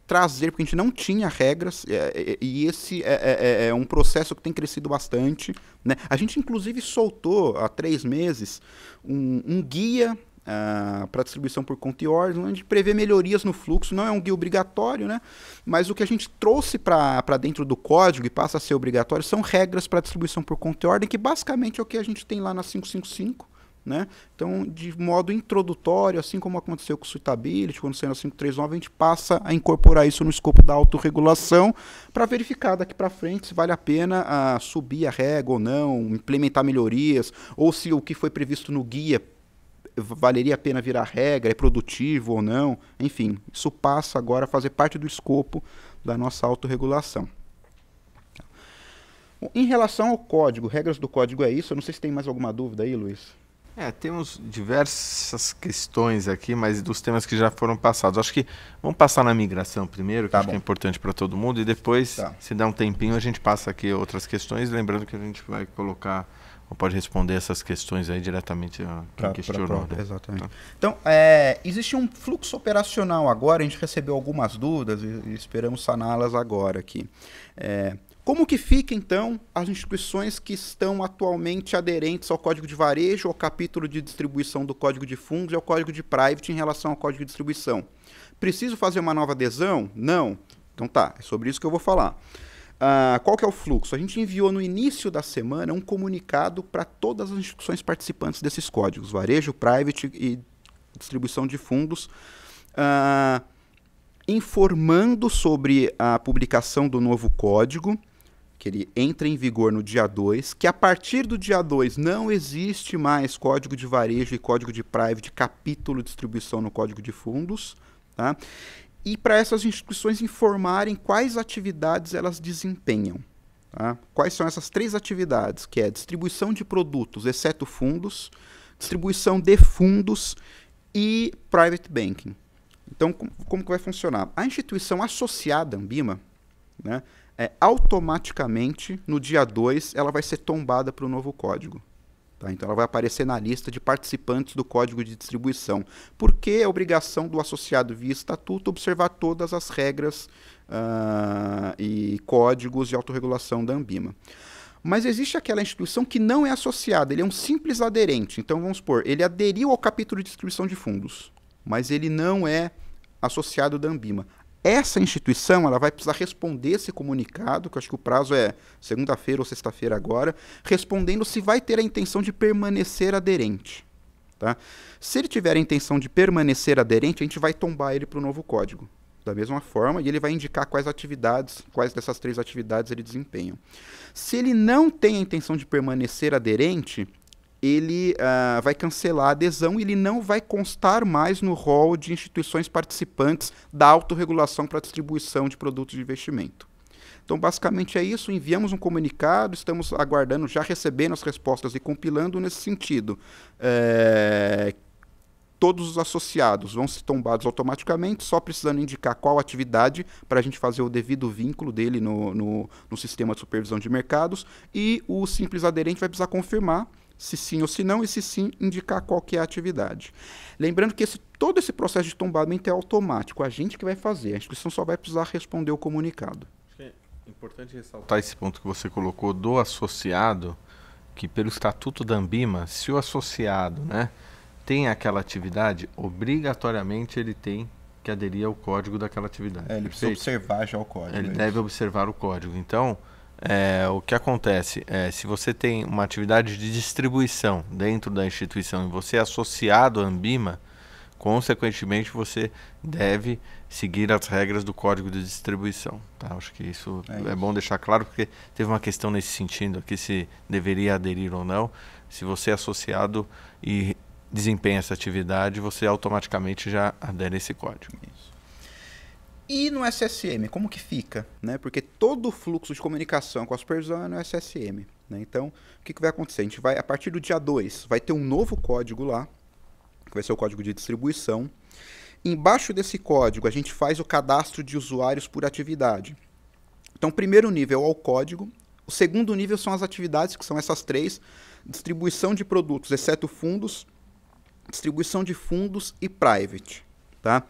trazer, porque a gente não tinha regras, e, é, é, é, e esse é, é, é, um processo que tem crescido bastante. Né? A gente, inclusive, soltou há três meses um, um guia uh, ah, para distribuição por conta e ordem, onde prevê melhorias no fluxo, não é um guia obrigatório, né? mas o que a gente trouxe para dentro do código e passa a ser obrigatório são regras para distribuição por conta e ordem, que basicamente é o que a gente tem lá na 555, né? Então, de modo introdutório, assim como aconteceu com o Suitability, quando saiu na 539, a gente passa a incorporar isso no escopo da autorregulação para verificar daqui para frente se vale a pena ah, subir a regra ou não, implementar melhorias, ou se o que foi previsto no guia valeria a pena virar regra, é produtivo ou não, enfim, isso passa agora a fazer parte do escopo da nossa autorregulação. Em relação ao código, regras do código é isso? Eu não sei se tem mais alguma dúvida aí, Luiz. É, temos diversas questões aqui, mas dos temas que já foram passados. Acho que vamos passar na migração primeiro, que tá acho bom. que é importante para todo mundo, e depois, tá. se der um tempinho, a gente passa aqui outras questões, lembrando que a gente vai colocar ou pode responder essas questões aí diretamente a quem tá, pra, questionou. Pra né? Exatamente. Tá. Então, é, existe um fluxo operacional agora, a gente recebeu algumas dúvidas e, e esperamos saná-las agora aqui. É, como que fica, então, as instituições que estão atualmente aderentes ao Código de Varejo, ao capítulo de distribuição do Código de Fundos e ao Código de Private em relação ao Código de Distribuição? Preciso fazer uma nova adesão? Não. Então tá, é sobre isso que eu vou falar. Ah, qual que é o fluxo? A gente enviou no início da semana um comunicado para todas as instituições participantes desses códigos, varejo, private e distribuição de fundos, ah, informando sobre a publicação do novo código, que ele entra em vigor no dia 2, que a partir do dia 2 não existe mais código de varejo e código de private, capítulo distribuição no código de fundos, tá? e para essas instituições informarem quais atividades elas desempenham. Tá? Quais são essas três atividades, que é distribuição de produtos, exceto fundos, distribuição de fundos e private banking. Então, como que vai funcionar? A instituição associada à Ambima, né, é, automaticamente, no dia 2, ela vai ser tombada para o novo código. Tá? Então, ela vai aparecer na lista de participantes do código de distribuição, porque é obrigação do associado via estatuto observar todas as regras uh, e códigos de autorregulação da Ambima. Mas existe aquela instituição que não é associada, ele é um simples aderente. Então, vamos supor, ele aderiu ao capítulo de distribuição de fundos, mas ele não é associado da Ambima. Essa instituição ela vai precisar responder esse comunicado, que eu acho que o prazo é segunda-feira ou sexta-feira agora, respondendo se vai ter a intenção de permanecer aderente. Tá? Se ele tiver a intenção de permanecer aderente, a gente vai tombar ele para o novo código. Da mesma forma, e ele vai indicar quais atividades, quais dessas três atividades ele desempenha. Se ele não tem a intenção de permanecer aderente, ele uh, vai cancelar a adesão e ele não vai constar mais no rol de instituições participantes da autorregulação para distribuição de produtos de investimento. Então, basicamente é isso. Enviamos um comunicado, estamos aguardando, já recebendo as respostas e compilando nesse sentido. É, todos os associados vão ser tombados automaticamente, só precisando indicar qual atividade para a gente fazer o devido vínculo dele no, no, no sistema de supervisão de mercados. E o simples aderente vai precisar confirmar se sim ou se não, e se sim, indicar qual que é a atividade. Lembrando que esse, todo esse processo de tombamento é automático, a gente que vai fazer, a instituição só vai precisar responder o comunicado. é importante ressaltar esse ponto que você colocou do associado, que pelo estatuto da Ambima, se o associado né, tem aquela atividade, obrigatoriamente ele tem que aderir ao código daquela atividade. É, ele precisa observar já o código. Ele é deve observar o código. Então, é, o que acontece é se você tem uma atividade de distribuição dentro da instituição e você é associado à Ambima, consequentemente você deve seguir as regras do código de distribuição. Tá? Acho que isso é, é isso é, bom deixar claro, porque teve uma questão nesse sentido aqui, se deveria aderir ou não. Se você é associado e desempenha essa atividade, você automaticamente já adere a esse código. E no SSM, como que fica? Né? Porque todo o fluxo de comunicação com as pessoas é no SSM. Né? Então, o que, que vai acontecer? A gente vai, a partir do dia 2, vai ter um novo código lá, que vai ser o código de distribuição. Embaixo desse código, a gente faz o cadastro de usuários por atividade. Então, o primeiro nível é o código, o segundo nível são as atividades, que são essas três: distribuição de produtos, exceto fundos, distribuição de fundos e private. Tá?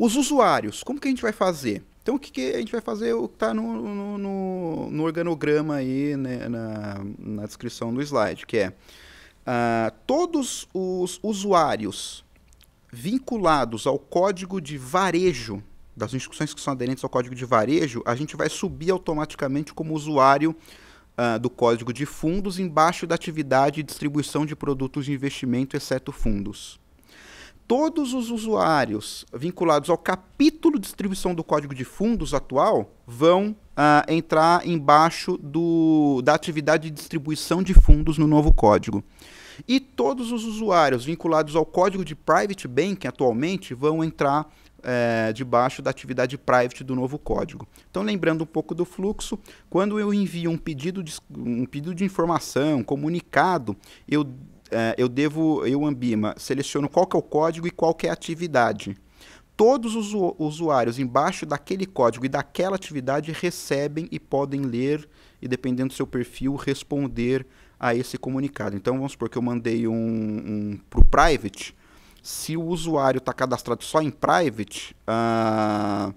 Os usuários, como que a gente vai fazer? Então, o que, que a gente vai fazer está no, no, no, organograma aí, né, na, na, descrição do slide, que é uh, todos os usuários vinculados ao código de varejo, das instituições que são aderentes ao código de varejo, a gente vai subir automaticamente como usuário uh, do código de fundos embaixo da atividade de distribuição de produtos de investimento, exceto fundos todos os usuários vinculados ao capítulo distribuição do código de fundos atual vão uh, entrar embaixo do, da atividade de distribuição de fundos no novo código. E todos os usuários vinculados ao código de private banking atualmente vão entrar é, debaixo da atividade private do novo código. Então, lembrando um pouco do fluxo, quando eu envio um pedido de, um pedido de informação, um comunicado, eu é, eu devo, eu Ambima, seleciono qual que é o código e qual que é a atividade. Todos os usuários embaixo daquele código e daquela atividade recebem e podem ler e, dependendo do seu perfil, responder a esse comunicado. Então, vamos supor que eu mandei um, um para o private. Se o usuário está cadastrado só em private, uh,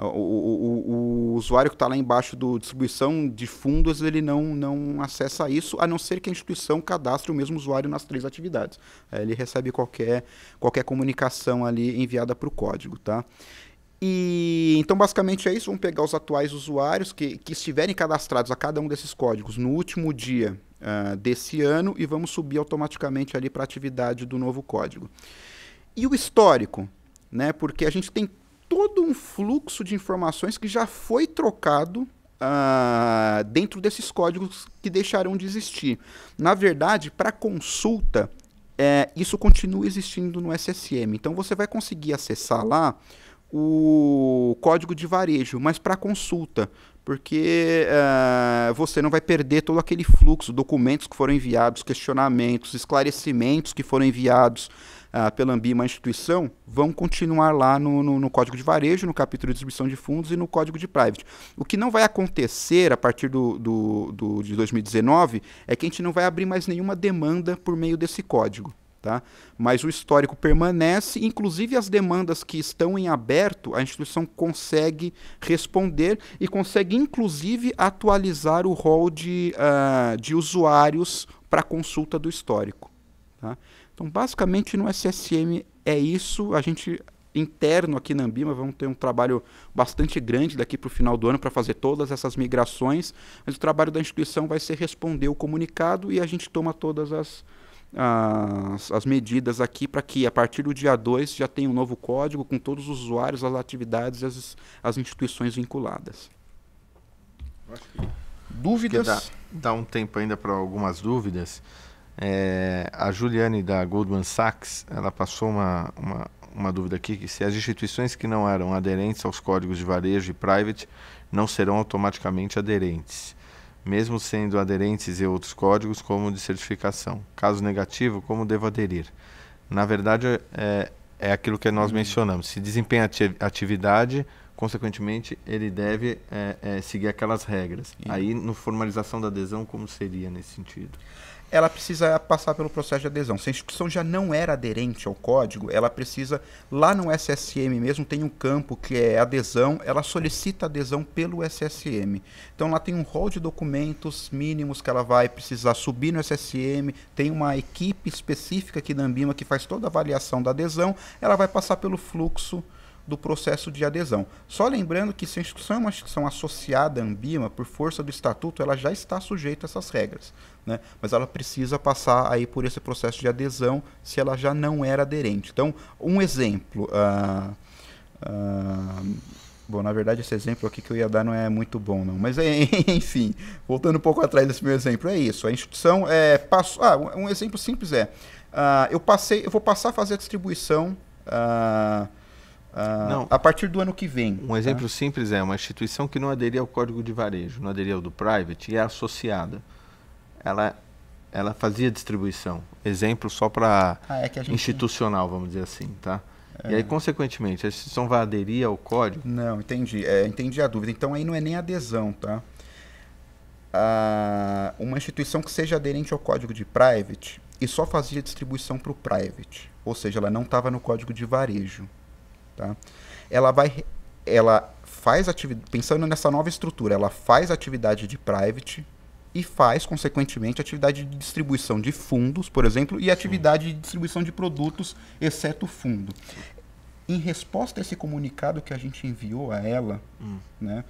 o, o, o, usuário que está lá embaixo do distribuição de fundos, ele não, não acessa isso, a não ser que a instituição cadastre o mesmo usuário nas três atividades. Aí é, ele recebe qualquer, qualquer comunicação ali enviada para o código, tá? E então basicamente é isso. Vamos pegar os atuais usuários que, que estiverem cadastrados a cada um desses códigos no último dia uh, desse ano e vamos subir automaticamente ali para a atividade do novo código. E o histórico, né? Porque a gente tem todo um fluxo de informações que já foi trocado uh, dentro desses códigos que deixarão de existir. Na verdade, para consulta, é, isso continua existindo no SSM. Então você vai conseguir acessar lá o código de varejo, mas para consulta, porque uh, você não vai perder todo aquele fluxo, documentos que foram enviados, questionamentos, esclarecimentos que foram enviados ah, pela Ambima, instituição, vão continuar lá no, no, no, Código de Varejo, no capítulo de distribuição de fundos e no Código de Private. O que não vai acontecer a partir do, do, do de 2019 é que a gente não vai abrir mais nenhuma demanda por meio desse código. Tá? Mas o histórico permanece, inclusive as demandas que estão em aberto, a instituição consegue responder e consegue, inclusive, atualizar o rol de, uh, de usuários para consulta do histórico. Tá? Então, basicamente, no SSM é isso. A gente interno aqui na Ambima, vamos ter um trabalho bastante grande daqui para o final do ano para fazer todas essas migrações, mas o trabalho da instituição vai ser responder o comunicado e a gente toma todas as, as, as medidas aqui para que a partir do dia 2 já tenha um novo código com todos os usuários, as atividades e as, as instituições vinculadas. Dúvidas? Dá, dá um tempo ainda para algumas dúvidas. É, a Juliane da Goldman Sachs, ela passou uma, uma, uma dúvida aqui, que se as instituições que não eram aderentes aos códigos de varejo e private não serão automaticamente aderentes, mesmo sendo aderentes e outros códigos como de certificação. Caso negativo, como devo aderir? Na verdade, é, é aquilo que nós mencionamos. Se desempenha atividade, consequentemente, ele deve é, é, seguir aquelas regras. Aí, no formalização da adesão, como seria nesse sentido? ela precisa passar pelo processo de adesão. Se a instituição já não era aderente ao código, ela precisa, lá no SSM mesmo, tem um campo que é adesão, ela solicita adesão pelo SSM. Então lá tem um rol de documentos mínimos que ela vai precisar subir no SSM, tem uma equipe específica aqui da Ambima que faz toda a avaliação da adesão, ela vai passar pelo fluxo do processo de adesão. Só lembrando que se a instituição é uma instituição associada à Ambima, por força do estatuto, ela já está sujeita a essas regras, né? mas ela precisa passar aí por esse processo de adesão se ela já não era aderente. Então, um exemplo. Uh, uh, bom, na verdade esse exemplo aqui que eu ia dar não é muito bom não, mas enfim, voltando um pouco atrás desse meu exemplo, é isso, a instituição é, passou, ah, um exemplo simples é, uh, eu passei, eu vou passar a fazer a distribuição Uh, Uh, não, a partir do ano que vem. Um tá? exemplo simples é uma instituição que não aderia ao código de varejo, não aderia ao do private e é associada. Ela, ela fazia distribuição. Exemplo só para ah, é gente... institucional, vamos dizer assim, tá? É. E aí, é. consequentemente, a instituição vai aderir ao código? Não, entendi. É, entendi a dúvida. Então, aí não é nem adesão, tá? Ah, uma instituição que seja aderente ao código de private e só fazia distribuição para o private. Ou seja, ela não estava no código de varejo. Tá? Ela vai. Ela faz atividade. Pensando nessa nova estrutura, ela faz atividade de private e faz, consequentemente, atividade de distribuição de fundos, por exemplo, e atividade Sim. de distribuição de produtos, exceto fundo. Em resposta a esse comunicado que a gente enviou a ela, hum. né,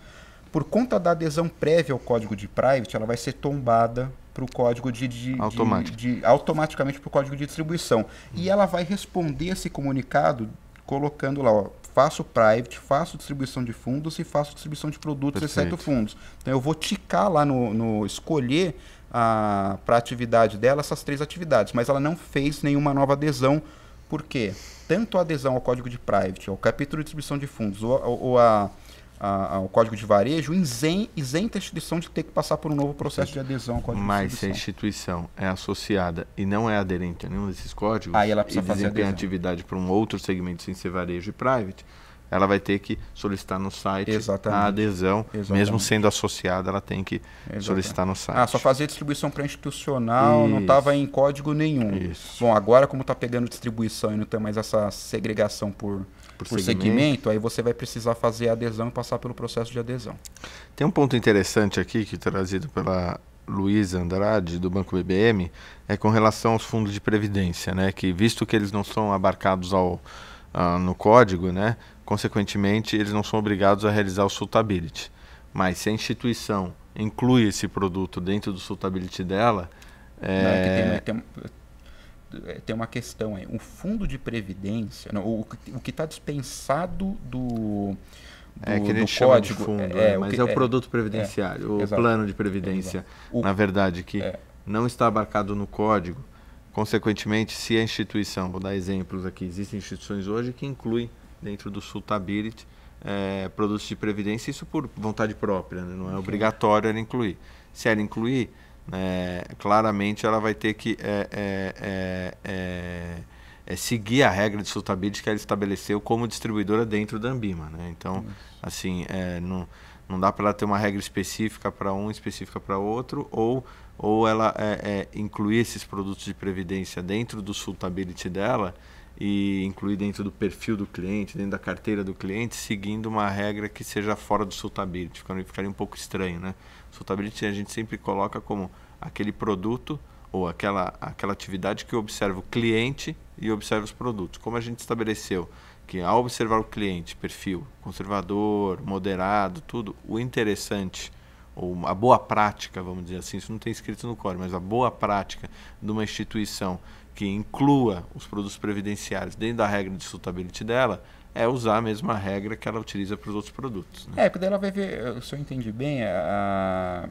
por conta da adesão prévia ao código de private, ela vai ser tombada para o código de, de, de, de automaticamente para o código de distribuição. Hum. E ela vai responder esse comunicado colocando lá, ó, faço private, faço distribuição de fundos e faço distribuição de produtos, Perfeito. exceto fundos. Então eu vou ticar lá no, no escolher para a atividade dela essas três atividades, mas ela não fez nenhuma nova adesão, porque tanto a adesão ao código de private, ao capítulo de distribuição de fundos ou, ou, ou a a, Código de Varejo isen, isenta a instituição de ter que passar por um novo processo de adesão ao Código Mas de Mas se a instituição é associada e não é aderente a nenhum desses códigos, aí ela precisa e fazer atividade para um outro segmento sem ser varejo e private, ela vai ter que solicitar no site Exatamente. a adesão. Exatamente. Mesmo sendo associada, ela tem que Exatamente. solicitar no ah, site. Ah, só fazer distribuição para institucional, Isso. não estava em código nenhum. Isso. Bom, agora como está pegando distribuição e não tem mais essa segregação por por, seguimento, aí você vai precisar fazer a adesão e passar pelo processo de adesão. Tem um ponto interessante aqui que é trazido pela Luiz Andrade do Banco BBM é com relação aos fundos de previdência, né, que visto que eles não são abarcados ao ah, no código, né, consequentemente eles não são obrigados a realizar o suitability. Mas se a instituição inclui esse produto dentro do suitability dela, é... Não, tem, é tem, é, tem uma questão aí. O fundo de previdência, não, o, o que está dispensado do, é, do, é, que a gente código. de fundo, é, né? é, mas que, é o é, produto previdenciário, é, o exato, plano de previdência, o, na verdade, que não está abarcado no código. Consequentemente, se a instituição, vou dar exemplos aqui, existem instituições hoje que incluem dentro do Sultability produtos de previdência, isso por vontade própria, né? não é obrigatório ela incluir. Se ela incluir, é, claramente ela vai ter que é, é, é, é, é seguir a regra de soltabilidade que ela estabeleceu como distribuidora dentro da Ambima. Né? Então, assim, não, não dá para ela ter uma regra específica para um, específica para outro, ou, ou ela incluir esses produtos de previdência dentro do soltabilidade dela e incluir dentro do perfil do cliente, dentro da carteira do cliente, seguindo uma regra que seja fora do soltabilidade, ficaria um pouco estranho, né? Suitability a gente sempre coloca como aquele produto ou aquela, aquela atividade que observa o cliente e observa os produtos. Como a gente estabeleceu que ao observar o cliente, perfil conservador, moderado, tudo, o interessante ou a boa prática, vamos dizer assim, isso não tem escrito no core, mas a boa prática de uma instituição que inclua os produtos previdenciários dentro da regra de suitability dela, é usar a mesma regra que ela utiliza para os outros produtos. Né? É, porque daí ela vai ver, se eu entendi bem, a,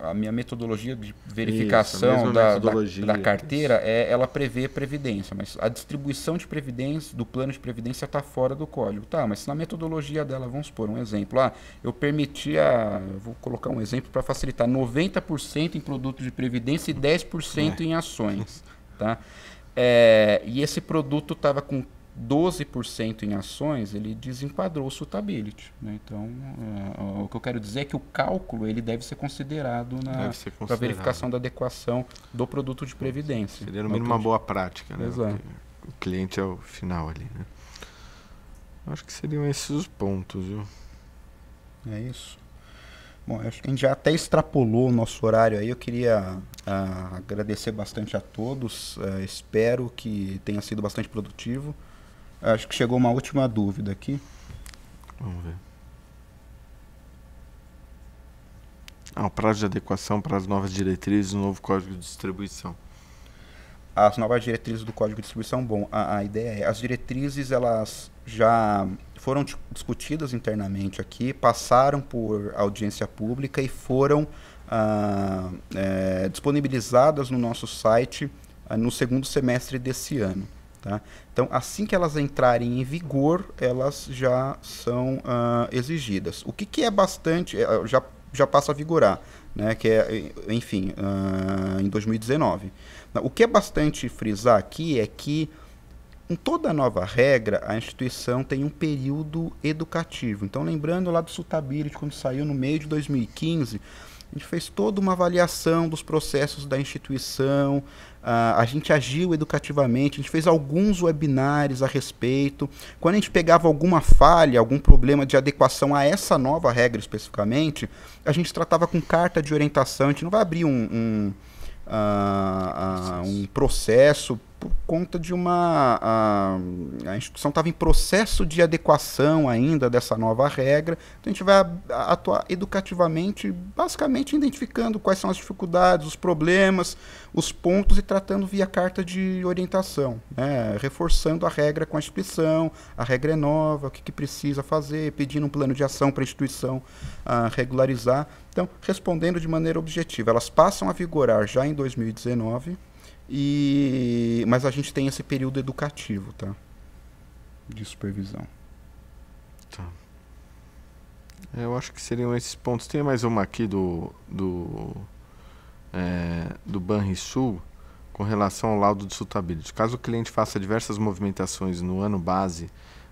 a, a minha metodologia de verificação isso, da, metodologia, da, da, carteira, isso. é, ela prevê previdência, mas a distribuição de previdência, do plano de previdência está fora do código. Tá, mas se na metodologia dela, vamos supor, um exemplo, ah, eu permitia, vou colocar um exemplo para facilitar, 90% em produtos de previdência e 10% é. em ações. Tá? É, e esse produto estava com 12% em ações, ele desenquadrou o sutability. Né? Então, é, o que eu quero dizer é que o cálculo ele deve ser considerado na verificação da adequação do produto de previdência. Seria no mínimo uma então, boa prática, né? Exato. O cliente é o final ali, né? Acho que seriam esses os pontos, viu? É isso. Bom, acho que a gente já até extrapolou o nosso horário aí. Eu queria ah, agradecer bastante a todos. Uh, espero que tenha sido bastante produtivo. Acho que chegou uma última dúvida aqui. Vamos ver. Ah, o prazo de adequação para as novas diretrizes do novo código de distribuição. As novas diretrizes do código de distribuição, bom, a, a ideia é, as diretrizes elas já foram discutidas internamente aqui, passaram por audiência pública e foram ah, é, disponibilizadas no nosso site ah, no segundo semestre desse ano. Tá? Então, assim que elas entrarem em vigor, elas já são uh, exigidas. O que, que é bastante, é, já, já passa a vigorar, né? que é, eh, enfim, uh, em 2019. O que é bastante frisar aqui é que, em toda nova regra, a instituição tem um período educativo. Então, lembrando lá do Sutability, quando saiu no meio de 2015, a gente fez toda uma avaliação dos processos da instituição, ah, a gente agiu educativamente, a gente fez alguns webinários a respeito. Quando a gente pegava alguma falha, algum problema de adequação a essa nova regra especificamente, a gente tratava com carta de orientação. A gente não vai abrir um, um, uh, uh, um processo por conta de uma. A, a instituição estava em processo de adequação ainda dessa nova regra. Então a gente vai atuar educativamente, basicamente identificando quais são as dificuldades, os problemas, os pontos e tratando via carta de orientação, né? reforçando a regra com a instituição, a regra é nova, o que, que precisa fazer, pedindo um plano de ação para a instituição ah, regularizar. Então, respondendo de maneira objetiva, elas passam a vigorar já em 2019 e mas a gente tem esse período educativo, tá? De supervisão. Tá. É, eu acho que seriam esses pontos. Tem mais uma aqui do do é, do Banrisul com relação ao laudo de sutabilidade. Caso o cliente faça diversas movimentações no ano base,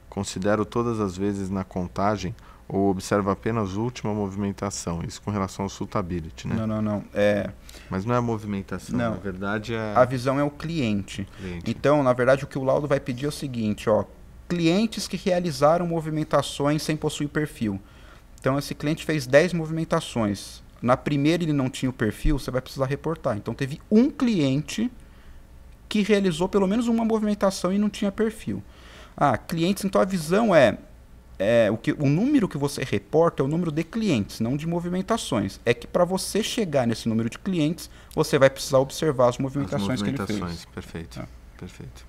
considero todas as vezes na contagem ou observa apenas a última movimentação? Isso com relação ao suitability, né? Não, não, não. É... Mas não é a movimentação, não. na verdade é... A visão é o cliente. cliente. Então, na verdade, o que o laudo vai pedir é o seguinte, ó, clientes que realizaram movimentações sem possuir perfil. Então, esse cliente fez 10 movimentações. Na primeira ele não tinha o perfil, você vai precisar reportar. Então, teve um cliente que realizou pelo menos uma movimentação e não tinha perfil. Ah, clientes, então a visão é é, o, que, o número que você reporta é o número de clientes, não de movimentações. É que para você chegar nesse número de clientes, você vai precisar observar as movimentações, as movimentações que ele fez. Perfeito, é. perfeito.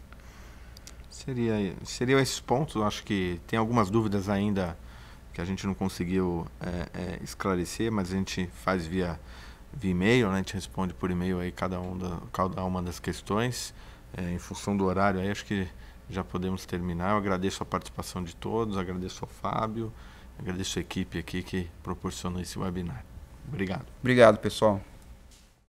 Seria, seria esses pontos. Acho que tem algumas dúvidas ainda que a gente não conseguiu é, é, esclarecer, mas a gente faz via, via e-mail, né? a gente responde por e-mail aí cada, um da, cada uma das questões. É, em função do horário, aí acho que já podemos terminar. Eu agradeço a participação de todos, agradeço ao Fábio, agradeço a equipe aqui que proporcionou esse webinar. Obrigado. Obrigado, pessoal.